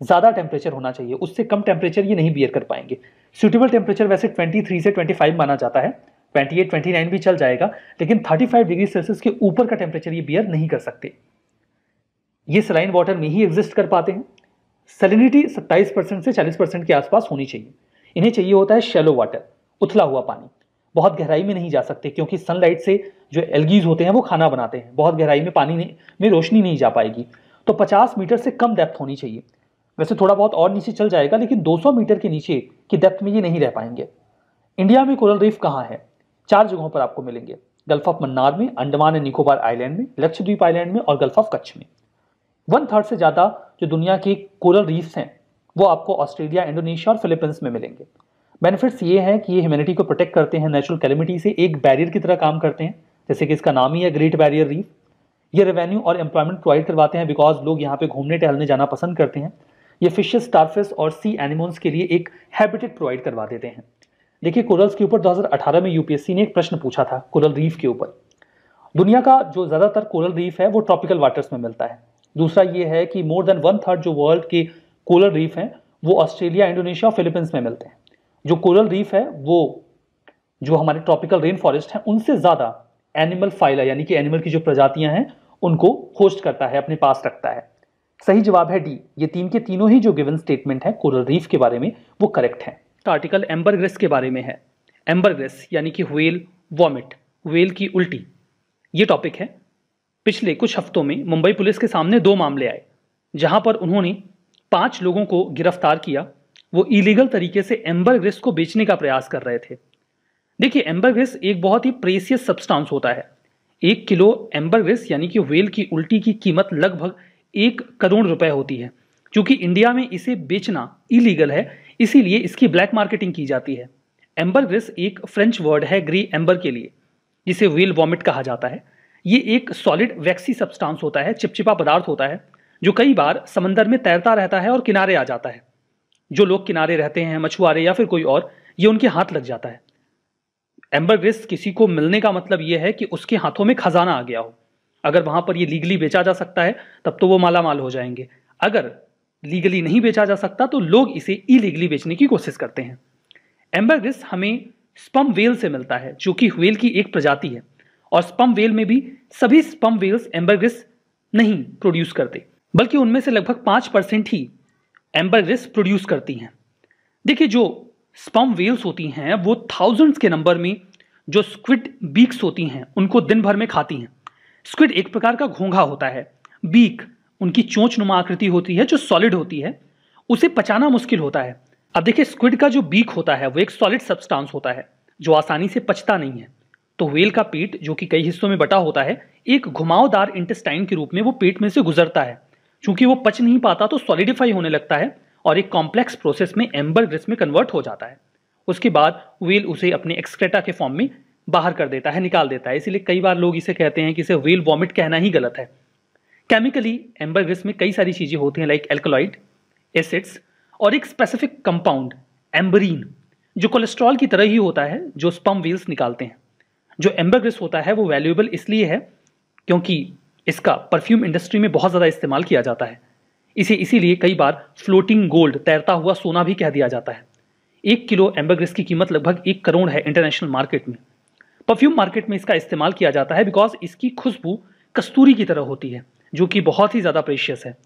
ज़्यादा टेम्परेचर होना चाहिए उससे कम टेम्परेचर ये नहीं बियर कर पाएंगे सूटेबल टेम्परेचर वैसे 23 से 25 माना जाता है 28, 29 भी चल जाएगा लेकिन 35 डिग्री सेल्सियस के ऊपर का टेम्परेचर ये बियर नहीं कर सकते ये सलाइन वाटर में ही एग्जिस्ट कर पाते हैं सलिनिटी सत्ताईस परसेंट से चालीस परसेंट के आसपास होनी चाहिए इन्हें चाहिए होता है शेलो वाटर उथला हुआ पानी बहुत गहराई में नहीं जा सकते क्योंकि सनलाइट से जो एलगीज होते हैं वो खाना बनाते हैं बहुत गहराई में पानी नहीं में रोशनी नहीं जा पाएगी तो 50 मीटर से कम डेप्थ होनी चाहिए वैसे थोड़ा बहुत और नीचे चल जाएगा लेकिन 200 मीटर के नीचे की डेप्थ में ये नहीं रह पाएंगे इंडिया में कोरल रीफ कहाँ है चार जगहों पर आपको मिलेंगे गल्फ ऑफ मन्नार में अंडमान एंड निकोबार आइलैंड में लक्षद्वीप आइलैंड में और गल्फ ऑफ कच्छ में वन थर्ड से ज़्यादा जो दुनिया के कोरल रीफ्स हैं वो आपको ऑस्ट्रेलिया इंडोनेशिया और फिलीपींस में मिलेंगे बेनिफिट्स ये हैं कि ये ह्यूमैनिटी को प्रोटेक्ट करते हैं नेचुरल कैलमिटी से एक बैरियर की तरह काम करते हैं जैसे कि इसका नाम ही है ग्रेट बैरियर रीफ ये रेवेन्यू और एम्प्लॉयमेंट प्रोवाइड करवाते हैं बिकॉज लोग यहाँ पे घूमने टहलने जाना पसंद करते हैं ये फिशेस स्टारफिश और सी एनिमल्स के लिए एक हैबिटेट प्रोवाइड करवा देते हैं देखिए कोरल्स के ऊपर 2018 में यूपीएससी ने एक प्रश्न पूछा था कोरल रीफ के ऊपर दुनिया का जो ज़्यादातर कोरल रीफ है वो ट्रॉपिकल वाटर्स में मिलता है दूसरा ये है कि मोर देन वन थर्ड जो वर्ल्ड के कोरल रीफ हैं वो ऑस्ट्रेलिया इंडोनेशिया और फिलीपींस में मिलते हैं जो कोरल रीफ है वो जो हमारे ट्रॉपिकल रेन फॉरेस्ट हैं उनसे ज़्यादा एनिमल फाइला यानी कि एनिमल की जो प्रजातियां हैं उनको होस्ट करता है अपने पास रखता है सही जवाब है डी ये तीन के तीनों ही जो गिवन स्टेटमेंट है कोरल रीफ के बारे में वो करेक्ट है तो आर्टिकल एम्बरग्रेस के बारे में है एम्बरग्रेस यानी कि व्हेल वॉमिट व्हेल की उल्टी ये टॉपिक है पिछले कुछ हफ्तों में मुंबई पुलिस के सामने दो मामले आए जहां पर उन्होंने पांच लोगों को गिरफ्तार किया वो इलीगल तरीके से एम्बरग्रेस को बेचने का प्रयास कर रहे थे देखिए एम्बर एक बहुत ही प्रेसियस सब्सटांस होता है एक किलो एम्बर यानी कि वेल की उल्टी की कीमत लगभग एक करोड़ रुपए होती है क्योंकि इंडिया में इसे बेचना इलीगल है इसीलिए इसकी ब्लैक मार्केटिंग की जाती है एम्बर एक फ्रेंच वर्ड है ग्री एम्बर के लिए जिसे व्हील वॉमिट कहा जाता है ये एक सॉलिड वैक्सी सब्सटांस होता है चिपचिपा पदार्थ होता है जो कई बार समंदर में तैरता रहता है और किनारे आ जाता है जो लोग किनारे रहते हैं मछुआरे या फिर कोई और ये उनके हाथ लग जाता है एम्बरग्रिस किसी को मिलने का मतलब यह है कि उसके हाथों में खजाना आ गया हो अगर वहां पर ये लीगली बेचा जा सकता है तब तो वो माला माल हो जाएंगे अगर लीगली नहीं बेचा जा सकता तो लोग इसे इलीगली बेचने की कोशिश करते हैं एम्बरग्रिस हमें स्पम वेल से मिलता है जो कि वेल की एक प्रजाति है और स्पम वेल में भी सभी स्पम वेल्स एम्बरग्रिस नहीं प्रोड्यूस करते बल्कि उनमें से लगभग पांच परसेंट ही एम्बरग्रिस प्रोड्यूस करती हैं देखिए जो स्पम वेल्स होती हैं वो थाउजेंड्स के नंबर में जो स्क्विड बीक्स होती हैं उनको दिन भर में खाती हैं स्क्विड एक प्रकार का घोंघा होता है बीक उनकी चोंच नुमा आकृति होती है जो सॉलिड होती है उसे पचाना मुश्किल होता है अब देखिए स्क्विड का जो बीक होता है वो एक सॉलिड सब्सटांस होता है जो आसानी से पचता नहीं है तो वेल का पेट जो कि कई हिस्सों में बटा होता है एक घुमावदार इंटेस्टाइन के रूप में वो पेट में से गुजरता है क्योंकि वो पच नहीं पाता तो सॉलिडिफाई होने लगता है और एक कॉम्प्लेक्स प्रोसेस में एम्बर ग्रिस में कन्वर्ट हो जाता है उसके बाद व्हील उसे अपने एक्सक्रेटा के फॉर्म में बाहर कर देता है निकाल देता है इसीलिए कई बार लोग इसे कहते हैं कि इसे व्हील वॉमिट कहना ही गलत है केमिकली एम्बर ग्रिस में कई सारी चीज़ें होती हैं लाइक एल्कोलाइड एसिड्स और एक स्पेसिफिक कंपाउंड एम्बरीन जो कोलेस्ट्रॉल की तरह ही होता है जो स्पम व्हील्स निकालते हैं जो एम्बरग्रिस होता है वो वैल्यूएबल इसलिए है क्योंकि इसका परफ्यूम इंडस्ट्री में बहुत ज़्यादा इस्तेमाल किया जाता है इसे इसीलिए कई बार फ्लोटिंग गोल्ड तैरता हुआ सोना भी कह दिया जाता है एक किलो एम्बरग्रेस की कीमत लगभग एक करोड़ है इंटरनेशनल मार्केट में परफ्यूम मार्केट में इसका इस्तेमाल किया जाता है बिकॉज इसकी खुशबू कस्तूरी की तरह होती है जो कि बहुत ही ज़्यादा प्रेशियस है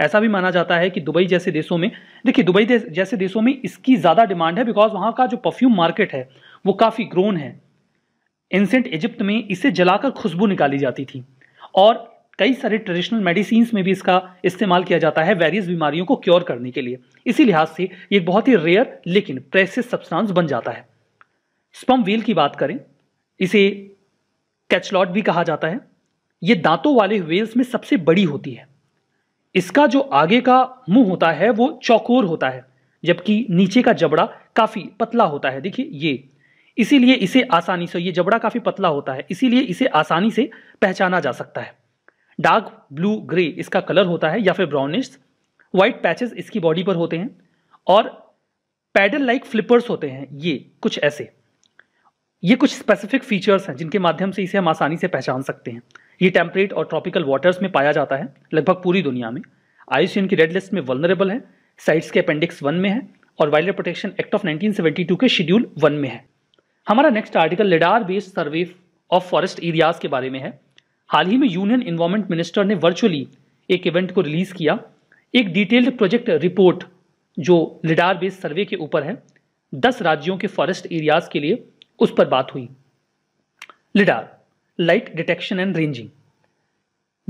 ऐसा भी माना जाता है कि दुबई जैसे देशों में देखिए दुबई दे, जैसे देशों में इसकी ज़्यादा डिमांड है बिकॉज वहाँ का जो परफ्यूम मार्केट है वो काफ़ी ग्रोन है एंसेंट इजिप्ट में इसे जलाकर खुशबू निकाली जाती थी और कई सारे ट्रेडिशनल मेडिसिन में भी इसका इस्तेमाल किया जाता है वेरियस बीमारियों को क्योर करने के लिए इसी लिहाज से ये बहुत ही रेयर लेकिन प्रेसिस सब्सटेंस बन जाता है स्पम व्हील की बात करें इसे कैचलॉट भी कहा जाता है ये दांतों वाले व्हील्स में सबसे बड़ी होती है इसका जो आगे का मुंह होता है वो चौकोर होता है जबकि नीचे का जबड़ा काफ़ी पतला होता है देखिए ये इसीलिए इसे आसानी से ये जबड़ा काफ़ी पतला होता है इसीलिए इसे आसानी से पहचाना जा सकता है डार्क ब्लू ग्रे इसका कलर होता है या फिर ब्राउनिश व्हाइट पैचेस इसकी बॉडी पर होते हैं और पैडल लाइक फ्लिपर्स होते हैं ये कुछ ऐसे ये कुछ स्पेसिफिक फीचर्स हैं जिनके माध्यम से इसे हम आसानी से पहचान सकते हैं ये टेम्परेट और ट्रॉपिकल वाटर्स में पाया जाता है लगभग पूरी दुनिया में आयुष्यन की रेड लिस्ट में वनरेबल है साइट्स के अपेंडिक्स वन में है और वाइल्ड प्रोटेक्शन एक्ट ऑफ 1972 के शेड्यूल वन में है हमारा next article lidar based survey of forest areas के बारे में है हाल ही में यूनियन इन्वायरमेंट मिनिस्टर ने वर्चुअली एक इवेंट को रिलीज किया एक डिटेल्ड प्रोजेक्ट रिपोर्ट जो लिडार बेस्ड सर्वे के ऊपर है दस राज्यों के फॉरेस्ट एरियाज के लिए उस पर बात हुई lidar light detection and ranging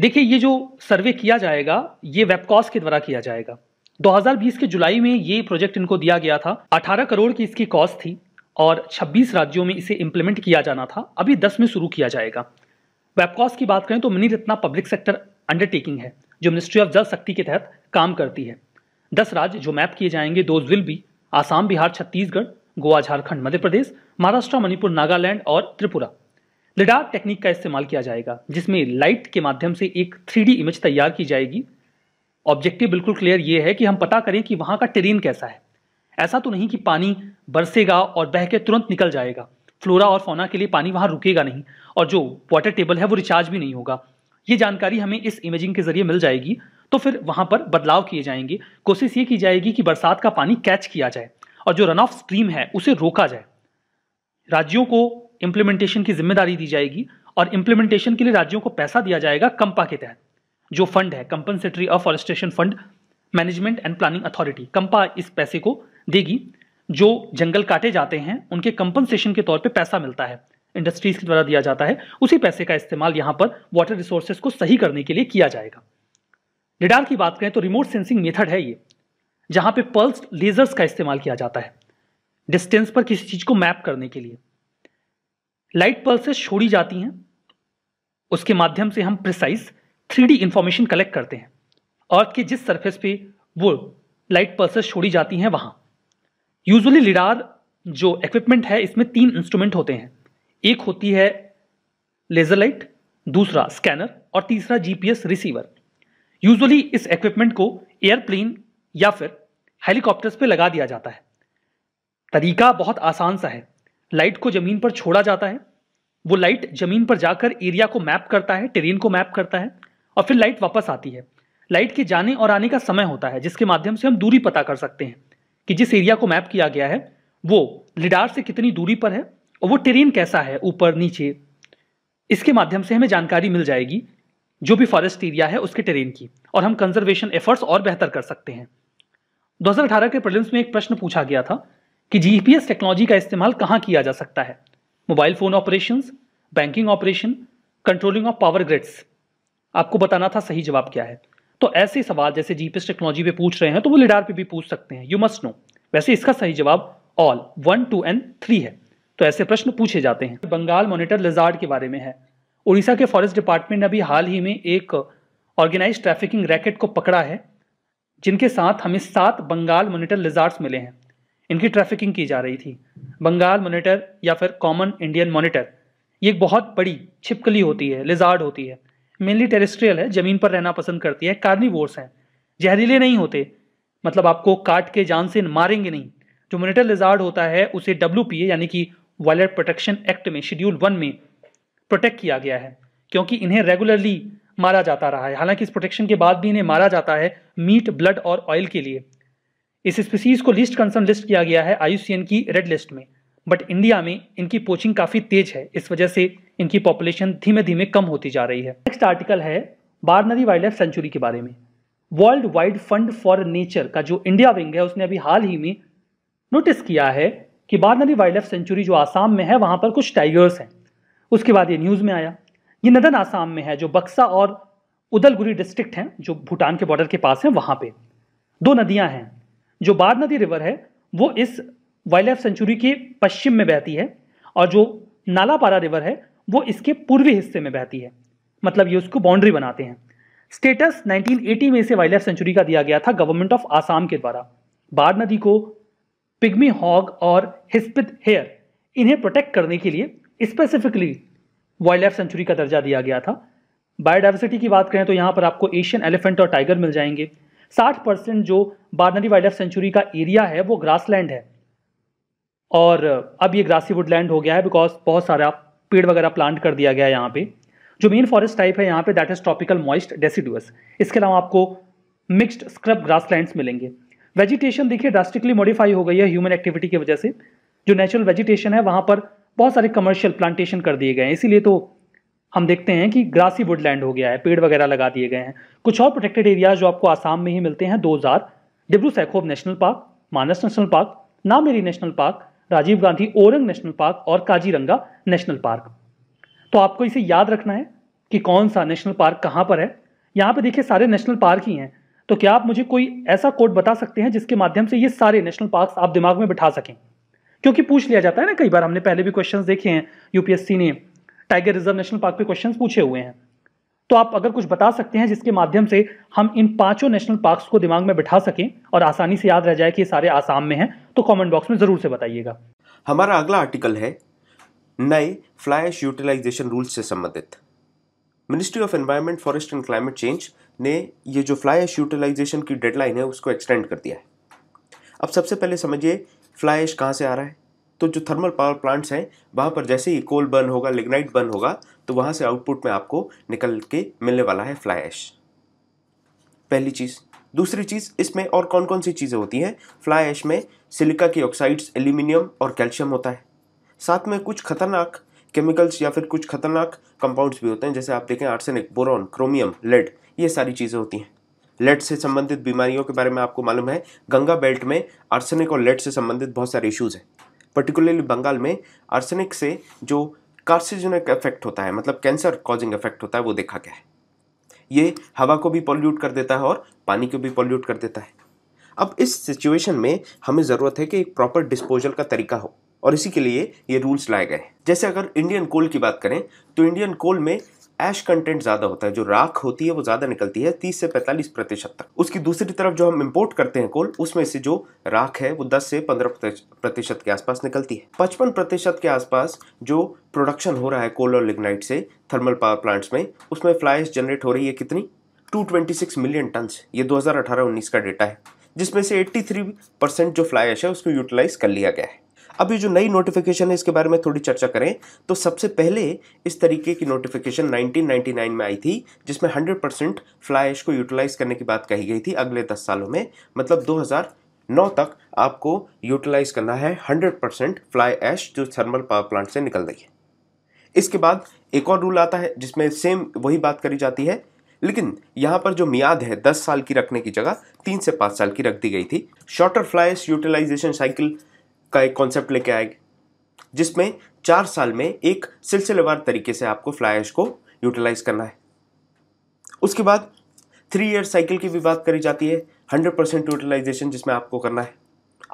देखिए ये जो सर्वे किया जाएगा ये वेबकॉस के द्वारा किया जाएगा 2020 के जुलाई में ये प्रोजेक्ट इनको दिया गया था 18 करोड़ की इसकी कॉस्ट थी और 26 राज्यों में इसे इम्प्लीमेंट किया जाना था अभी 10 में शुरू किया जाएगा वेबकॉस की बात करें तो mini Ratna public sector undertaking है जो मिनिस्ट्री ऑफ जल शक्ति के तहत काम करती है दस राज्य जो मैप किए जाएंगे दो विल भी आसाम बिहार छत्तीसगढ़ गोवा झारखंड मध्य प्रदेश महाराष्ट्र मणिपुर नागालैंड और त्रिपुरा लिडार टेक्निक का इस्तेमाल किया जाएगा जिसमें लाइट के माध्यम से एक थ्री इमेज तैयार की जाएगी ऑब्जेक्टिव बिल्कुल क्लियर ये है कि हम पता करें कि वहाँ का टेरेन कैसा है ऐसा तो नहीं कि पानी बरसेगा और बह के तुरंत निकल जाएगा फ्लोरा और फोना के लिए पानी वहाँ रुकेगा नहीं और जो वाटर टेबल है वो रिचार्ज भी नहीं होगा ये जानकारी हमें इस इमेजिंग के जरिए मिल जाएगी तो फिर वहाँ पर बदलाव किए जाएंगे कोशिश ये की जाएगी कि बरसात का पानी कैच किया जाए और जो रन ऑफ स्ट्रीम है उसे रोका जाए राज्यों को इम्प्लीमेंटेशन की जिम्मेदारी दी जाएगी और इम्प्लीमेंटेशन के लिए राज्यों को पैसा दिया जाएगा कंपा के तहत जो फंड है compensatory afforestation fund management and planning authority CAMPA इस पैसे को देगी जो जंगल काटे जाते हैं उनके कंपनसेशन के तौर पे पैसा मिलता है इंडस्ट्रीज के द्वारा दिया जाता है उसी पैसे का इस्तेमाल यहाँ पर वाटर रिसोर्सेस को सही करने के लिए किया जाएगा रिडार की बात करें तो रिमोट सेंसिंग मेथड है ये जहाँ पे पल्स लेजर्स का इस्तेमाल किया जाता है डिस्टेंस पर किसी चीज़ को मैप करने के लिए लाइट पल्सेस छोड़ी जाती हैं उसके माध्यम से हम precise three D information collect करते हैं अर्थ के जिस सर्फेस पे वो लाइट पल्सेस छोड़ी जाती हैं वहाँ यूजुअली लिडार जो इक्विपमेंट है इसमें तीन इंस्ट्रूमेंट होते हैं एक होती है लेजर लाइट दूसरा स्कैनर और तीसरा जीपीएस रिसीवर यूजुअली इस इक्विपमेंट को एयरप्लेन या फिर हेलीकॉप्टर्स पे लगा दिया जाता है तरीका बहुत आसान सा है लाइट को ज़मीन पर छोड़ा जाता है वो लाइट ज़मीन पर जाकर एरिया को मैप करता है टेरेन को मैप करता है और फिर लाइट वापस आती है लाइट के जाने और आने का समय होता है जिसके माध्यम से हम दूरी पता कर सकते हैं कि जिस एरिया को मैप किया गया है वो लिडार से कितनी दूरी पर है और वो टेरेन कैसा है ऊपर नीचे इसके माध्यम से हमें जानकारी मिल जाएगी जो भी फॉरेस्ट एरिया है उसके टेरेन की और हम कंजर्वेशन एफर्ट्स और बेहतर कर सकते हैं 2018 के प्रॉब्लम्स में एक प्रश्न पूछा गया था कि जीपीएस टेक्नोलॉजी का इस्तेमाल कहाँ किया जा सकता है mobile phone operation banking operation controlling of power grids आपको बताना था सही जवाब क्या है तो ऐसे सवाल जैसे जीपीएस टेक्नोलॉजी पे पूछ रहे हैं तो वो लिडार पे भी पूछ सकते हैं यू मस्ट नो वैसे इसका सही जवाब all one two and three है तो ऐसे प्रश्न पूछे जाते हैं बंगाल मॉनिटर लिजार्ड के बारे में है उड़ीसा के फॉरेस्ट डिपार्टमेंट ने अभी हाल ही में एक ऑर्गेनाइज ट्रैफिकिंग रैकेट को पकड़ा है जिनके साथ हमें सात बंगाल मोनिटर लिजार्ड्स मिले हैं इनकी ट्रैफिकिंग की जा रही थी बंगाल मोनिटर या फिर कॉमन इंडियन मोनिटर ये एक बहुत बड़ी छिपकली होती है लिजार्ड होती है मेनली टेरेस्ट्रियल है ज़मीन पर रहना पसंद करती है कार्निवोर्स हैं जहरीले नहीं होते मतलब आपको काट के जान से मारेंगे नहीं जो मोनिटर लिजार्ड होता है उसे डब्ल्यू यानी कि वाइल्ड प्रोटेक्शन एक्ट में शेड्यूल वन में प्रोटेक्ट किया गया है क्योंकि इन्हें रेगुलरली मारा जाता रहा है हालांकि इस प्रोटेक्शन के बाद भी इन्हें मारा जाता है मीट ब्लड और ऑयल के लिए इस स्पीसीज को लिस्ट कंसर्न लिस्ट किया गया है आई की रेड लिस्ट में बट इंडिया में इनकी पोचिंग काफ़ी तेज है इस वजह से इनकी पॉपुलेशन धीमे धीमे कम होती जा रही है नेक्स्ट आर्टिकल है बार नदी वाइल्ड लाइफ सेंचुरी के बारे में World Wide Fund for Nature का जो इंडिया विंग है उसने अभी हाल ही में नोटिस किया है कि बार नदी वाइल्ड लाइफ सेंचुरी जो आसाम में है वहाँ पर कुछ टाइगर्स हैं उसके बाद ये न्यूज़ में आया ये नदन आसाम में है जो बक्सा और उदलगुरी डिस्ट्रिक्ट हैं जो भूटान के बॉर्डर के पास है वहाँ पे दो नदियाँ हैं जो बार नदी रिवर है वो इस वाइल्ड लाइफ सेंचुरी के पश्चिम में बहती है और जो नालापारा रिवर है वो इसके पूर्वी हिस्से में बहती है मतलब ये उसको बाउंड्री बनाते हैं स्टेटस 1980 में इसे वाइल्ड लाइफ सेंचुरी का दिया गया था गवर्नमेंट ऑफ आसाम के द्वारा बाढ़ नदी को पिग्मी हॉग और हिस्पित हेयर इन्हें प्रोटेक्ट करने के लिए स्पेसिफिकली वाइल्ड लाइफ सेंचुरी का दर्जा दिया गया था बायोडाइवर्सिटी की बात करें तो यहाँ पर आपको एशियन एलिफेंट और टाइगर मिल जाएंगे 60 परसेंट जो बारनरी वाइल्ड लाइफ सेंचुरी का एरिया है वो ग्रासलैंड है और अब ये ग्रासी वुडलैंड हो गया है बिकॉज बहुत सारा पेड़ वगैरह प्लांट कर दिया गया है यहाँ पे जो मेन फॉरेस्ट टाइप है यहाँ पे that is tropical moist deciduous इसके अलावा आपको मिक्सड स्क्रब ग्रासलैंड्स मिलेंगे वेजिटेशन देखिए ड्रास्टिकली मॉडिफाई हो गई है ह्यूमन एक्टिविटी की वजह से जो नेचुरल वेजिटेशन है वहाँ पर बहुत सारे कमर्शियल प्लांटेशन कर दिए गए हैं इसीलिए तो हम देखते हैं कि ग्रासी वुडलैंड हो गया है पेड़ वगैरह लगा दिए गए हैं कुछ और प्रोटेक्टेड एरियाज जो आपको आसाम में ही मिलते हैं दो हज़ार Dibru Saikhowa national park Manas national park Nameri national park Rajiv Gandhi Orang national park और काजीरंगा नेशनल पार्क तो आपको इसे याद रखना है कि कौन सा नेशनल पार्क कहाँ पर है यहाँ पे देखिए सारे नेशनल पार्क ही हैं तो क्या आप मुझे कोई ऐसा कोड बता सकते हैं जिसके माध्यम से ये सारे नेशनल पार्क आप दिमाग में बिठा सकें क्योंकि पूछ लिया जाता है ना कई बार हमने पहले भी क्वेश्चन देखे हैं यूपीएससी ने टाइगर रिजर्व नेशनल पार्क पे क्वेश्चन पूछे हुए हैं तो आप अगर कुछ बता सकते हैं जिसके माध्यम से हम इन पांचों नेशनल पार्क्स को दिमाग में बिठा सकें और आसानी से याद रह जाए कि ये सारे आसाम में हैं तो कमेंट बॉक्स में ज़रूर से बताइएगा हमारा अगला आर्टिकल है नए फ्लाइश यूटिलाइजेशन रूल्स से संबंधित ministry of environment forest and climate change ने ये जो फ्लाइश यूटिलाइजेशन की डेडलाइन है उसको एक्सटेंड कर दिया है अब सबसे पहले समझिए फ्लाइश कहाँ से आ रहा है तो जो थर्मल पावर प्लांट्स हैं वहाँ पर जैसे ही कोल बर्न होगा लिग्नाइट बर्न होगा तो वहाँ से आउटपुट में आपको निकल के मिलने वाला है फ्लाई ऐश पहली चीज़ दूसरी चीज़ इसमें और कौन कौन सी चीज़ें होती हैं फ्लाई में सिलिका की ऑक्साइड्स एल्यूमिनियम और कैल्शियम होता है साथ में कुछ खतरनाक केमिकल्स या फिर कुछ खतरनाक कंपाउंड्स भी होते हैं जैसे आप देखें आर्सेनिक बोरॉन क्रोमियम लेड ये सारी चीज़ें होती हैं लेड से संबंधित बीमारियों के बारे में आपको मालूम है गंगा बेल्ट में आर्सेनिक और लेड से संबंधित बहुत सारे इश्यूज़ हैं पर्टिकुलरली बंगाल में आर्सेनिक से जो कार्सिजोनिक इफेक्ट होता है मतलब कैंसर कॉजिंग इफेक्ट होता है वो देखा गया है ये हवा को भी पॉल्यूट कर देता है और पानी को भी पॉल्यूट कर देता है अब इस सिचुएशन में हमें ज़रूरत है कि एक प्रॉपर डिस्पोजल का तरीका हो और इसी के लिए ये रूल्स लाए गए हैं जैसे अगर इंडियन कोल की बात करें तो इंडियन कोल में एश कंटेंट ज़्यादा होता है जो राख होती है वो ज़्यादा निकलती है 30 से 45 प्रतिशत तक उसकी दूसरी तरफ जो हम इंपोर्ट करते हैं कोल उसमें से जो राख है वो 10 से 15 प्रतिशत के आसपास निकलती है 55 प्रतिशत के आसपास जो प्रोडक्शन हो रहा है कोल और लिग्नाइट से थर्मल पावर प्लांट्स में उसमें फ्लाइश जनरेट हो रही है कितनी टू मिलियन टन ये दो हजार का डेटा है जिसमें से एट्टी परसेंट जो फ्लाई है उसको यूटिलाइज कर लिया गया है अब ये जो नई नोटिफिकेशन है इसके बारे में थोड़ी चर्चा करें तो सबसे पहले इस तरीके की नोटिफिकेशन 1999 में आई थी जिसमें 100 परसेंट फ्लाई ऐश को यूटिलाइज करने की बात कही गई थी अगले 10 सालों में मतलब 2009 तक आपको यूटिलाइज करना है 100 परसेंट फ्लाई ऐश जो थर्मल पावर प्लांट से निकल रही है इसके बाद एक और रूल आता है जिसमें सेम वही बात करी जाती है लेकिन यहाँ पर जो मियाद है दस साल की रखने की जगह तीन से पाँच साल की रख दी गई थी शॉर्टर फ्लाइस यूटिलाइजेशन साइकिल का एक कॉन्सेप्ट लेके आएगी जिसमें चार साल में एक सिलसिलेवार तरीके से आपको फ्लाइश को यूटिलाइज करना है उसके बाद थ्री ईयर साइकिल की भी बात करी जाती है हंड्रेड परसेंट यूटिलाइजेशन जिसमें आपको करना है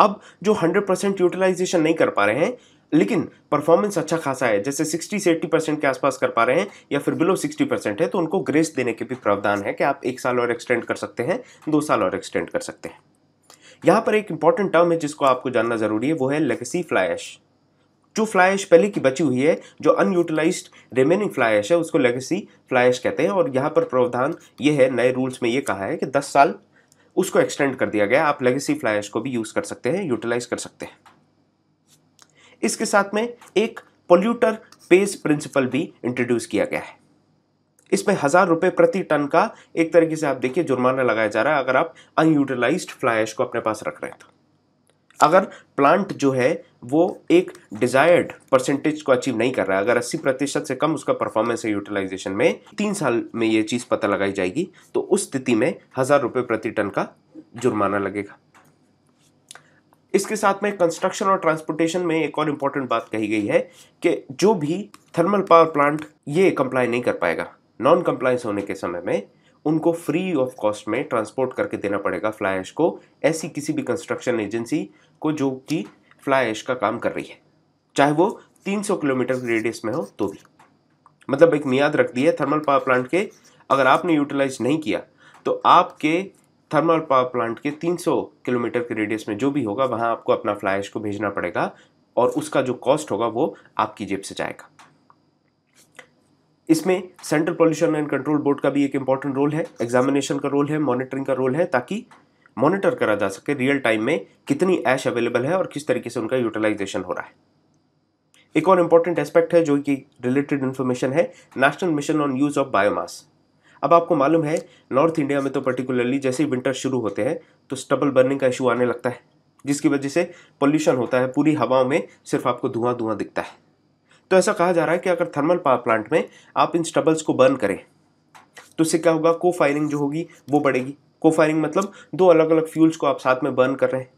अब जो हंड्रेड परसेंट यूटिलाइजेशन नहीं कर पा रहे हैं लेकिन परफॉर्मेंस अच्छा खासा है जैसे 60 से 80 परसेंट के आसपास कर पा रहे हैं या फिर बिलो 60 परसेंट है तो उनको ग्रेस देने के भी प्रावधान है कि आप एक साल और एक्सटेंड कर सकते हैं दो साल और एक्सटेंड कर सकते हैं यहाँ पर एक इंपॉर्टेंट टर्म है जिसको आपको जानना ज़रूरी है वो है लेगेसी फ्लाइश जो फ्लाइश पहले की बची हुई है जो अनयूटिलाइज रिमेनिंग फ्लाइश है उसको लेगेसी फ्लाइश कहते हैं और यहाँ पर प्रावधान ये है नए रूल्स में ये कहा है कि दस साल उसको एक्सटेंड कर दिया गया आप लेगेसी फ्लाइश को भी यूज़ कर सकते हैं यूटिलाइज कर सकते हैं इसके साथ में एक पोल्यूटर पेस प्रिंसिपल भी इंट्रोड्यूस किया गया है इस पर हज़ार रुपए प्रति टन का एक तरीके से आप देखिए जुर्माना लगाया जा रहा है अगर आप अनयूटिलाइज फ्लाई को अपने पास रख रहे हैं तो। अगर प्लांट जो है वो एक डिजायर्ड परसेंटेज को अचीव नहीं कर रहा है अगर 80 प्रतिशत से कम उसका परफॉर्मेंस है यूटिलाइजेशन में तीन साल में ये चीज़ पता लगाई जाएगी तो उस स्थिति में हज़ार रुपये प्रति टन का जुर्माना लगेगा इसके साथ में कंस्ट्रक्शन और ट्रांसपोर्टेशन में एक और इंपॉर्टेंट बात कही गई है कि जो भी थर्मल पावर प्लांट ये कंप्लाई नहीं कर पाएगा नॉन कंप्लाइंस होने के समय में उनको फ्री ऑफ कॉस्ट में ट्रांसपोर्ट करके देना पड़ेगा फ्लाई ऐश को ऐसी किसी भी कंस्ट्रक्शन एजेंसी को जो कि फ्लाई ऐश का काम कर रही है चाहे वो 300 किलोमीटर रेडियस में हो तो भी मतलब एक मियाद रख दी है थर्मल पावर प्लांट के अगर आपने यूटिलाइज नहीं किया तो आपके थर्मल पावर प्लांट के 300 किलोमीटर के रेडियस में जो भी होगा वहाँ आपको अपना फ्लाइश को भेजना पड़ेगा और उसका जो कॉस्ट होगा वो आपकी जेब से जाएगा इसमें central pollution and control board का भी एक इम्पॉर्टेंट रोल है एग्जामिनेशन का रोल है मॉनिटरिंग का रोल है ताकि मॉनिटर करा जा सके रियल टाइम में कितनी ऐश अवेलेबल है और किस तरीके से उनका यूटिलाइजेशन हो रहा है एक और इम्पॉर्टेंट एस्पेक्ट है जो कि रिलेटेड इन्फॉर्मेशन है national mission on use of biomass अब आपको मालूम है नॉर्थ इंडिया में तो पर्टिकुलरली जैसे ही विंटर शुरू होते हैं तो स्टबल बर्निंग का इशू आने लगता है जिसकी वजह से पोल्यूशन होता है पूरी हवाओं में सिर्फ आपको धुआं धुआं दिखता है तो ऐसा कहा जा रहा है कि अगर थर्मल पावर प्लांट में आप इन स्टबल्स को बर्न करें तो इससे क्या होगा को फायरिंग जो होगी वो बढ़ेगी को फायरिंग मतलब दो अलग अलग फ्यूल्स को आप साथ में बर्न कर रहे हैं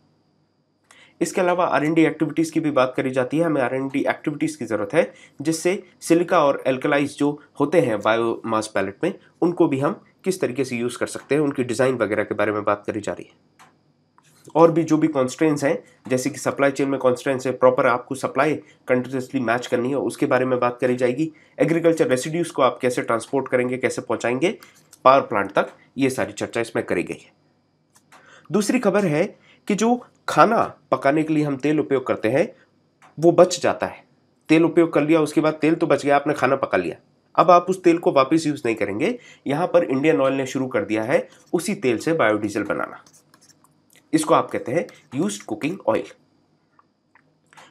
इसके अलावा आर एक्टिविटीज़ की भी बात करी जाती है हमें आर एक्टिविटीज़ की ज़रूरत है जिससे सिलिका और एल्कलाइज जो होते हैं बायोमास पैलेट में उनको भी हम किस तरीके से यूज़ कर सकते हैं उनकी डिज़ाइन वगैरह के बारे में बात करी जा रही है और भी जो भी कॉन्स्टेंट्स हैं जैसे कि सप्लाई चेन में कॉन्स्टेंट्स है प्रॉपर आपको सप्लाई कंटिन्यूसली मैच करनी है उसके बारे में बात करी जाएगी एग्रीकल्चर रेसिड्यूज को आप कैसे ट्रांसपोर्ट करेंगे कैसे पहुँचाएंगे पावर प्लांट तक ये सारी चर्चा इसमें करी गई है दूसरी खबर है कि जो खाना पकाने के लिए हम तेल उपयोग करते हैं वो बच जाता है तेल उपयोग कर लिया उसके बाद तेल तो बच गया आपने खाना पका लिया अब आप उस तेल को वापस यूज़ नहीं करेंगे यहाँ पर इंडियन ऑयल ने शुरू कर दिया है उसी तेल से बायोडीजल बनाना इसको आप कहते हैं use cooking oil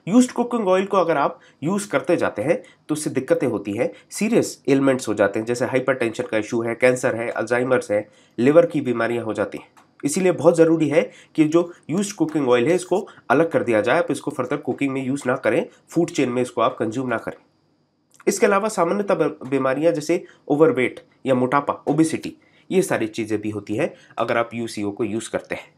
use cooking oil को अगर आप यूज़ करते जाते हैं तो उससे दिक्कतें होती हैं सीरियस एलिमेंट्स हो जाते हैं जैसे हाइपरटेंशन का इशू है कैंसर है अल्जाइमर्स है लिवर की बीमारियां हो जाती हैं इसीलिए बहुत ज़रूरी है कि जो यूज कुकिंग ऑयल है इसको अलग कर दिया जाए आप इसको फर्दर कुकिंग में यूज़ ना करें फूड चेन में इसको आप कंज्यूम ना करें इसके अलावा सामान्यतः बीमारियां जैसे ओवरवेट या मोटापा ओबिसिटी ये सारी चीज़ें भी होती हैं अगर आप यू को यूज़ करते हैं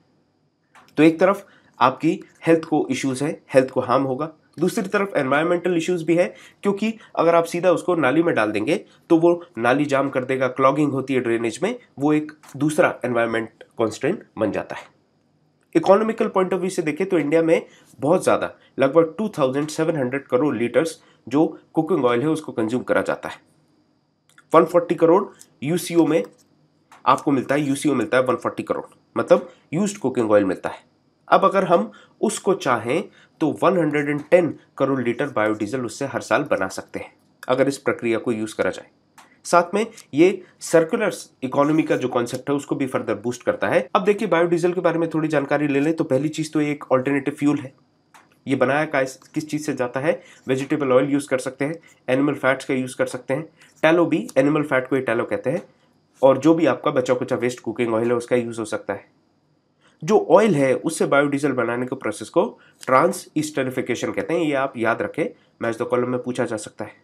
तो एक तरफ आपकी हेल्थ को इश्यूज है हेल्थ को हार्म होगा दूसरी तरफ एनवायरमेंटल इश्यूज भी है क्योंकि अगर आप सीधा उसको नाली में डाल देंगे तो वो नाली जाम कर देगा क्लॉगिंग होती है ड्रेनेज में वो एक दूसरा एनवायरमेंट कॉन्स्टेंट बन जाता है इकोनॉमिकल पॉइंट ऑफ व्यू से देखें तो इंडिया में बहुत ज़्यादा लगभग 2,700 करोड़ लीटर्स जो कुकिंग ऑयल है उसको कंज्यूम करा जाता है 140 करोड़ यूसीओ में आपको मिलता है यूसीओ मिलता है 140 करोड़ मतलब यूज्ड कुकिंग ऑयल मिलता है अब अगर हम उसको चाहें तो 110 करोड़ लीटर बायोडीजल उससे हर साल बना सकते हैं अगर इस प्रक्रिया को यूज़ करा जाए साथ में ये सर्कुलर इकोनॉमी का जो कॉन्सेप्ट है उसको भी फर्दर बूस्ट करता है अब देखिए बायोडीजल के बारे में थोड़ी जानकारी ले लें तो पहली चीज़ तो एक ऑल्टरनेटिव फ्यूल है ये बनाया का किस चीज़ से जाता है वेजिटेबल ऑयल यूज़ कर सकते हैं एनिमल फैट्स का यूज़ कर सकते हैं टैलो भी एनिमल फैट को ही टैलो कहते हैं और जो भी आपका बचा कुचा वेस्ट कुकिंग ऑयल है उसका यूज़ हो सकता है जो ऑयल है उससे बायोडीजल बनाने के प्रोसेस को ट्रांस ईस्टरिफिकेशन कहते हैं ये आप याद रखें मैच द कॉलम में पूछा जा सकता है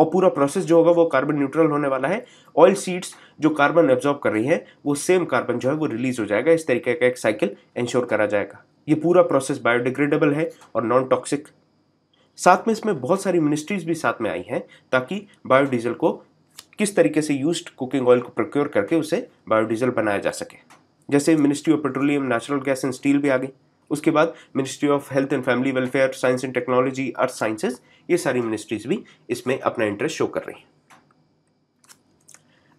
और पूरा प्रोसेस जो होगा वो कार्बन न्यूट्रल होने वाला है ऑयल सीड्स जो कार्बन एब्जॉर्ब कर रही हैं वो सेम कार्बन जो है वो रिलीज हो जाएगा इस तरीके का एक साइकिल इंश्योर करा जाएगा ये पूरा प्रोसेस बायोडिग्रेडेबल है और नॉन टॉक्सिक साथ में इसमें बहुत सारी मिनिस्ट्रीज भी साथ में आई हैं ताकि बायोडीजल को किस तरीके से यूज्ड कुकिंग ऑयल को प्रोक्योर करके उसे बायोडीजल बनाया जा सके जैसे ministry of petroleum natural gas and steel भी आ गई उसके बाद ministry of health and family welfare science and technology earth sciences ये सारी मिनिस्ट्रीज भी इसमें अपना इंटरेस्ट शो कर रही हैं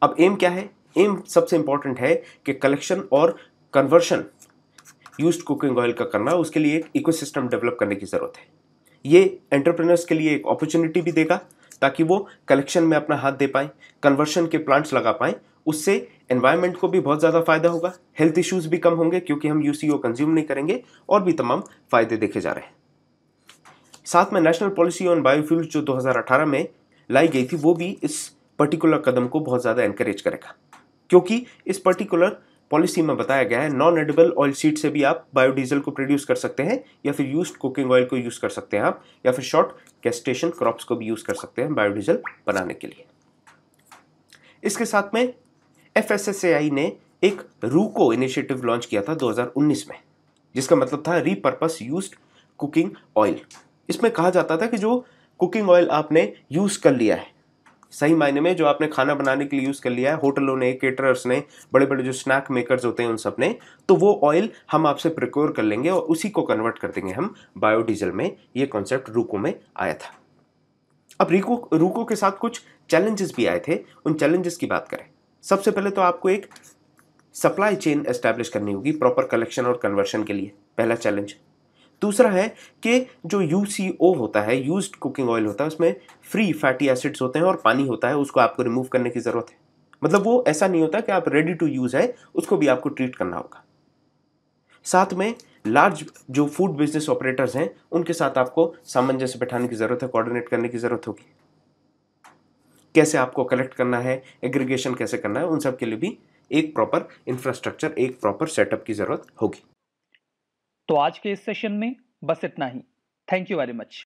अब एम क्या है एम सबसे इंपॉर्टेंट है कि कलेक्शन और कन्वर्शन यूज कुकिंग ऑयल का करना उसके लिए एक इकोसिस्टम डेवलप करने की ज़रूरत है ये एंटरप्रेनर्स के लिए एक अपॉर्चुनिटी भी देगा ताकि वो कलेक्शन में अपना हाथ दे पाएँ कन्वर्शन के प्लांट्स लगा पाएँ उससे एनवायरनमेंट को भी बहुत ज़्यादा फायदा होगा हेल्थ इश्यूज भी कम होंगे क्योंकि हम यू कंज्यूम नहीं करेंगे और भी तमाम फायदे देखे जा रहे हैं साथ में नेशनल पॉलिसी ऑन बायोफ्यूल्स जो 2018 में लाई गई थी वो भी इस पर्टिकुलर कदम को बहुत ज़्यादा एनकरेज करेगा क्योंकि इस पर्टिकुलर पॉलिसी में बताया गया है नॉन एडिबल ऑयल सीड से भी आप बायोडीजल को प्रोड्यूस कर सकते हैं या फिर यूज कुकिंग ऑयल को यूज़ कर सकते हैं आप या फिर शॉर्ट कैस्टेशन क्रॉप्स को भी यूज़ कर सकते हैं बायोडीजल बनाने के लिए इसके साथ में एफ ने एक रूको इनिशिएटिव लॉन्च किया था 2019 में जिसका मतलब था रीपर्पस यूज कुकिंग ऑयल इसमें कहा जाता था कि जो कुकिंग ऑयल आपने यूज़ कर लिया है सही मायने में जो आपने खाना बनाने के लिए यूज़ कर लिया है होटलों ने केटरर्स ने बड़े बड़े जो स्नैक मेकर्स होते हैं उन सब ने तो वो ऑयल हम आपसे प्रिक्योर कर लेंगे और उसी को कन्वर्ट कर देंगे हम बायोडीजल में ये कॉन्सेप्ट रूको में आया था अब रिको रूको के साथ कुछ चैलेंजेस भी आए थे उन चैलेंजेस की बात करें सबसे पहले तो आपको एक सप्लाई चेन एस्टैब्लिश करनी होगी प्रॉपर कलेक्शन और कन्वर्शन के लिए पहला चैलेंज दूसरा है कि जो यू सी ओ होता है यूज कुकिंग ऑयल होता है उसमें फ्री फैटी एसिड्स होते हैं और पानी होता है उसको आपको रिमूव करने की ज़रूरत है मतलब वो ऐसा नहीं होता कि आप रेडी टू यूज़ है उसको भी आपको ट्रीट करना होगा साथ में लार्ज जो फूड बिजनेस ऑपरेटर्स हैं उनके साथ आपको सामंजस्य बैठाने की ज़रूरत है कोऑर्डिनेट करने की ज़रूरत होगी कैसे आपको कलेक्ट करना है एग्रीगेशन कैसे करना है उन सब के लिए भी एक प्रॉपर इंफ्रास्ट्रक्चर एक प्रॉपर सेटअप की ज़रूरत होगी तो आज के इस सेशन में बस इतना ही थैंक यू वेरी मच